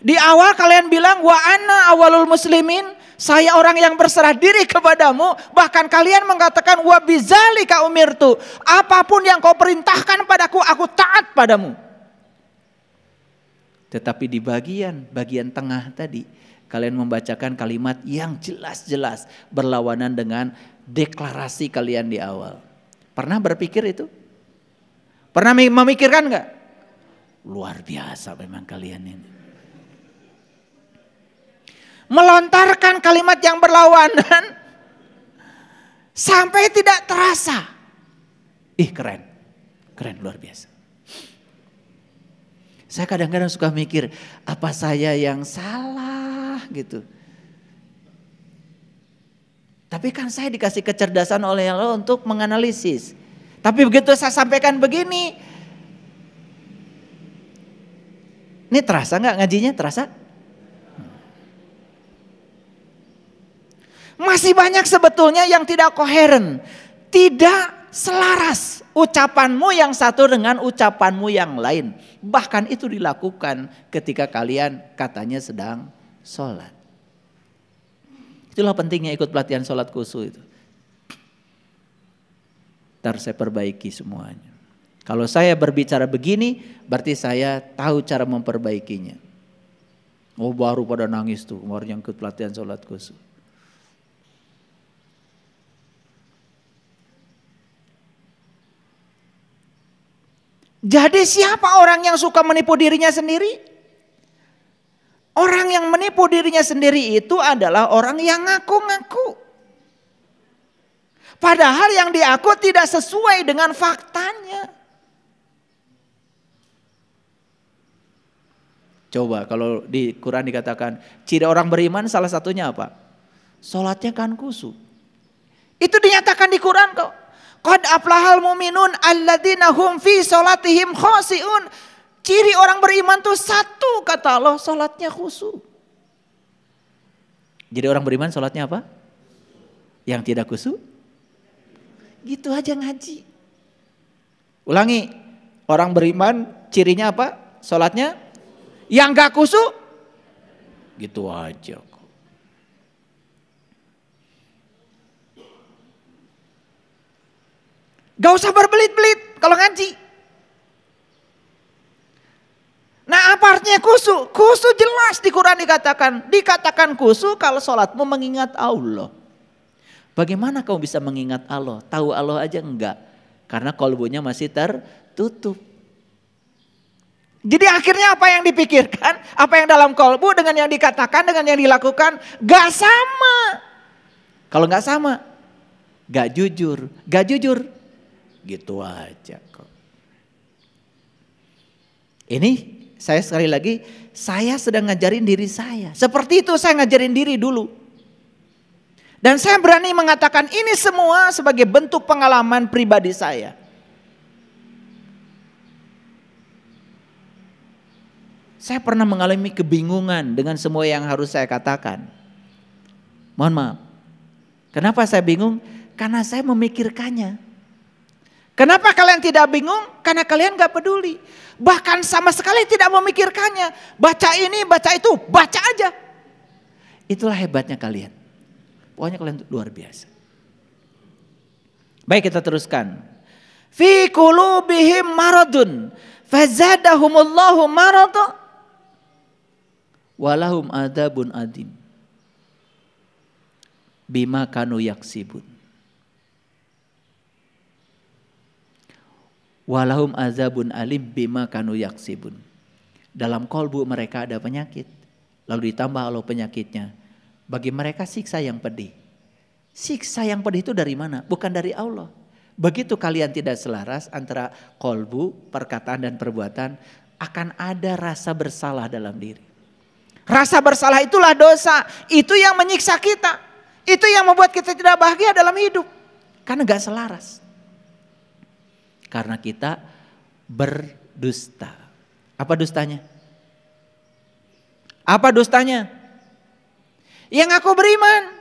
Di awal kalian bilang wa ana awalul muslimin, saya orang yang berserah diri kepadamu. Bahkan kalian mengatakan wa bizalika umirtu. Apapun yang kau perintahkan padaku, aku taat padamu. Tetapi di bagian bagian tengah tadi kalian membacakan kalimat yang jelas-jelas berlawanan dengan deklarasi kalian di awal. Pernah berpikir itu? Pernah memikirkan nggak? Luar biasa memang kalian ini melontarkan kalimat yang berlawanan sampai tidak terasa. Ih keren, keren luar biasa. Saya kadang-kadang suka mikir apa saya yang salah gitu. Tapi kan saya dikasih kecerdasan oleh Allah untuk menganalisis. Tapi begitu saya sampaikan begini, ini terasa nggak ngajinya terasa? Masih banyak sebetulnya yang tidak koheren, tidak selaras ucapanmu yang satu dengan ucapanmu yang lain. Bahkan itu dilakukan ketika kalian katanya sedang sholat. Itulah pentingnya ikut pelatihan sholat khusus itu. Ntar saya perbaiki semuanya. Kalau saya berbicara begini, berarti saya tahu cara memperbaikinya. Oh baru pada nangis tuh, kemarin yang ikut pelatihan sholat khusus. Jadi siapa orang yang suka menipu dirinya sendiri? Orang yang menipu dirinya sendiri itu adalah orang yang ngaku-ngaku. Padahal yang diaku tidak sesuai dengan faktanya. Coba kalau di Quran dikatakan ciri orang beriman salah satunya apa? Sholatnya kan kusuk. Itu dinyatakan di Quran kok. Qad aflahal muminun alladzina hum fi salatihim khosiun. Ciri orang beriman tuh satu kata Allah, salatnya khusyuk. Jadi orang beriman salatnya apa? Yang tidak khusyuk? Gitu aja ngaji. Ulangi, orang beriman cirinya apa? Salatnya yang gak khusyuk? Gitu aja. Gak usah berbelit-belit kalau ngaji. Nah apa artinya kusu? Kusu jelas di Quran dikatakan. Dikatakan kusu kalau sholatmu mengingat Allah. Bagaimana kamu bisa mengingat Allah? Tahu Allah aja enggak. Karena kolbunya masih tertutup. Jadi akhirnya apa yang dipikirkan, apa yang dalam kolbu dengan yang dikatakan, dengan yang dilakukan, gak sama. Kalau gak sama, gak jujur. Gak jujur, Gitu aja kok. Ini saya sekali lagi, saya sedang ngajarin diri saya. Seperti itu saya ngajarin diri dulu. Dan saya berani mengatakan ini semua sebagai bentuk pengalaman pribadi saya. Saya pernah mengalami kebingungan dengan semua yang harus saya katakan. Mohon maaf. Kenapa saya bingung? Karena saya memikirkannya. Kenapa kalian tidak bingung? Karena kalian gak peduli. Bahkan sama sekali tidak memikirkannya. Baca ini, baca itu, baca aja. Itulah hebatnya kalian. Pokoknya kalian luar biasa. Baik kita teruskan. Fi kulubihim maradun. Fazadahumullahu maradu. Walahum adabun adim. Bima kanu yaksibun. Walahum azabun alim bima kanu yaksibun. Dalam kolbu mereka ada penyakit. Lalu ditambah Allah penyakitnya. Bagi mereka siksa yang pedih. Siksa yang pedih itu dari mana? Bukan dari Allah. Begitu kalian tidak selaras antara kolbu, perkataan dan perbuatan. Akan ada rasa bersalah dalam diri. Rasa bersalah itulah dosa. Itu yang menyiksa kita. Itu yang membuat kita tidak bahagia dalam hidup. Karena gak selaras. Karena kita berdusta. Apa dustanya? Apa dustanya? Yang aku beriman.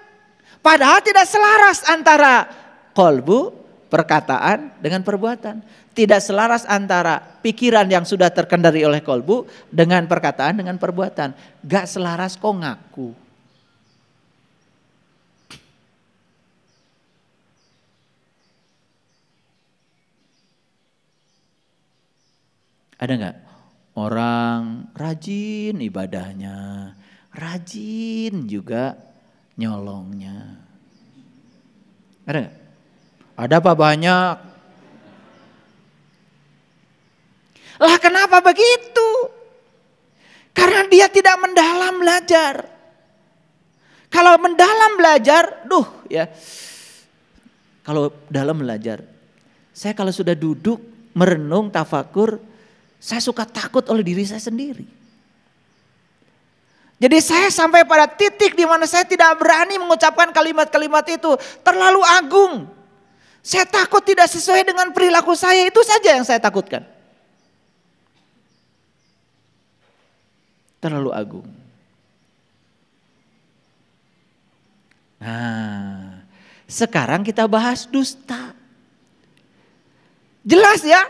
Padahal tidak selaras antara kolbu, perkataan dengan perbuatan. Tidak selaras antara pikiran yang sudah terkendali oleh kolbu dengan perkataan dengan perbuatan. Gak selaras kok ngaku. Ada nggak orang rajin ibadahnya, rajin juga nyolongnya? Ada nggak? Ada apa banyak? Lah kenapa begitu? Karena dia tidak mendalam belajar. Kalau mendalam belajar, duh ya. Kalau dalam belajar, saya kalau sudah duduk merenung tafakur, saya suka takut oleh diri saya sendiri. Jadi saya sampai pada titik di mana saya tidak berani mengucapkan kalimat-kalimat itu. Terlalu agung. Saya takut tidak sesuai dengan perilaku saya. Itu saja yang saya takutkan. Terlalu agung. Nah, sekarang kita bahas dusta. Jelas ya,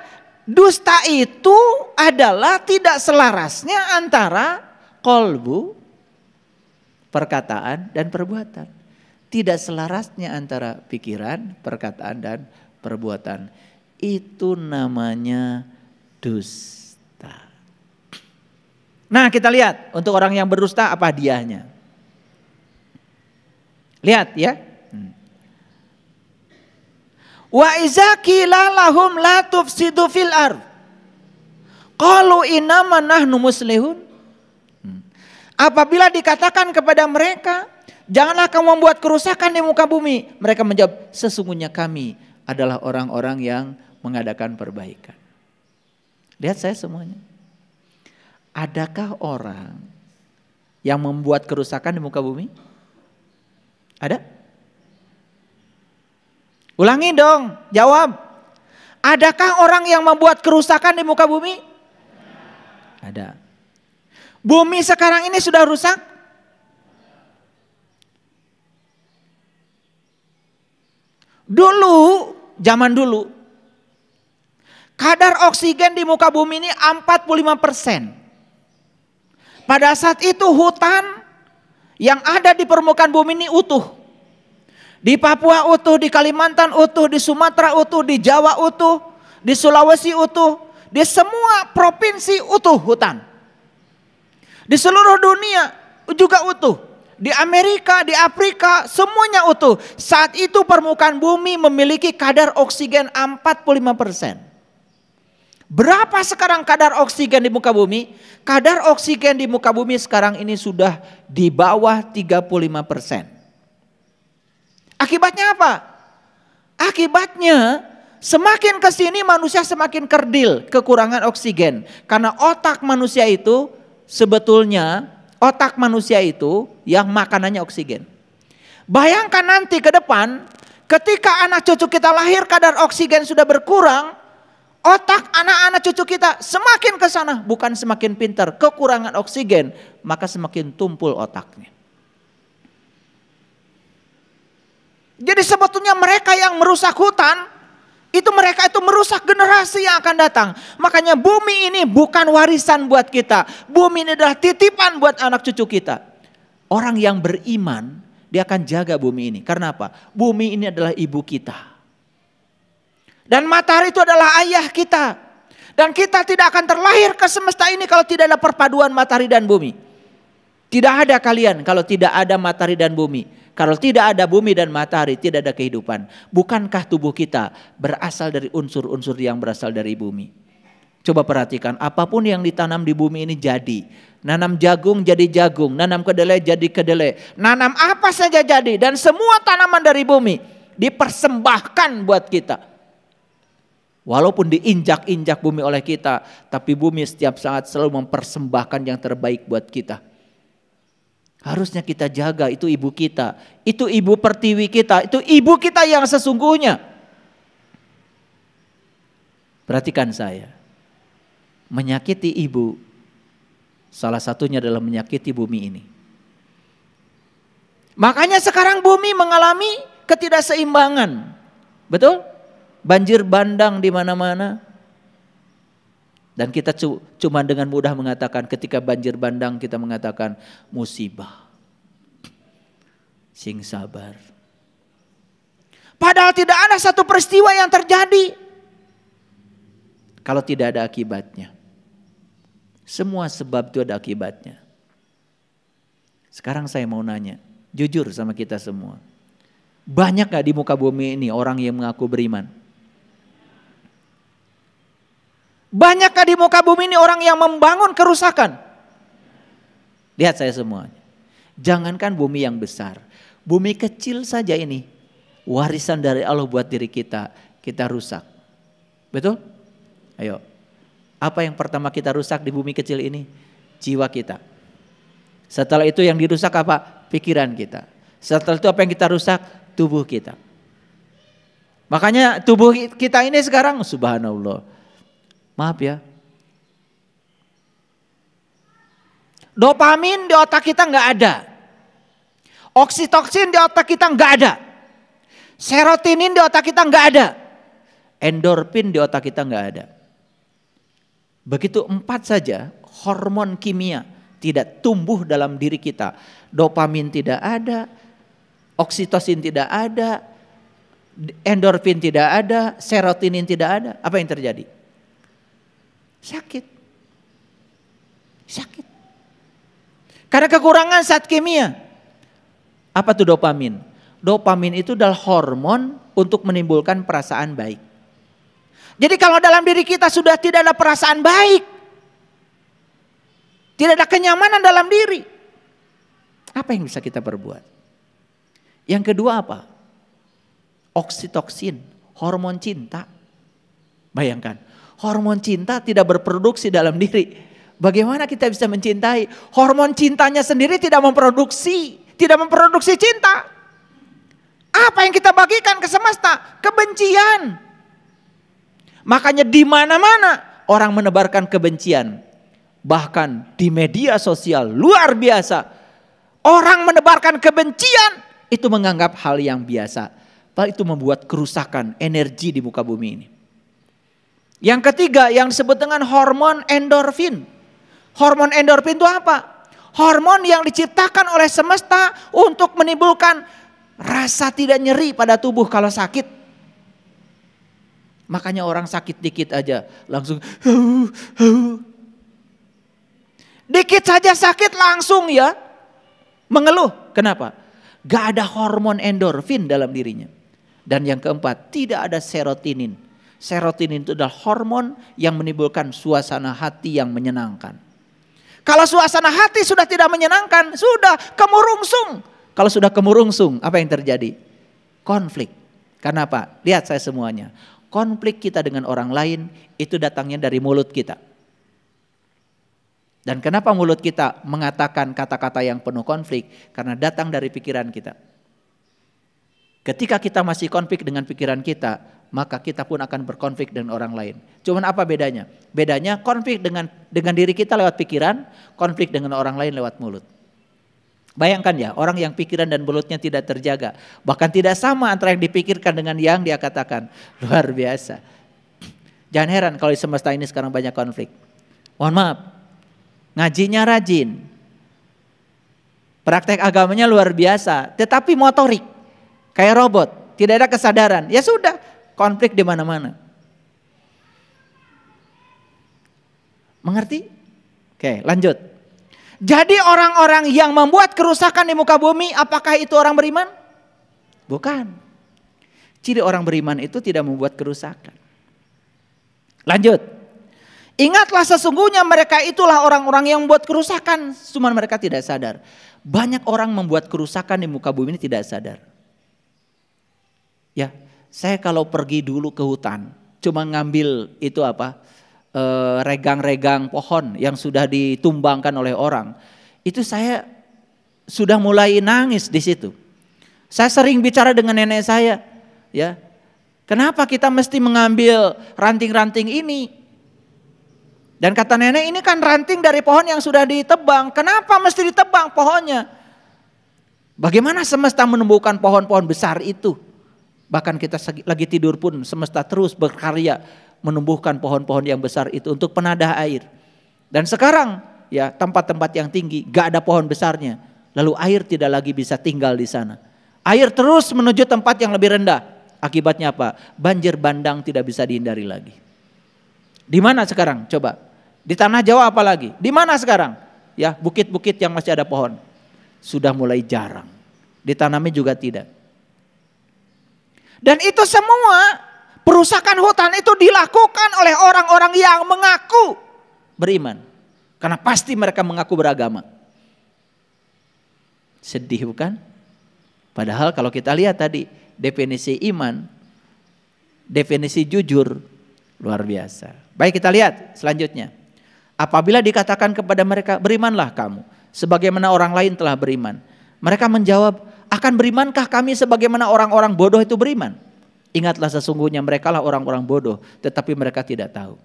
Dusta itu adalah tidak selarasnya antara kolbu, perkataan, dan perbuatan. Tidak selarasnya antara pikiran, perkataan, dan perbuatan. Itu namanya dusta. Nah kita lihat untuk orang yang berdusta apa hadiahnya. Lihat ya, Wa izaki lalahum latuf la tufsidu fil ar. Kalau innama nahnu muslihun. Hmm. Apabila dikatakan kepada mereka, janganlah kamu membuat kerusakan di muka bumi. Mereka menjawab, sesungguhnya kami adalah orang-orang yang mengadakan perbaikan. Lihat saya semuanya. Adakah orang yang membuat kerusakan di muka bumi? Ada? Ulangi dong, jawab. Adakah orang yang membuat kerusakan di muka bumi? Ada. Bumi sekarang ini sudah rusak? Dulu, zaman dulu, kadar oksigen di muka bumi ini 45 persen. Pada saat itu hutan yang ada di permukaan bumi ini utuh. Di Papua utuh, di Kalimantan utuh, di Sumatera utuh, di Jawa utuh, di Sulawesi utuh, di semua provinsi utuh hutan. Di seluruh dunia juga utuh. Di Amerika, di Afrika, semuanya utuh. Saat itu permukaan bumi memiliki kadar oksigen 45 persen. Berapa sekarang kadar oksigen di muka bumi? Kadar oksigen di muka bumi sekarang ini sudah di bawah 35 persen. Akibatnya apa? Akibatnya semakin ke sini manusia semakin kerdil, kekurangan oksigen. Karena otak manusia itu sebetulnya otak manusia itu yang makanannya oksigen. Bayangkan nanti ke depan ketika anak cucu kita lahir kadar oksigen sudah berkurang, otak anak-anak cucu kita semakin ke sana bukan semakin pintar, kekurangan oksigen, maka semakin tumpul otaknya. Jadi sebetulnya mereka yang merusak hutan, itu mereka itu merusak generasi yang akan datang. Makanya bumi ini bukan warisan buat kita. Bumi ini adalah titipan buat anak cucu kita. Orang yang beriman, dia akan jaga bumi ini. Karena apa? Bumi ini adalah ibu kita. Dan matahari itu adalah ayah kita. Dan kita tidak akan terlahir ke semesta ini kalau tidak ada perpaduan matahari dan bumi. Tidak ada kalian kalau tidak ada matahari dan bumi. Kalau tidak ada bumi dan matahari, tidak ada kehidupan. Bukankah tubuh kita berasal dari unsur-unsur yang berasal dari bumi? Coba perhatikan, apapun yang ditanam di bumi ini jadi. Nanam jagung jadi jagung, nanam kedelai jadi kedelai. Nanam apa saja jadi dan semua tanaman dari bumi dipersembahkan buat kita. Walaupun diinjak-injak bumi oleh kita, tapi bumi setiap saat selalu mempersembahkan yang terbaik buat kita. Harusnya kita jaga itu ibu kita, itu ibu pertiwi kita, itu ibu kita yang sesungguhnya. Perhatikan saya. Menyakiti ibu salah satunya adalah menyakiti bumi ini. Makanya sekarang bumi mengalami ketidakseimbangan. Betul? Banjir bandang di mana-mana, dan kita cuma dengan mudah mengatakan ketika banjir bandang kita mengatakan musibah. Sing sabar. Padahal tidak ada satu peristiwa yang terjadi. Kalau tidak ada akibatnya. Semua sebab itu ada akibatnya. Sekarang saya mau nanya. Jujur sama kita semua. Banyak gak di muka bumi ini orang yang mengaku beriman? Banyakkah di muka bumi ini orang yang membangun kerusakan? Lihat saya semua, Jangankan bumi yang besar. Bumi kecil saja ini. Warisan dari Allah buat diri kita. Kita rusak. Betul? Ayo. Apa yang pertama kita rusak di bumi kecil ini? Jiwa kita. Setelah itu yang dirusak apa? Pikiran kita. Setelah itu apa yang kita rusak? Tubuh kita. Makanya tubuh kita ini sekarang subhanallah Maaf ya. Dopamin di otak kita nggak ada. Oksitoksin di otak kita nggak ada. Serotonin di otak kita nggak ada. Endorfin di otak kita nggak ada. Begitu empat saja hormon kimia tidak tumbuh dalam diri kita. Dopamin tidak ada, oksitosin tidak ada, endorfin tidak ada, serotonin tidak ada. Apa yang terjadi? Sakit. Sakit. Karena kekurangan saat kimia. Apa tuh dopamin? Dopamin itu adalah hormon untuk menimbulkan perasaan baik. Jadi kalau dalam diri kita sudah tidak ada perasaan baik, tidak ada kenyamanan dalam diri, apa yang bisa kita perbuat? Yang kedua apa? Oksitoksin, hormon cinta. Bayangkan, hormon cinta tidak berproduksi dalam diri. Bagaimana kita bisa mencintai? Hormon cintanya sendiri tidak memproduksi, tidak memproduksi cinta. Apa yang kita bagikan ke semesta? Kebencian. Makanya di mana-mana orang menebarkan kebencian. Bahkan di media sosial luar biasa. Orang menebarkan kebencian itu menganggap hal yang biasa. Padahal itu membuat kerusakan energi di muka bumi ini. Yang ketiga yang disebut dengan hormon endorfin. Hormon endorfin itu apa? Hormon yang diciptakan oleh semesta untuk menimbulkan rasa tidak nyeri pada tubuh kalau sakit. Makanya orang sakit dikit aja langsung huh, huh. Dikit saja sakit langsung ya mengeluh. Kenapa? Gak ada hormon endorfin dalam dirinya. Dan yang keempat, tidak ada serotonin Serotonin itu adalah hormon yang menimbulkan suasana hati yang menyenangkan. Kalau suasana hati sudah tidak menyenangkan, sudah kemurungsung. Kalau sudah kemurungsung, apa yang terjadi? Konflik. Karena apa? Lihat saya semuanya. Konflik kita dengan orang lain itu datangnya dari mulut kita. Dan kenapa mulut kita mengatakan kata-kata yang penuh konflik? Karena datang dari pikiran kita. Ketika kita masih konflik dengan pikiran kita, maka kita pun akan berkonflik dengan orang lain. Cuman apa bedanya? Bedanya konflik dengan dengan diri kita lewat pikiran, konflik dengan orang lain lewat mulut. Bayangkan ya, orang yang pikiran dan mulutnya tidak terjaga, bahkan tidak sama antara yang dipikirkan dengan yang dia katakan. [LAUGHS] Luar biasa. Jangan heran kalau di semesta ini sekarang banyak konflik. Mohon maaf, ngajinya rajin, praktek agamanya luar biasa, tetapi motorik Kayak robot, tidak ada kesadaran. Ya sudah, konflik di mana-mana. Mengerti? Oke, lanjut. Jadi orang-orang yang membuat kerusakan di muka bumi, apakah itu orang beriman? Bukan. Ciri orang beriman itu tidak membuat kerusakan. Lanjut. Ingatlah sesungguhnya mereka itulah orang-orang yang membuat kerusakan. cuma mereka tidak sadar. Banyak orang membuat kerusakan di muka bumi ini tidak sadar. Ya, saya kalau pergi dulu ke hutan, cuma ngambil itu apa? Eh, regang-regang pohon yang sudah ditumbangkan oleh orang. Itu saya sudah mulai nangis di situ. Saya sering bicara dengan nenek saya, ya. Kenapa kita mesti mengambil ranting-ranting ini? Dan kata nenek ini kan ranting dari pohon yang sudah ditebang. Kenapa mesti ditebang pohonnya? Bagaimana semesta menumbuhkan pohon-pohon besar itu? Bahkan kita lagi tidur pun semesta terus berkarya menumbuhkan pohon-pohon yang besar itu untuk penadah air. Dan sekarang ya tempat-tempat yang tinggi gak ada pohon besarnya. Lalu air tidak lagi bisa tinggal di sana. Air terus menuju tempat yang lebih rendah. Akibatnya apa? Banjir bandang tidak bisa dihindari lagi. Di mana sekarang? Coba. Di tanah Jawa apa lagi? Di mana sekarang? Ya, bukit-bukit yang masih ada pohon sudah mulai jarang. Ditanami juga tidak. Dan itu semua perusakan hutan itu dilakukan oleh orang-orang yang mengaku beriman. Karena pasti mereka mengaku beragama. Sedih bukan? Padahal kalau kita lihat tadi definisi iman, definisi jujur luar biasa. Baik kita lihat selanjutnya. Apabila dikatakan kepada mereka berimanlah kamu sebagaimana orang lain telah beriman. Mereka menjawab, akan berimankah kami sebagaimana orang-orang bodoh itu beriman? Ingatlah sesungguhnya mereka lah orang-orang bodoh, tetapi mereka tidak tahu.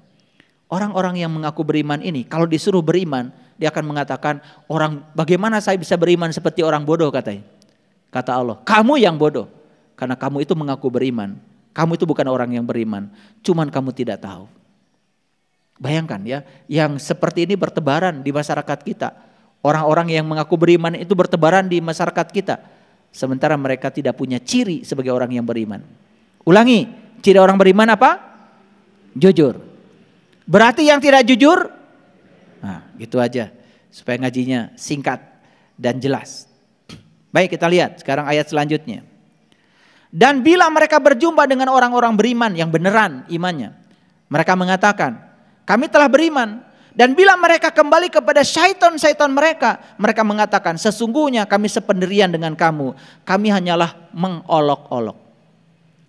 Orang-orang yang mengaku beriman ini, kalau disuruh beriman, dia akan mengatakan, orang bagaimana saya bisa beriman seperti orang bodoh katanya. Kata Allah, kamu yang bodoh. Karena kamu itu mengaku beriman. Kamu itu bukan orang yang beriman. Cuman kamu tidak tahu. Bayangkan ya, yang seperti ini bertebaran di masyarakat kita. Orang-orang yang mengaku beriman itu bertebaran di masyarakat kita. Sementara mereka tidak punya ciri sebagai orang yang beriman. Ulangi, ciri orang beriman apa? Jujur. Berarti yang tidak jujur? Nah, gitu aja. Supaya ngajinya singkat dan jelas. Baik, kita lihat sekarang ayat selanjutnya. Dan bila mereka berjumpa dengan orang-orang beriman yang beneran imannya, mereka mengatakan, "Kami telah beriman, dan bila mereka kembali kepada syaitan-syaitan mereka, mereka mengatakan, sesungguhnya kami sependirian dengan kamu. Kami hanyalah mengolok-olok.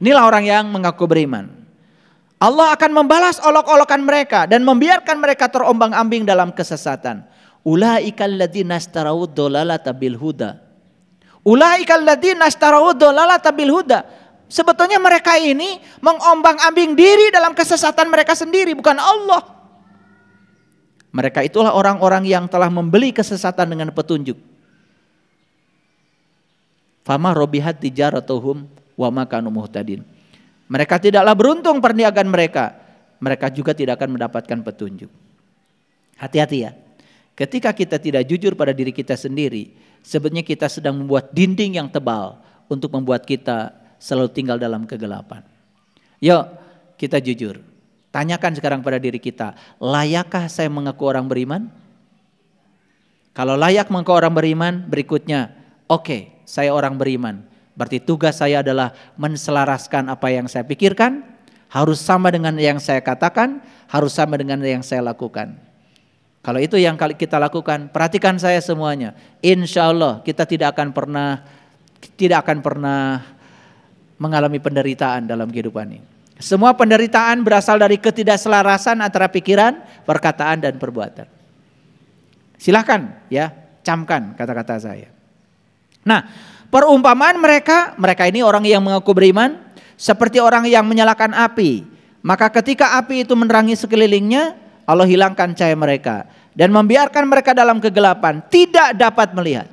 Inilah orang yang mengaku beriman. Allah akan membalas olok-olokan mereka dan membiarkan mereka terombang-ambing dalam kesesatan. Ulaikal ladzina astarau dolalata bil huda. Ulaikal ladzina astarau dolalata bil huda. Sebetulnya mereka ini mengombang-ambing diri dalam kesesatan mereka sendiri, bukan Allah. Mereka itulah orang-orang yang telah membeli kesesatan dengan petunjuk. Fama robihat tijaratuhum wa makanu muhtadin. Mereka tidaklah beruntung perniagaan mereka. Mereka juga tidak akan mendapatkan petunjuk. Hati-hati ya. Ketika kita tidak jujur pada diri kita sendiri, sebetulnya kita sedang membuat dinding yang tebal untuk membuat kita selalu tinggal dalam kegelapan. Yuk, kita jujur. Tanyakan sekarang pada diri kita, layakkah saya mengaku orang beriman? Kalau layak mengaku orang beriman, berikutnya, oke, okay, saya orang beriman. Berarti tugas saya adalah menselaraskan apa yang saya pikirkan, harus sama dengan yang saya katakan, harus sama dengan yang saya lakukan. Kalau itu yang kita lakukan, perhatikan saya semuanya. Insya Allah kita tidak akan pernah tidak akan pernah mengalami penderitaan dalam kehidupan ini. Semua penderitaan berasal dari ketidakselarasan antara pikiran, perkataan, dan perbuatan. Silahkan ya, camkan kata-kata saya. Nah, perumpamaan mereka, mereka ini orang yang mengaku beriman, seperti orang yang menyalakan api. Maka ketika api itu menerangi sekelilingnya, Allah hilangkan cahaya mereka. Dan membiarkan mereka dalam kegelapan, tidak dapat melihat.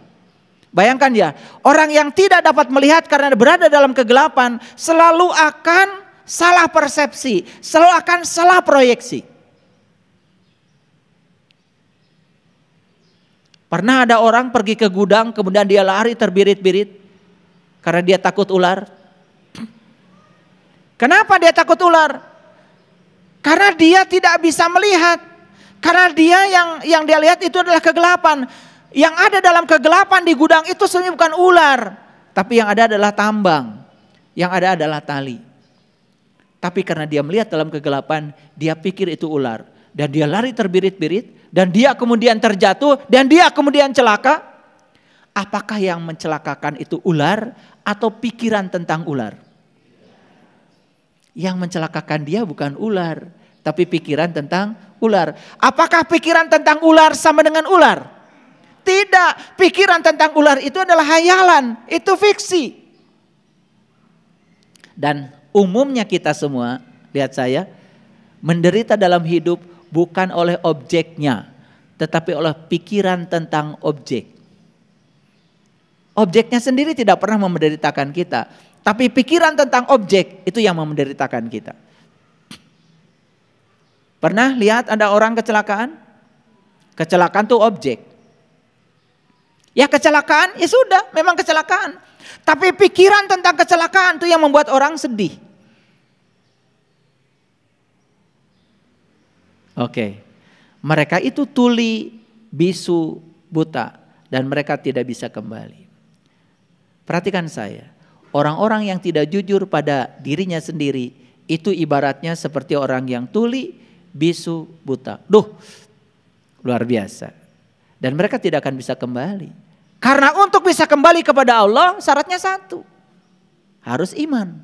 Bayangkan ya, orang yang tidak dapat melihat karena berada dalam kegelapan, selalu akan salah persepsi, selalu akan salah proyeksi. Pernah ada orang pergi ke gudang kemudian dia lari terbirit-birit karena dia takut ular. Kenapa dia takut ular? Karena dia tidak bisa melihat. Karena dia yang yang dia lihat itu adalah kegelapan. Yang ada dalam kegelapan di gudang itu sebenarnya bukan ular, tapi yang ada adalah tambang. Yang ada adalah tali. Tapi karena dia melihat dalam kegelapan, dia pikir itu ular. Dan dia lari terbirit-birit, dan dia kemudian terjatuh, dan dia kemudian celaka. Apakah yang mencelakakan itu ular atau pikiran tentang ular? Yang mencelakakan dia bukan ular, tapi pikiran tentang ular. Apakah pikiran tentang ular sama dengan ular? Tidak, pikiran tentang ular itu adalah hayalan, itu fiksi. Dan umumnya kita semua, lihat saya, menderita dalam hidup bukan oleh objeknya, tetapi oleh pikiran tentang objek. Objeknya sendiri tidak pernah memenderitakan kita, tapi pikiran tentang objek itu yang memenderitakan kita. Pernah lihat ada orang kecelakaan? Kecelakaan itu objek. Ya kecelakaan, ya sudah, memang kecelakaan. Tapi pikiran tentang kecelakaan itu yang membuat orang sedih. Oke, mereka itu tuli, bisu, buta, dan mereka tidak bisa kembali. Perhatikan saya, orang-orang yang tidak jujur pada dirinya sendiri itu ibaratnya seperti orang yang tuli, bisu, buta. Duh, luar biasa. Dan mereka tidak akan bisa kembali. Karena untuk bisa kembali kepada Allah syaratnya satu. Harus iman.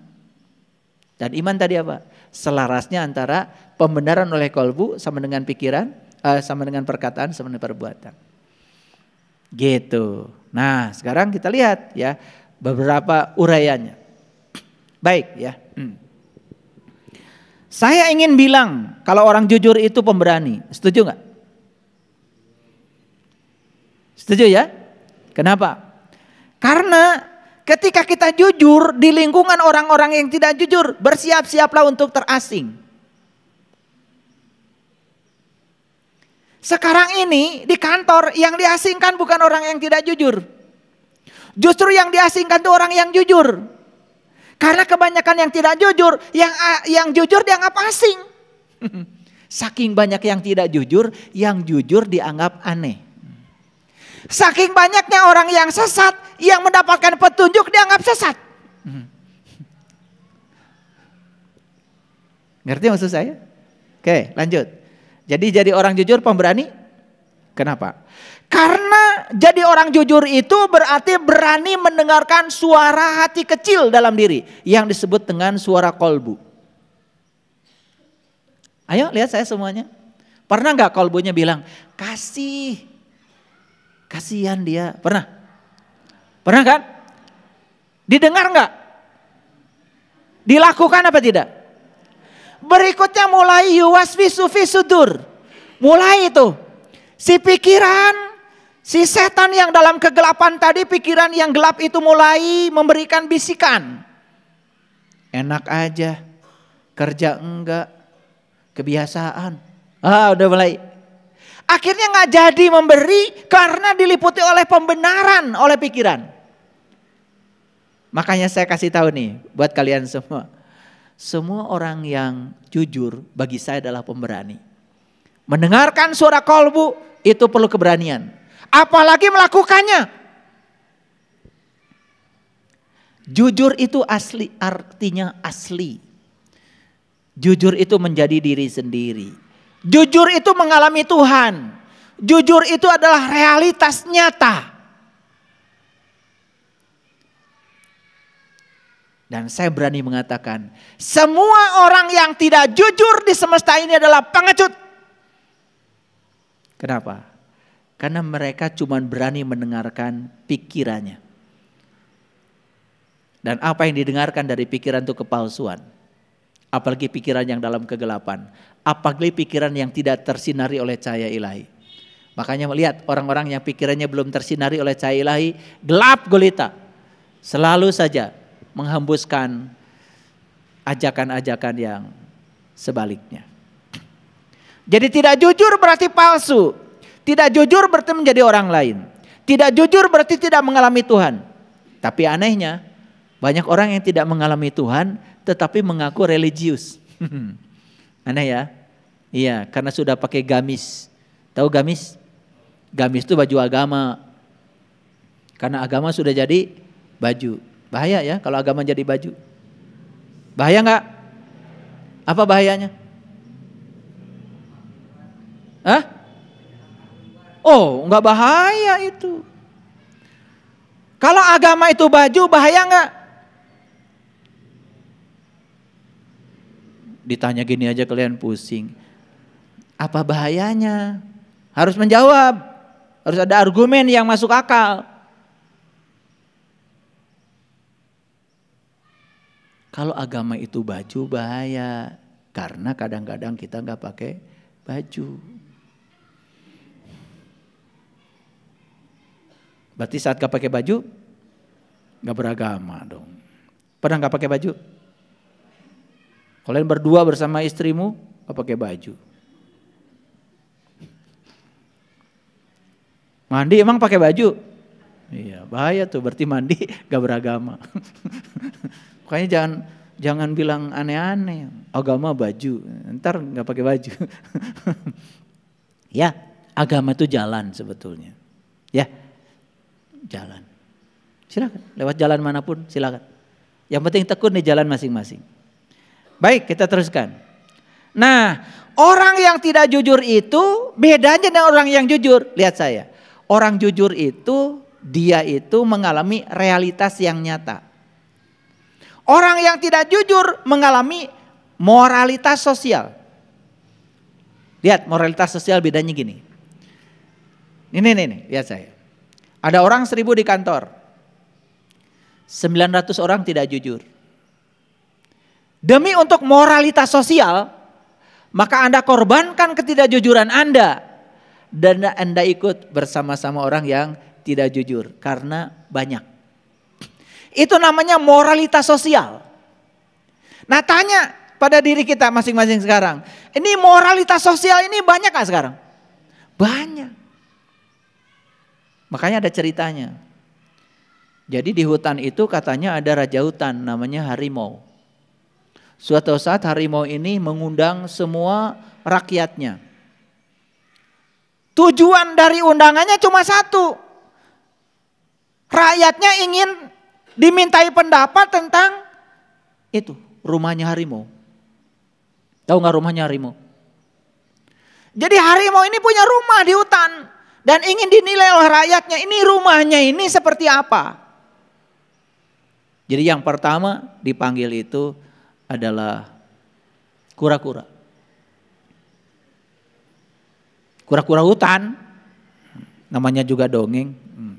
Dan iman tadi apa? Selarasnya antara pembenaran oleh kolbu sama dengan pikiran, eh, sama dengan perkataan, sama dengan perbuatan. Gitu. Nah sekarang kita lihat ya beberapa uraiannya. Baik ya. Hmm. Saya ingin bilang kalau orang jujur itu pemberani. Setuju nggak? Setuju ya? Kenapa? Karena ketika kita jujur di lingkungan orang-orang yang tidak jujur, bersiap-siaplah untuk terasing. Sekarang ini di kantor yang diasingkan bukan orang yang tidak jujur. Justru yang diasingkan itu orang yang jujur. Karena kebanyakan yang tidak jujur, yang yang jujur dianggap asing. [LAUGHS] Saking banyak yang tidak jujur, yang jujur dianggap aneh. Saking banyaknya orang yang sesat, yang mendapatkan petunjuk dianggap sesat. Hmm. Ngerti maksud saya? Oke, lanjut. Jadi jadi orang jujur pemberani. Kenapa? Karena jadi orang jujur itu berarti berani mendengarkan suara hati kecil dalam diri yang disebut dengan suara kolbu. Ayo lihat saya semuanya. Pernah nggak kolbunya bilang, kasih Kasihan dia. Pernah? Pernah kan? Didengar nggak? Dilakukan apa tidak? Berikutnya mulai yuwasfi visu sudur. Mulai itu. Si pikiran, si setan yang dalam kegelapan tadi, pikiran yang gelap itu mulai memberikan bisikan. Enak aja, kerja enggak, kebiasaan. Ah udah mulai Akhirnya nggak jadi memberi karena diliputi oleh pembenaran, oleh pikiran. Makanya saya kasih tahu nih buat kalian semua. Semua orang yang jujur bagi saya adalah pemberani. Mendengarkan suara kolbu itu perlu keberanian. Apalagi melakukannya. Jujur itu asli artinya asli. Jujur itu menjadi diri sendiri. Jujur itu mengalami Tuhan. Jujur itu adalah realitas nyata. Dan saya berani mengatakan, semua orang yang tidak jujur di semesta ini adalah pengecut. Kenapa? Karena mereka cuma berani mendengarkan pikirannya. Dan apa yang didengarkan dari pikiran itu kepalsuan apalagi pikiran yang dalam kegelapan, apalagi pikiran yang tidak tersinari oleh cahaya ilahi. Makanya melihat orang-orang yang pikirannya belum tersinari oleh cahaya ilahi, gelap gulita. Selalu saja menghembuskan ajakan-ajakan yang sebaliknya. Jadi tidak jujur berarti palsu. Tidak jujur berarti menjadi orang lain. Tidak jujur berarti tidak mengalami Tuhan. Tapi anehnya banyak orang yang tidak mengalami Tuhan tetapi mengaku religius. [LAUGHS] Aneh ya? Iya, karena sudah pakai gamis. Tahu gamis? Gamis itu baju agama. Karena agama sudah jadi baju. Bahaya ya kalau agama jadi baju. Bahaya nggak? Apa bahayanya? Hah? Oh, enggak bahaya itu. Kalau agama itu baju, bahaya enggak? ditanya gini aja kalian pusing. Apa bahayanya? Harus menjawab. Harus ada argumen yang masuk akal. Kalau agama itu baju bahaya karena kadang-kadang kita nggak pakai baju. Berarti saat nggak pakai baju nggak beragama dong. Pernah nggak pakai baju? Kalian berdua bersama istrimu, apa pakai baju. Mandi emang pakai baju? Iya, bahaya tuh berarti mandi [LAUGHS] gak beragama. Pokoknya [LAUGHS] jangan jangan bilang aneh-aneh. Agama baju, ntar nggak pakai baju. [LAUGHS] ya, agama itu jalan sebetulnya. Ya, jalan. Silakan, lewat jalan manapun silakan. Yang penting tekun di jalan masing-masing. Baik, kita teruskan. Nah, orang yang tidak jujur itu bedanya dengan orang yang jujur. Lihat saya. Orang jujur itu dia itu mengalami realitas yang nyata. Orang yang tidak jujur mengalami moralitas sosial. Lihat moralitas sosial bedanya gini. Ini nih, nih, lihat saya. Ada orang seribu di kantor. 900 orang tidak jujur. Demi untuk moralitas sosial, maka Anda korbankan ketidakjujuran Anda dan Anda ikut bersama-sama orang yang tidak jujur karena banyak. Itu namanya moralitas sosial. Nah, tanya pada diri kita masing-masing sekarang. Ini moralitas sosial ini banyak gak sekarang? Banyak. Makanya ada ceritanya. Jadi di hutan itu katanya ada raja hutan namanya harimau. Suatu saat harimau ini mengundang semua rakyatnya. Tujuan dari undangannya cuma satu. Rakyatnya ingin dimintai pendapat tentang itu rumahnya harimau. Tahu nggak rumahnya harimau? Jadi harimau ini punya rumah di hutan dan ingin dinilai oleh rakyatnya ini rumahnya ini seperti apa. Jadi yang pertama dipanggil itu adalah kura-kura. Kura-kura hutan, namanya juga dongeng. Hmm.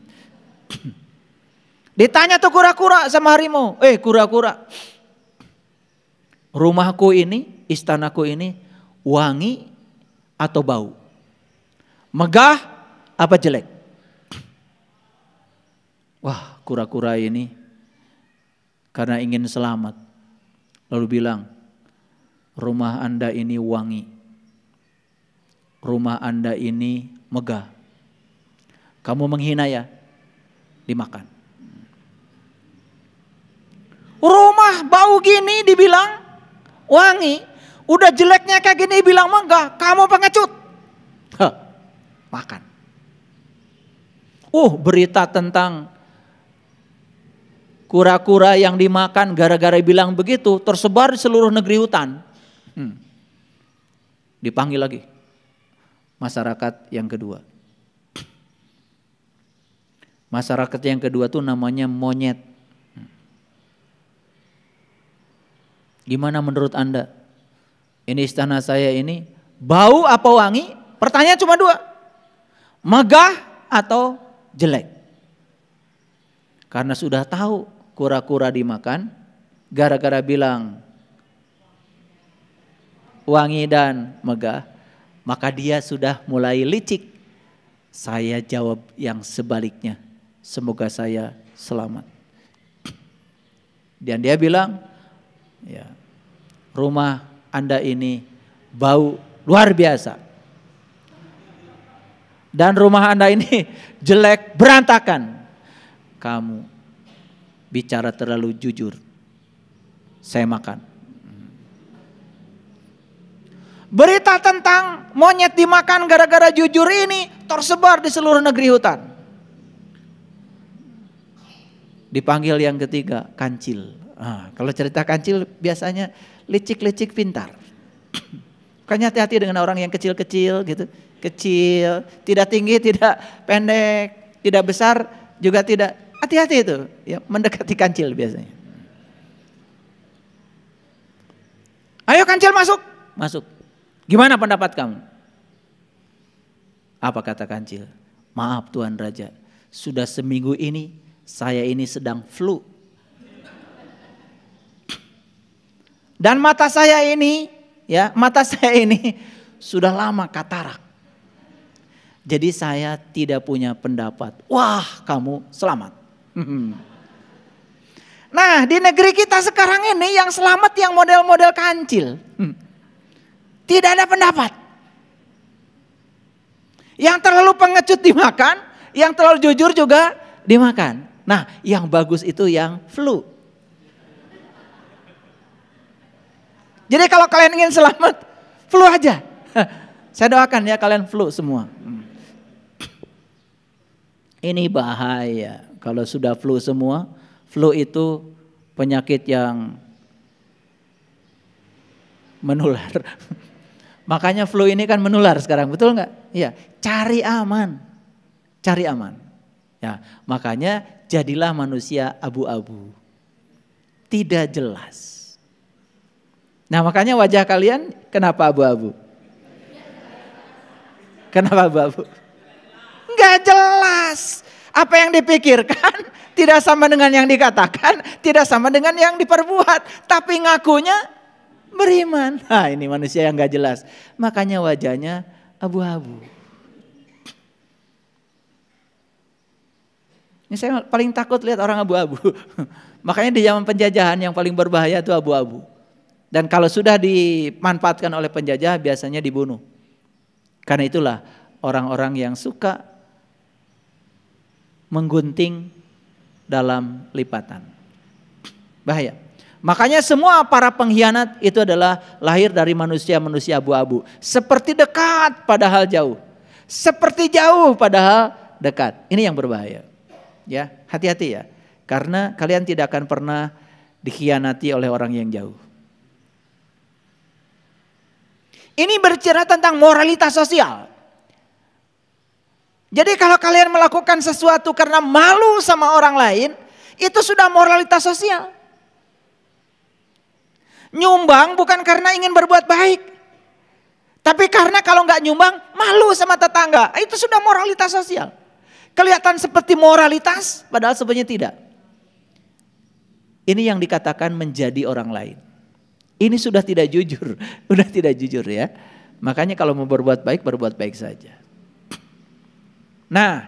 [CLEARS THROAT] Ditanya tuh kura-kura sama harimau, eh kura-kura. Rumahku ini, istanaku ini wangi atau bau? Megah apa jelek? [CLEARS THROAT] Wah kura-kura ini karena ingin selamat Lalu bilang, rumah Anda ini wangi. Rumah Anda ini megah. Kamu menghina ya? Dimakan. Rumah bau gini dibilang wangi. Udah jeleknya kayak gini bilang megah. Kamu pengecut. Hah, makan. Uh, berita tentang Kura-kura yang dimakan gara-gara bilang begitu tersebar di seluruh negeri hutan. Hmm. Dipanggil lagi masyarakat yang kedua. Masyarakat yang kedua tuh namanya monyet. Hmm. Gimana menurut Anda? Ini istana saya ini bau apa wangi? Pertanyaan cuma dua. Megah atau jelek? Karena sudah tahu kura-kura dimakan gara-gara bilang wangi dan megah, maka dia sudah mulai licik. Saya jawab yang sebaliknya. Semoga saya selamat. Dan dia bilang, ya, rumah Anda ini bau luar biasa. Dan rumah Anda ini [LAUGHS] jelek berantakan. Kamu bicara terlalu jujur. Saya makan. Berita tentang monyet dimakan gara-gara jujur ini tersebar di seluruh negeri hutan. Dipanggil yang ketiga, kancil. Nah, kalau cerita kancil biasanya licik-licik pintar. Makanya hati-hati dengan orang yang kecil-kecil gitu. Kecil, tidak tinggi, tidak pendek, tidak besar, juga tidak Hati-hati itu, ya, mendekati kancil biasanya. Ayo kancil masuk, masuk. Gimana pendapat kamu? Apa kata kancil? Maaf Tuhan Raja, sudah seminggu ini saya ini sedang flu. Dan mata saya ini, ya, mata saya ini sudah lama katarak. Jadi saya tidak punya pendapat. Wah, kamu selamat. [LAUGHS] Nah di negeri kita sekarang ini yang selamat yang model-model kancil. Tidak ada pendapat. Yang terlalu pengecut dimakan, yang terlalu jujur juga dimakan. Nah yang bagus itu yang flu. [LAUGHS] Jadi kalau kalian ingin selamat, flu aja. [LAUGHS] Saya doakan ya kalian flu semua. Hmm. [CLEARS THROAT] Ini bahaya. Kalau sudah flu semua, flu itu penyakit yang menular. [LAUGHS] Makanya flu ini kan menular sekarang, betul nggak? Iya, cari aman, cari aman. Ya, makanya jadilah manusia abu-abu, tidak jelas. Nah makanya wajah kalian kenapa abu-abu? Kenapa abu-abu? Nggak jelas. Apa yang dipikirkan [LAUGHS] tidak sama dengan yang dikatakan, tidak sama dengan yang diperbuat, tapi ngakunya beriman. Nah, ini manusia yang gak jelas. Makanya wajahnya abu-abu. Ini saya paling takut lihat orang abu-abu. [LAUGHS] Makanya di zaman penjajahan yang paling berbahaya itu abu-abu. Dan kalau sudah dimanfaatkan oleh penjajah biasanya dibunuh. Karena itulah orang-orang yang suka menggunting dalam lipatan. Bahaya. Makanya semua para pengkhianat itu adalah lahir dari manusia-manusia abu-abu. Seperti dekat padahal jauh. Seperti jauh padahal dekat. Ini yang berbahaya. Ya, hati-hati ya. Karena kalian tidak akan pernah dikhianati oleh orang yang jauh. Ini bercerita tentang moralitas sosial. Jadi kalau kalian melakukan sesuatu karena malu sama orang lain, itu sudah moralitas sosial. Nyumbang bukan karena ingin berbuat baik. Tapi karena kalau nggak nyumbang, malu sama tetangga. Itu sudah moralitas sosial. Kelihatan seperti moralitas, padahal sebenarnya tidak. Ini yang dikatakan menjadi orang lain. Ini sudah tidak jujur, [LAUGHS] sudah tidak jujur ya. Makanya kalau mau berbuat baik, berbuat baik saja. Nah,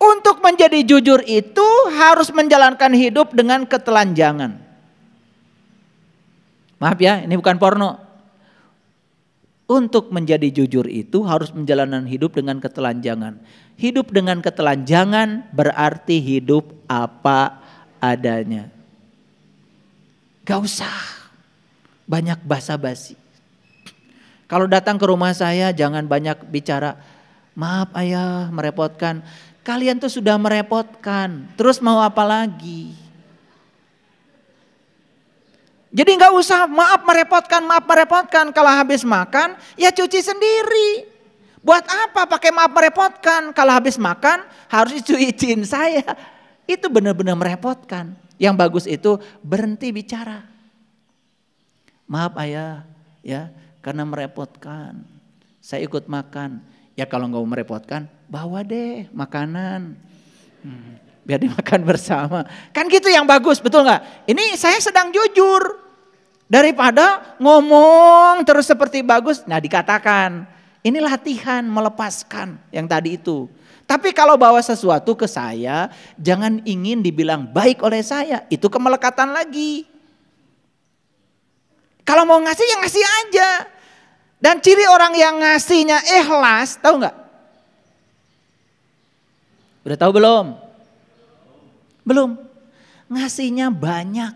untuk menjadi jujur itu harus menjalankan hidup dengan ketelanjangan. Maaf ya, ini bukan porno. Untuk menjadi jujur itu harus menjalankan hidup dengan ketelanjangan. Hidup dengan ketelanjangan berarti hidup apa adanya. Gak usah banyak basa-basi. Kalau datang ke rumah saya jangan banyak bicara Maaf ayah merepotkan. Kalian tuh sudah merepotkan. Terus mau apa lagi? Jadi nggak usah maaf merepotkan, maaf merepotkan. Kalau habis makan ya cuci sendiri. Buat apa pakai maaf merepotkan? Kalau habis makan harus [LAUGHS] cuciin saya. Itu benar-benar merepotkan. Yang bagus itu berhenti bicara. Maaf ayah ya karena merepotkan. Saya ikut makan Ya kalau nggak merepotkan, bawa deh makanan. Hmm, biar dimakan [LAUGHS] bersama. Kan gitu yang bagus, betul nggak? Ini saya sedang jujur. Daripada ngomong terus seperti bagus, nah dikatakan. Ini latihan melepaskan yang tadi itu. Tapi kalau bawa sesuatu ke saya, jangan ingin dibilang baik oleh saya. Itu kemelekatan lagi. Kalau mau ngasih ya ngasih aja. Dan ciri orang yang ngasihnya ikhlas, tahu nggak? Udah tahu belum? Belum. Ngasihnya banyak.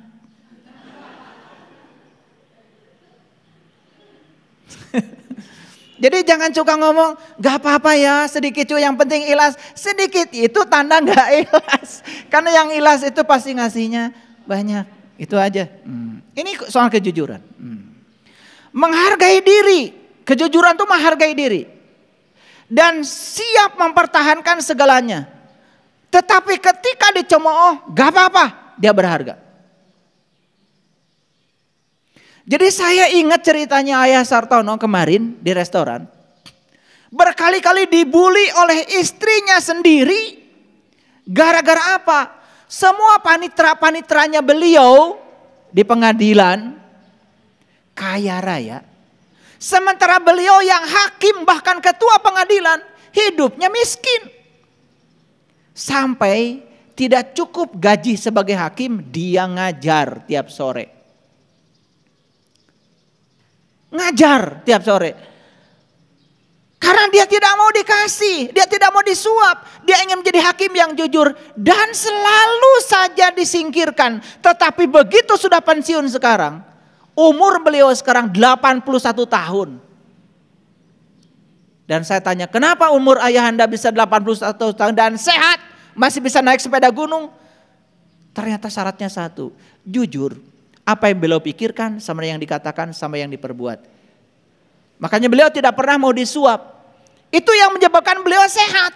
Jadi jangan suka ngomong, gak apa-apa ya sedikit cuy, yang penting ikhlas. Sedikit itu tanda gak ikhlas. [LAUGHS] Karena yang ikhlas itu pasti ngasihnya banyak. Itu aja. Hmm. Ini soal kejujuran. Hmm menghargai diri. Kejujuran itu menghargai diri. Dan siap mempertahankan segalanya. Tetapi ketika dicemooh, gak apa-apa, dia berharga. Jadi saya ingat ceritanya ayah Sartono kemarin di restoran. Berkali-kali dibully oleh istrinya sendiri. Gara-gara apa? Semua panitra-panitranya beliau di pengadilan kaya raya. Sementara beliau yang hakim bahkan ketua pengadilan hidupnya miskin. Sampai tidak cukup gaji sebagai hakim dia ngajar tiap sore. Ngajar tiap sore. Karena dia tidak mau dikasih, dia tidak mau disuap, dia ingin menjadi hakim yang jujur dan selalu saja disingkirkan. Tetapi begitu sudah pensiun sekarang, Umur beliau sekarang 81 tahun. Dan saya tanya, kenapa umur ayah anda bisa 81 tahun dan sehat? Masih bisa naik sepeda gunung? Ternyata syaratnya satu, jujur. Apa yang beliau pikirkan sama yang dikatakan sama yang diperbuat. Makanya beliau tidak pernah mau disuap. Itu yang menyebabkan beliau sehat.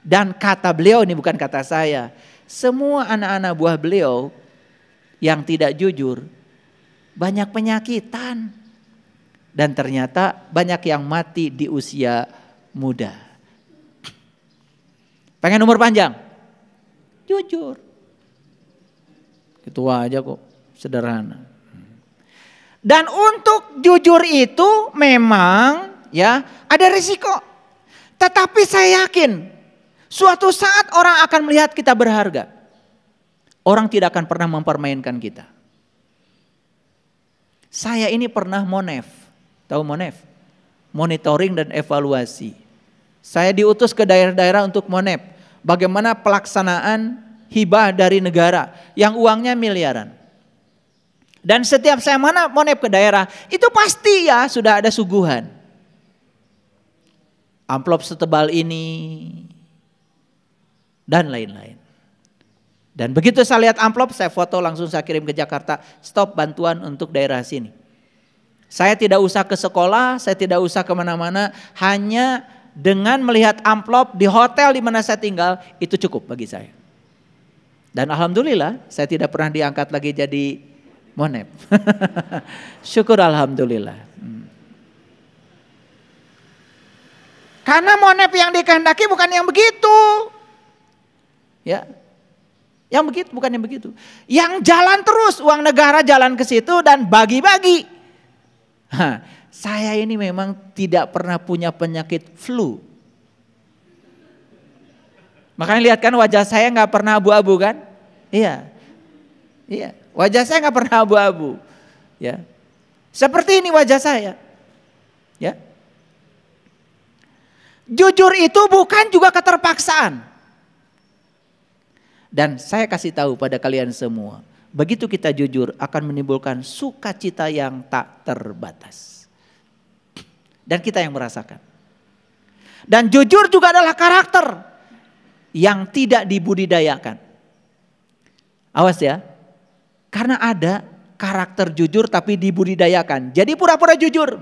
Dan kata beliau ini bukan kata saya. Semua anak-anak buah beliau yang tidak jujur banyak penyakitan. Dan ternyata banyak yang mati di usia muda. Pengen umur panjang? Jujur. Ketua aja kok, sederhana. Dan untuk jujur itu memang ya ada risiko. Tetapi saya yakin suatu saat orang akan melihat kita berharga. Orang tidak akan pernah mempermainkan kita. Saya ini pernah monef. Tahu monef? Monitoring dan evaluasi. Saya diutus ke daerah-daerah untuk monef. Bagaimana pelaksanaan hibah dari negara yang uangnya miliaran. Dan setiap saya mana monef ke daerah, itu pasti ya sudah ada suguhan. Amplop setebal ini dan lain-lain. Dan begitu saya lihat amplop, saya foto langsung saya kirim ke Jakarta. Stop bantuan untuk daerah sini. Saya tidak usah ke sekolah, saya tidak usah kemana-mana. Hanya dengan melihat amplop di hotel di mana saya tinggal, itu cukup bagi saya. Dan Alhamdulillah saya tidak pernah diangkat lagi jadi monep. [LAUGHS] Syukur Alhamdulillah. Hmm. Karena monep yang dikehendaki bukan yang begitu. Ya, yang begitu bukan yang begitu. Yang jalan terus uang negara jalan ke situ dan bagi-bagi. Saya ini memang tidak pernah punya penyakit flu. Makanya lihat kan wajah saya nggak pernah abu-abu kan? Iya. Iya, wajah saya nggak pernah abu-abu. Ya. Seperti ini wajah saya. Ya. Jujur itu bukan juga keterpaksaan. Dan saya kasih tahu pada kalian semua, begitu kita jujur akan menimbulkan sukacita yang tak terbatas. Dan kita yang merasakan. Dan jujur juga adalah karakter yang tidak dibudidayakan. Awas ya, karena ada karakter jujur tapi dibudidayakan. Jadi pura-pura jujur.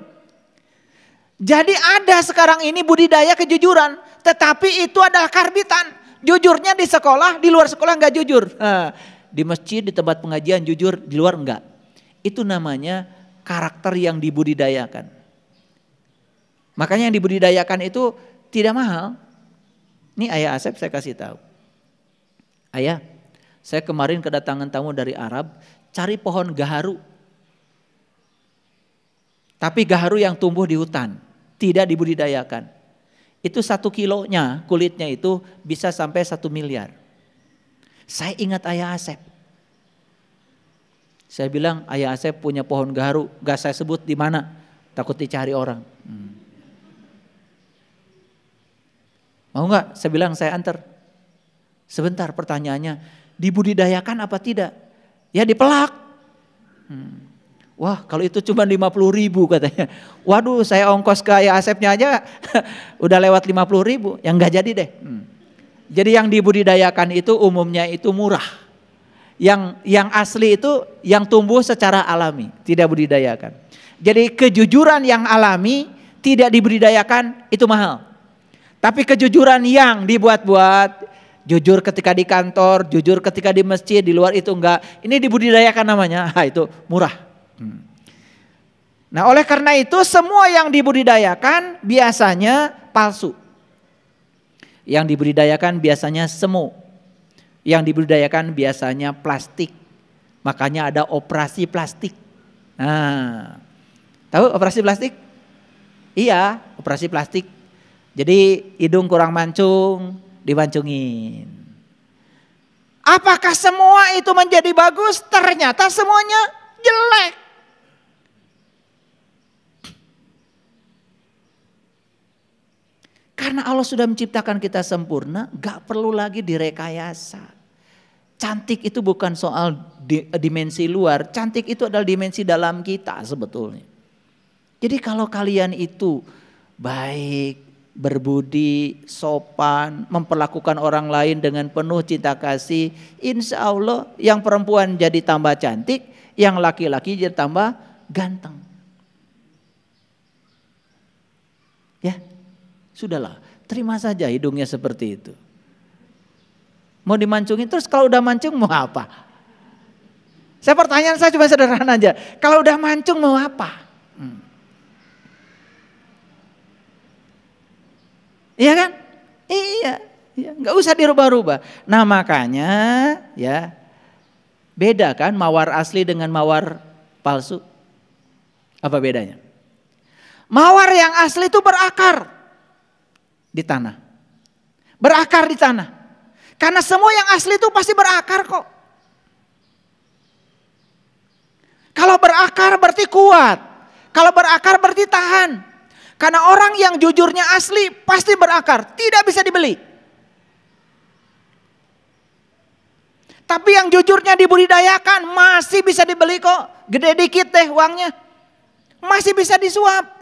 Jadi ada sekarang ini budidaya kejujuran, tetapi itu adalah karbitan. Jujurnya di sekolah, di luar sekolah nggak jujur. di masjid, di tempat pengajian jujur, di luar enggak. Itu namanya karakter yang dibudidayakan. Makanya yang dibudidayakan itu tidak mahal. Ini ayah Asep saya kasih tahu. Ayah, saya kemarin kedatangan tamu dari Arab, cari pohon gaharu. Tapi gaharu yang tumbuh di hutan, tidak dibudidayakan. Itu satu kilonya kulitnya itu bisa sampai satu miliar. Saya ingat ayah Asep. Saya bilang ayah Asep punya pohon garu. gak saya sebut di mana, takut dicari orang. Hmm. Mau nggak? Saya bilang saya antar. Sebentar pertanyaannya, dibudidayakan apa tidak? Ya dipelak. Hmm. Wah kalau itu cuma 50 ribu katanya. Waduh saya ongkos ke Ayah Asepnya aja [LAUGHS] udah lewat 50 ribu. Yang nggak jadi deh. Hmm. Jadi yang dibudidayakan itu umumnya itu murah. Yang yang asli itu yang tumbuh secara alami, tidak budidayakan. Jadi kejujuran yang alami tidak dibudidayakan itu mahal. Tapi kejujuran yang dibuat-buat, jujur ketika di kantor, jujur ketika di masjid, di luar itu enggak. Ini dibudidayakan namanya, [LAUGHS] itu murah. Hmm. Nah oleh karena itu semua yang dibudidayakan biasanya palsu. Yang dibudidayakan biasanya semu. Yang dibudidayakan biasanya plastik. Makanya ada operasi plastik. Nah, tahu operasi plastik? Iya, operasi plastik. Jadi hidung kurang mancung, dimancungin. Apakah semua itu menjadi bagus? Ternyata semuanya jelek. Karena Allah sudah menciptakan kita sempurna, gak perlu lagi direkayasa. Cantik itu bukan soal dimensi luar, cantik itu adalah dimensi dalam kita sebetulnya. Jadi kalau kalian itu baik, berbudi, sopan, memperlakukan orang lain dengan penuh cinta kasih, insya Allah yang perempuan jadi tambah cantik, yang laki-laki jadi tambah ganteng. Ya, Sudahlah, terima saja hidungnya seperti itu. Mau dimancungin terus kalau udah mancung mau apa? Saya pertanyaan saya cuma sederhana aja. Kalau udah mancung mau apa? Hmm. Iya kan? Iya, iya. nggak usah dirubah-rubah. Nah makanya ya beda kan mawar asli dengan mawar palsu. Apa bedanya? Mawar yang asli itu berakar di tanah. Berakar di tanah. Karena semua yang asli itu pasti berakar kok. Kalau berakar berarti kuat. Kalau berakar berarti tahan. Karena orang yang jujurnya asli pasti berakar, tidak bisa dibeli. Tapi yang jujurnya dibudidayakan masih bisa dibeli kok. Gede dikit deh uangnya. Masih bisa disuap.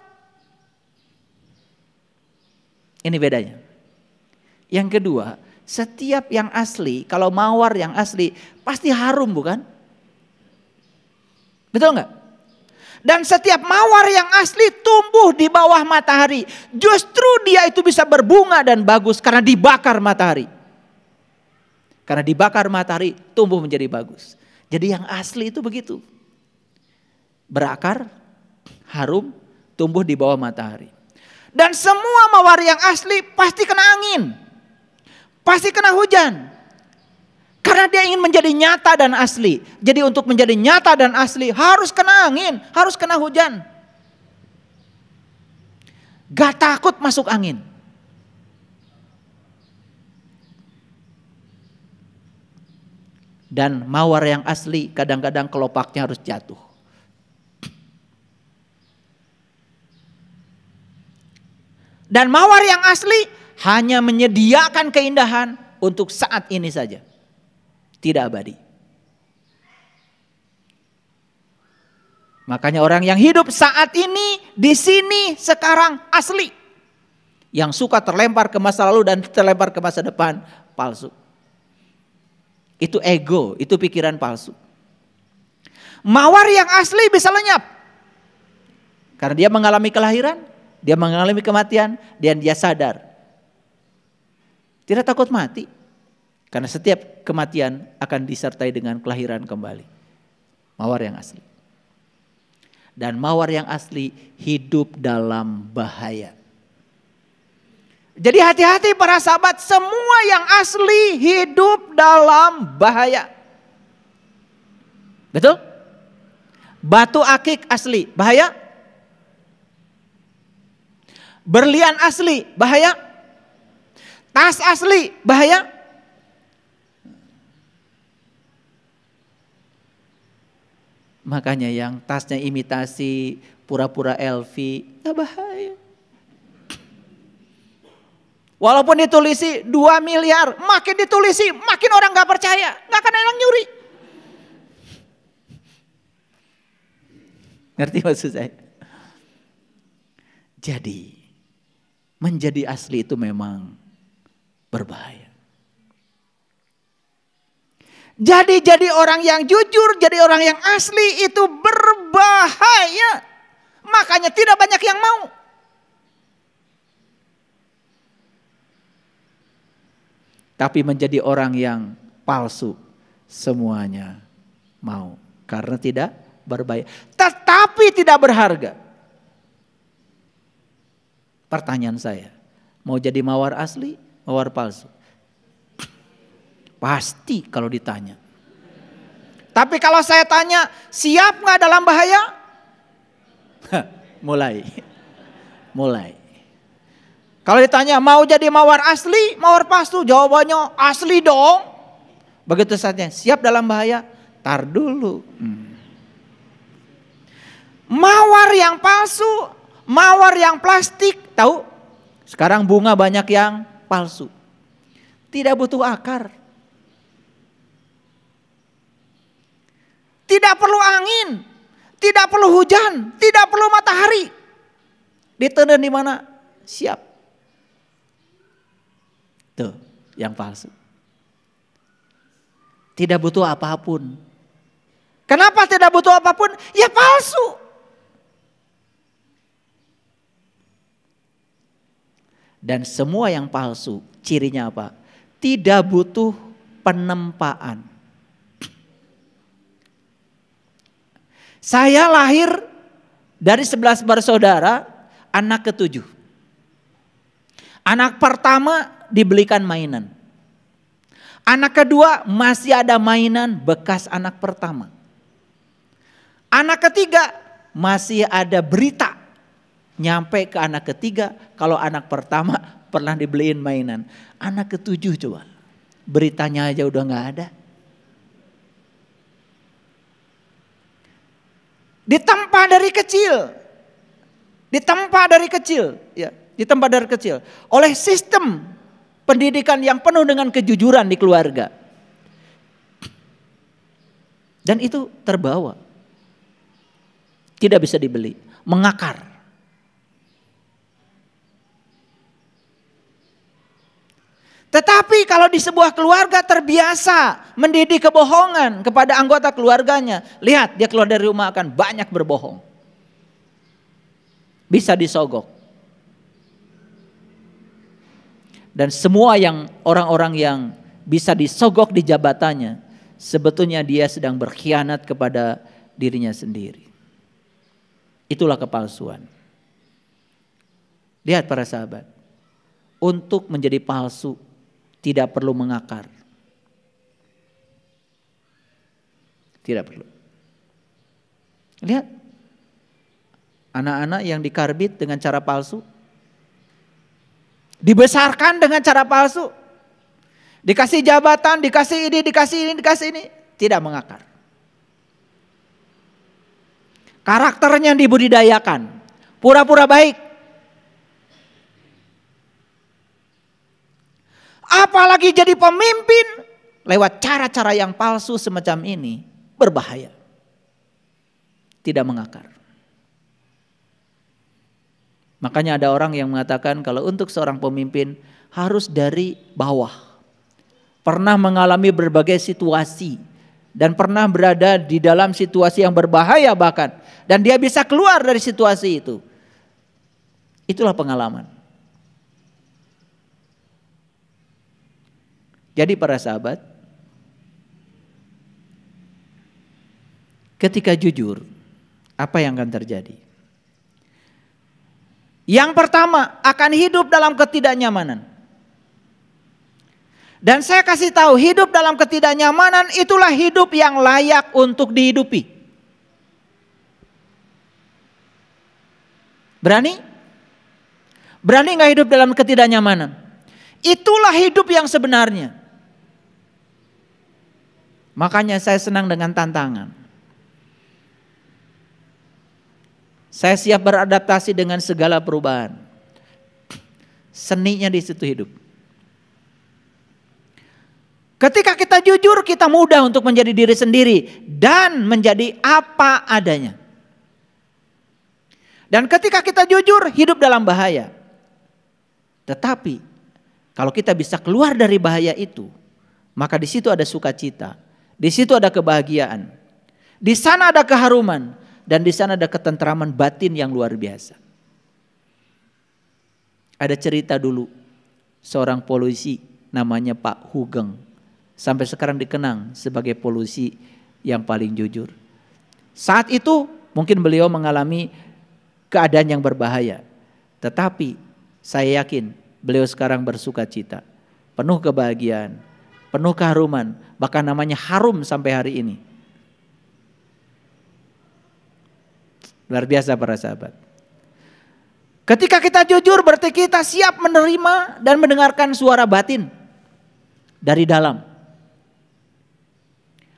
Ini bedanya. Yang kedua, setiap yang asli, kalau mawar yang asli, pasti harum bukan? Betul nggak? Dan setiap mawar yang asli tumbuh di bawah matahari. Justru dia itu bisa berbunga dan bagus karena dibakar matahari. Karena dibakar matahari tumbuh menjadi bagus. Jadi yang asli itu begitu. Berakar, harum, tumbuh di bawah matahari. Dan semua mawar yang asli pasti kena angin. Pasti kena hujan. Karena dia ingin menjadi nyata dan asli. Jadi untuk menjadi nyata dan asli harus kena angin, harus kena hujan. Gak takut masuk angin. Dan mawar yang asli kadang-kadang kelopaknya harus jatuh. Dan mawar yang asli hanya menyediakan keindahan untuk saat ini saja. Tidak abadi. Makanya orang yang hidup saat ini, di sini, sekarang asli. Yang suka terlempar ke masa lalu dan terlempar ke masa depan, palsu. Itu ego, itu pikiran palsu. Mawar yang asli bisa lenyap. Karena dia mengalami kelahiran, dia mengalami kematian dan dia sadar. Tidak takut mati. Karena setiap kematian akan disertai dengan kelahiran kembali. Mawar yang asli. Dan mawar yang asli hidup dalam bahaya. Jadi hati-hati para sahabat, semua yang asli hidup dalam bahaya. Betul? Batu akik asli, bahaya? Berlian asli bahaya. Tas asli bahaya. Makanya yang tasnya imitasi pura-pura Elvi, ya bahaya. Walaupun ditulisi 2 miliar, makin ditulisi makin orang nggak percaya, nggak akan orang nyuri. Ngerti maksud saya? Jadi Menjadi asli itu memang berbahaya. Jadi jadi orang yang jujur, jadi orang yang asli itu berbahaya. Makanya tidak banyak yang mau. Tapi menjadi orang yang palsu semuanya mau karena tidak berbahaya. Tetapi tidak berharga. Pertanyaan saya, mau jadi mawar asli, mawar palsu? Pasti kalau ditanya. Tapi kalau saya tanya, siap nggak dalam bahaya? mulai, mulai. Kalau ditanya mau jadi mawar asli, mawar palsu, jawabannya asli dong. Begitu saja, siap dalam bahaya? Tar dulu. Hmm. Mawar yang palsu mawar yang plastik, tahu? Sekarang bunga banyak yang palsu. Tidak butuh akar. Tidak perlu angin, tidak perlu hujan, tidak perlu matahari. Ditenun di mana? Siap. Tuh, yang palsu. Tidak butuh apapun. Kenapa tidak butuh apapun? Ya palsu. Dan semua yang palsu, cirinya apa? Tidak butuh penempaan. Saya lahir dari sebelas bersaudara, anak ketujuh. Anak pertama dibelikan mainan. Anak kedua masih ada mainan bekas anak pertama. Anak ketiga masih ada berita Nyampe ke anak ketiga, kalau anak pertama [LAUGHS] pernah dibeliin mainan. Anak ketujuh coba, beritanya aja udah gak ada. Ditempa dari kecil. Ditempa dari kecil. Ya, ditempa dari kecil. Oleh sistem pendidikan yang penuh dengan kejujuran di keluarga. Dan itu terbawa. Tidak bisa dibeli. Mengakar. Tetapi kalau di sebuah keluarga terbiasa mendidik kebohongan kepada anggota keluarganya, lihat dia keluar dari rumah akan banyak berbohong. Bisa disogok. Dan semua yang orang-orang yang bisa disogok di jabatannya, sebetulnya dia sedang berkhianat kepada dirinya sendiri. Itulah kepalsuan. Lihat para sahabat, untuk menjadi palsu tidak perlu mengakar. Tidak perlu. Lihat. Anak-anak yang dikarbit dengan cara palsu. Dibesarkan dengan cara palsu. Dikasih jabatan, dikasih ini, dikasih ini, dikasih ini. Tidak mengakar. Karakternya dibudidayakan. Pura-pura baik. Apalagi jadi pemimpin lewat cara-cara yang palsu semacam ini berbahaya. Tidak mengakar. Makanya ada orang yang mengatakan kalau untuk seorang pemimpin harus dari bawah. Pernah mengalami berbagai situasi dan pernah berada di dalam situasi yang berbahaya bahkan dan dia bisa keluar dari situasi itu. Itulah pengalaman. Jadi para sahabat, ketika jujur, apa yang akan terjadi? Yang pertama akan hidup dalam ketidaknyamanan. Dan saya kasih tahu hidup dalam ketidaknyamanan itulah hidup yang layak untuk dihidupi. Berani? Berani nggak hidup dalam ketidaknyamanan? Itulah hidup yang sebenarnya. Makanya saya senang dengan tantangan. Saya siap beradaptasi dengan segala perubahan. Seninya di situ hidup. Ketika kita jujur, kita mudah untuk menjadi diri sendiri dan menjadi apa adanya. Dan ketika kita jujur, hidup dalam bahaya. Tetapi kalau kita bisa keluar dari bahaya itu, maka di situ ada sukacita. Di situ ada kebahagiaan. Di sana ada keharuman dan di sana ada ketentraman batin yang luar biasa. Ada cerita dulu seorang polisi namanya Pak Hugeng. Sampai sekarang dikenang sebagai polisi yang paling jujur. Saat itu mungkin beliau mengalami keadaan yang berbahaya. Tetapi saya yakin beliau sekarang bersuka cita. Penuh kebahagiaan, penuh keharuman, bahkan namanya harum sampai hari ini. Luar biasa para sahabat. Ketika kita jujur berarti kita siap menerima dan mendengarkan suara batin dari dalam.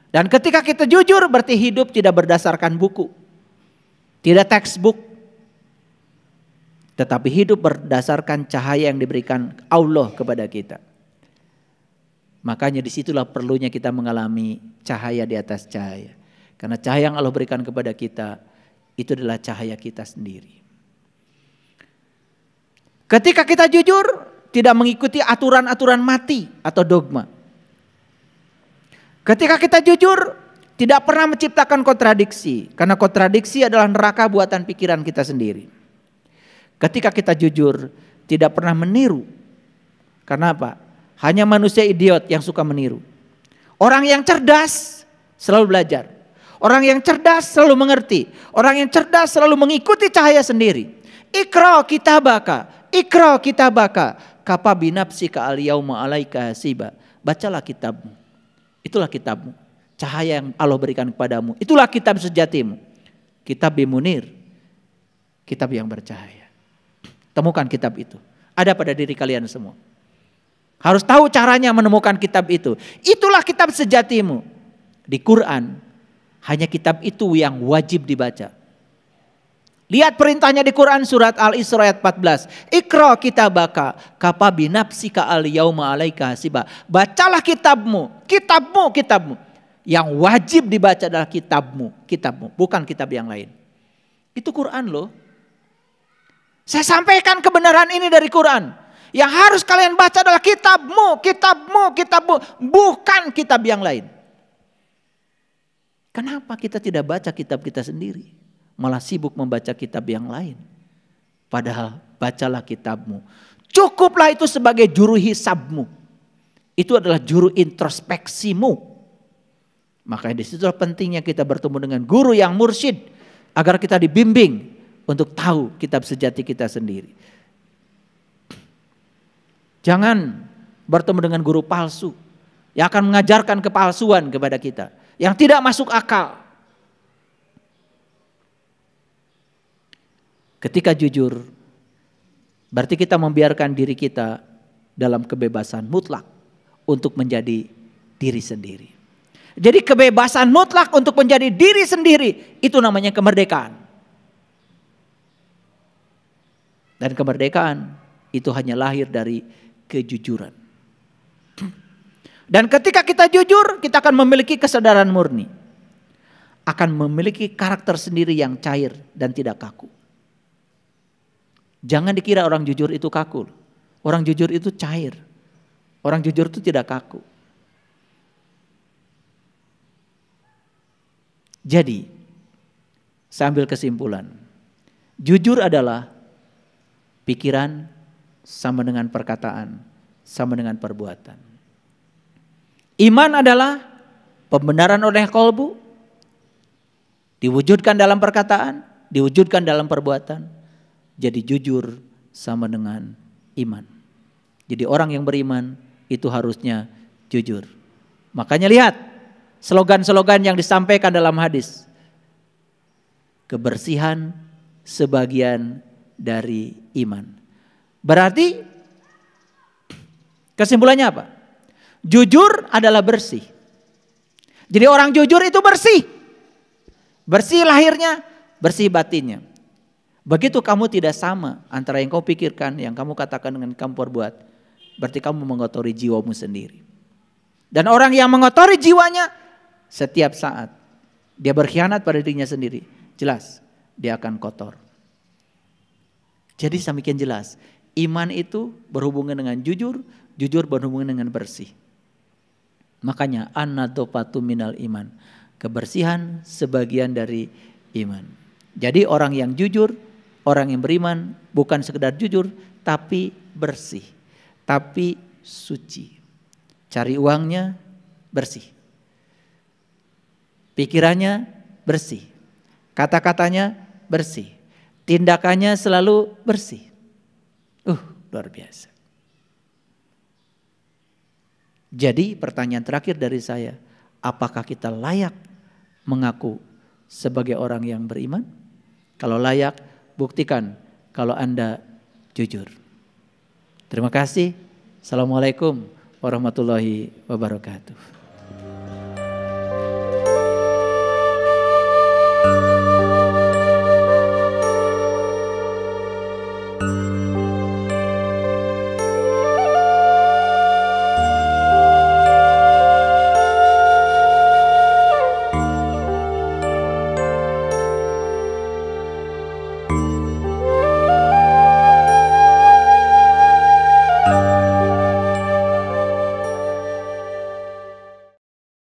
Dan ketika kita jujur berarti hidup tidak berdasarkan buku. Tidak textbook. Tetapi hidup berdasarkan cahaya yang diberikan Allah kepada kita. Makanya disitulah perlunya kita mengalami cahaya di atas cahaya. Karena cahaya yang Allah berikan kepada kita itu adalah cahaya kita sendiri. Ketika kita jujur, tidak mengikuti aturan-aturan mati atau dogma. Ketika kita jujur, tidak pernah menciptakan kontradiksi, karena kontradiksi adalah neraka buatan pikiran kita sendiri. Ketika kita jujur, tidak pernah meniru. Karena apa? Hanya manusia idiot yang suka meniru. Orang yang cerdas selalu belajar. Orang yang cerdas selalu mengerti. Orang yang cerdas selalu mengikuti cahaya sendiri. Ikra kitabaka, ikra kitabaka. Kapa binapsi ka aliyauma alaika hasiba. Bacalah kitabmu. Itulah kitabmu. Cahaya yang Allah berikan kepadamu. Itulah kitab sejatimu. Kitab bimunir. Kitab yang bercahaya. Temukan kitab itu. Ada pada diri kalian semua. Harus tahu caranya menemukan kitab itu. Itulah kitab sejatimu. Di Quran, hanya kitab itu yang wajib dibaca. Lihat perintahnya di Quran surat Al-Isra ayat 14. Ikra kitabaka kapabi nafsika al yauma alaika hasiba. Bacalah kitabmu, kitabmu, kitabmu. Yang wajib dibaca adalah kitabmu, kitabmu, bukan kitab yang lain. Itu Quran loh. Saya sampaikan kebenaran ini dari Quran. Yang harus kalian baca adalah kitabmu, kitabmu, kitabmu, bukan kitab yang lain. Kenapa kita tidak baca kitab kita sendiri? Malah sibuk membaca kitab yang lain. Padahal bacalah kitabmu. Cukuplah itu sebagai juru hisabmu. Itu adalah juru introspeksimu. Makanya disitulah pentingnya kita bertemu dengan guru yang mursyid. Agar kita dibimbing untuk tahu kitab sejati kita sendiri. Jangan bertemu dengan guru palsu yang akan mengajarkan kepalsuan kepada kita, yang tidak masuk akal. Ketika jujur, berarti kita membiarkan diri kita dalam kebebasan mutlak untuk menjadi diri sendiri. Jadi kebebasan mutlak untuk menjadi diri sendiri itu namanya kemerdekaan. Dan kemerdekaan itu hanya lahir dari kejujuran. Dan ketika kita jujur, kita akan memiliki kesadaran murni. Akan memiliki karakter sendiri yang cair dan tidak kaku. Jangan dikira orang jujur itu kaku. Orang jujur itu cair. Orang jujur itu tidak kaku. Jadi, sambil kesimpulan. Jujur adalah pikiran, sama dengan perkataan, sama dengan perbuatan. Iman adalah pembenaran oleh kolbu, diwujudkan dalam perkataan, diwujudkan dalam perbuatan, jadi jujur sama dengan iman. Jadi orang yang beriman itu harusnya jujur. Makanya lihat slogan-slogan yang disampaikan dalam hadis. Kebersihan sebagian dari iman. Berarti kesimpulannya apa? Jujur adalah bersih. Jadi orang jujur itu bersih. Bersih lahirnya, bersih batinnya. Begitu kamu tidak sama antara yang kau pikirkan, yang kamu katakan dengan kamu perbuat, berarti kamu mengotori jiwamu sendiri. Dan orang yang mengotori jiwanya setiap saat dia berkhianat pada dirinya sendiri, jelas dia akan kotor. Jadi semakin jelas, Iman itu berhubungan dengan jujur, jujur berhubungan dengan bersih. Makanya anatopatu minal iman. Kebersihan sebagian dari iman. Jadi orang yang jujur, orang yang beriman bukan sekedar jujur tapi bersih, tapi suci. Cari uangnya bersih. Pikirannya bersih. Kata-katanya bersih. Tindakannya selalu bersih. Uh, luar biasa. Jadi pertanyaan terakhir dari saya, apakah kita layak mengaku sebagai orang yang beriman? Kalau layak, buktikan kalau Anda jujur. Terima kasih. Assalamualaikum warahmatullahi wabarakatuh.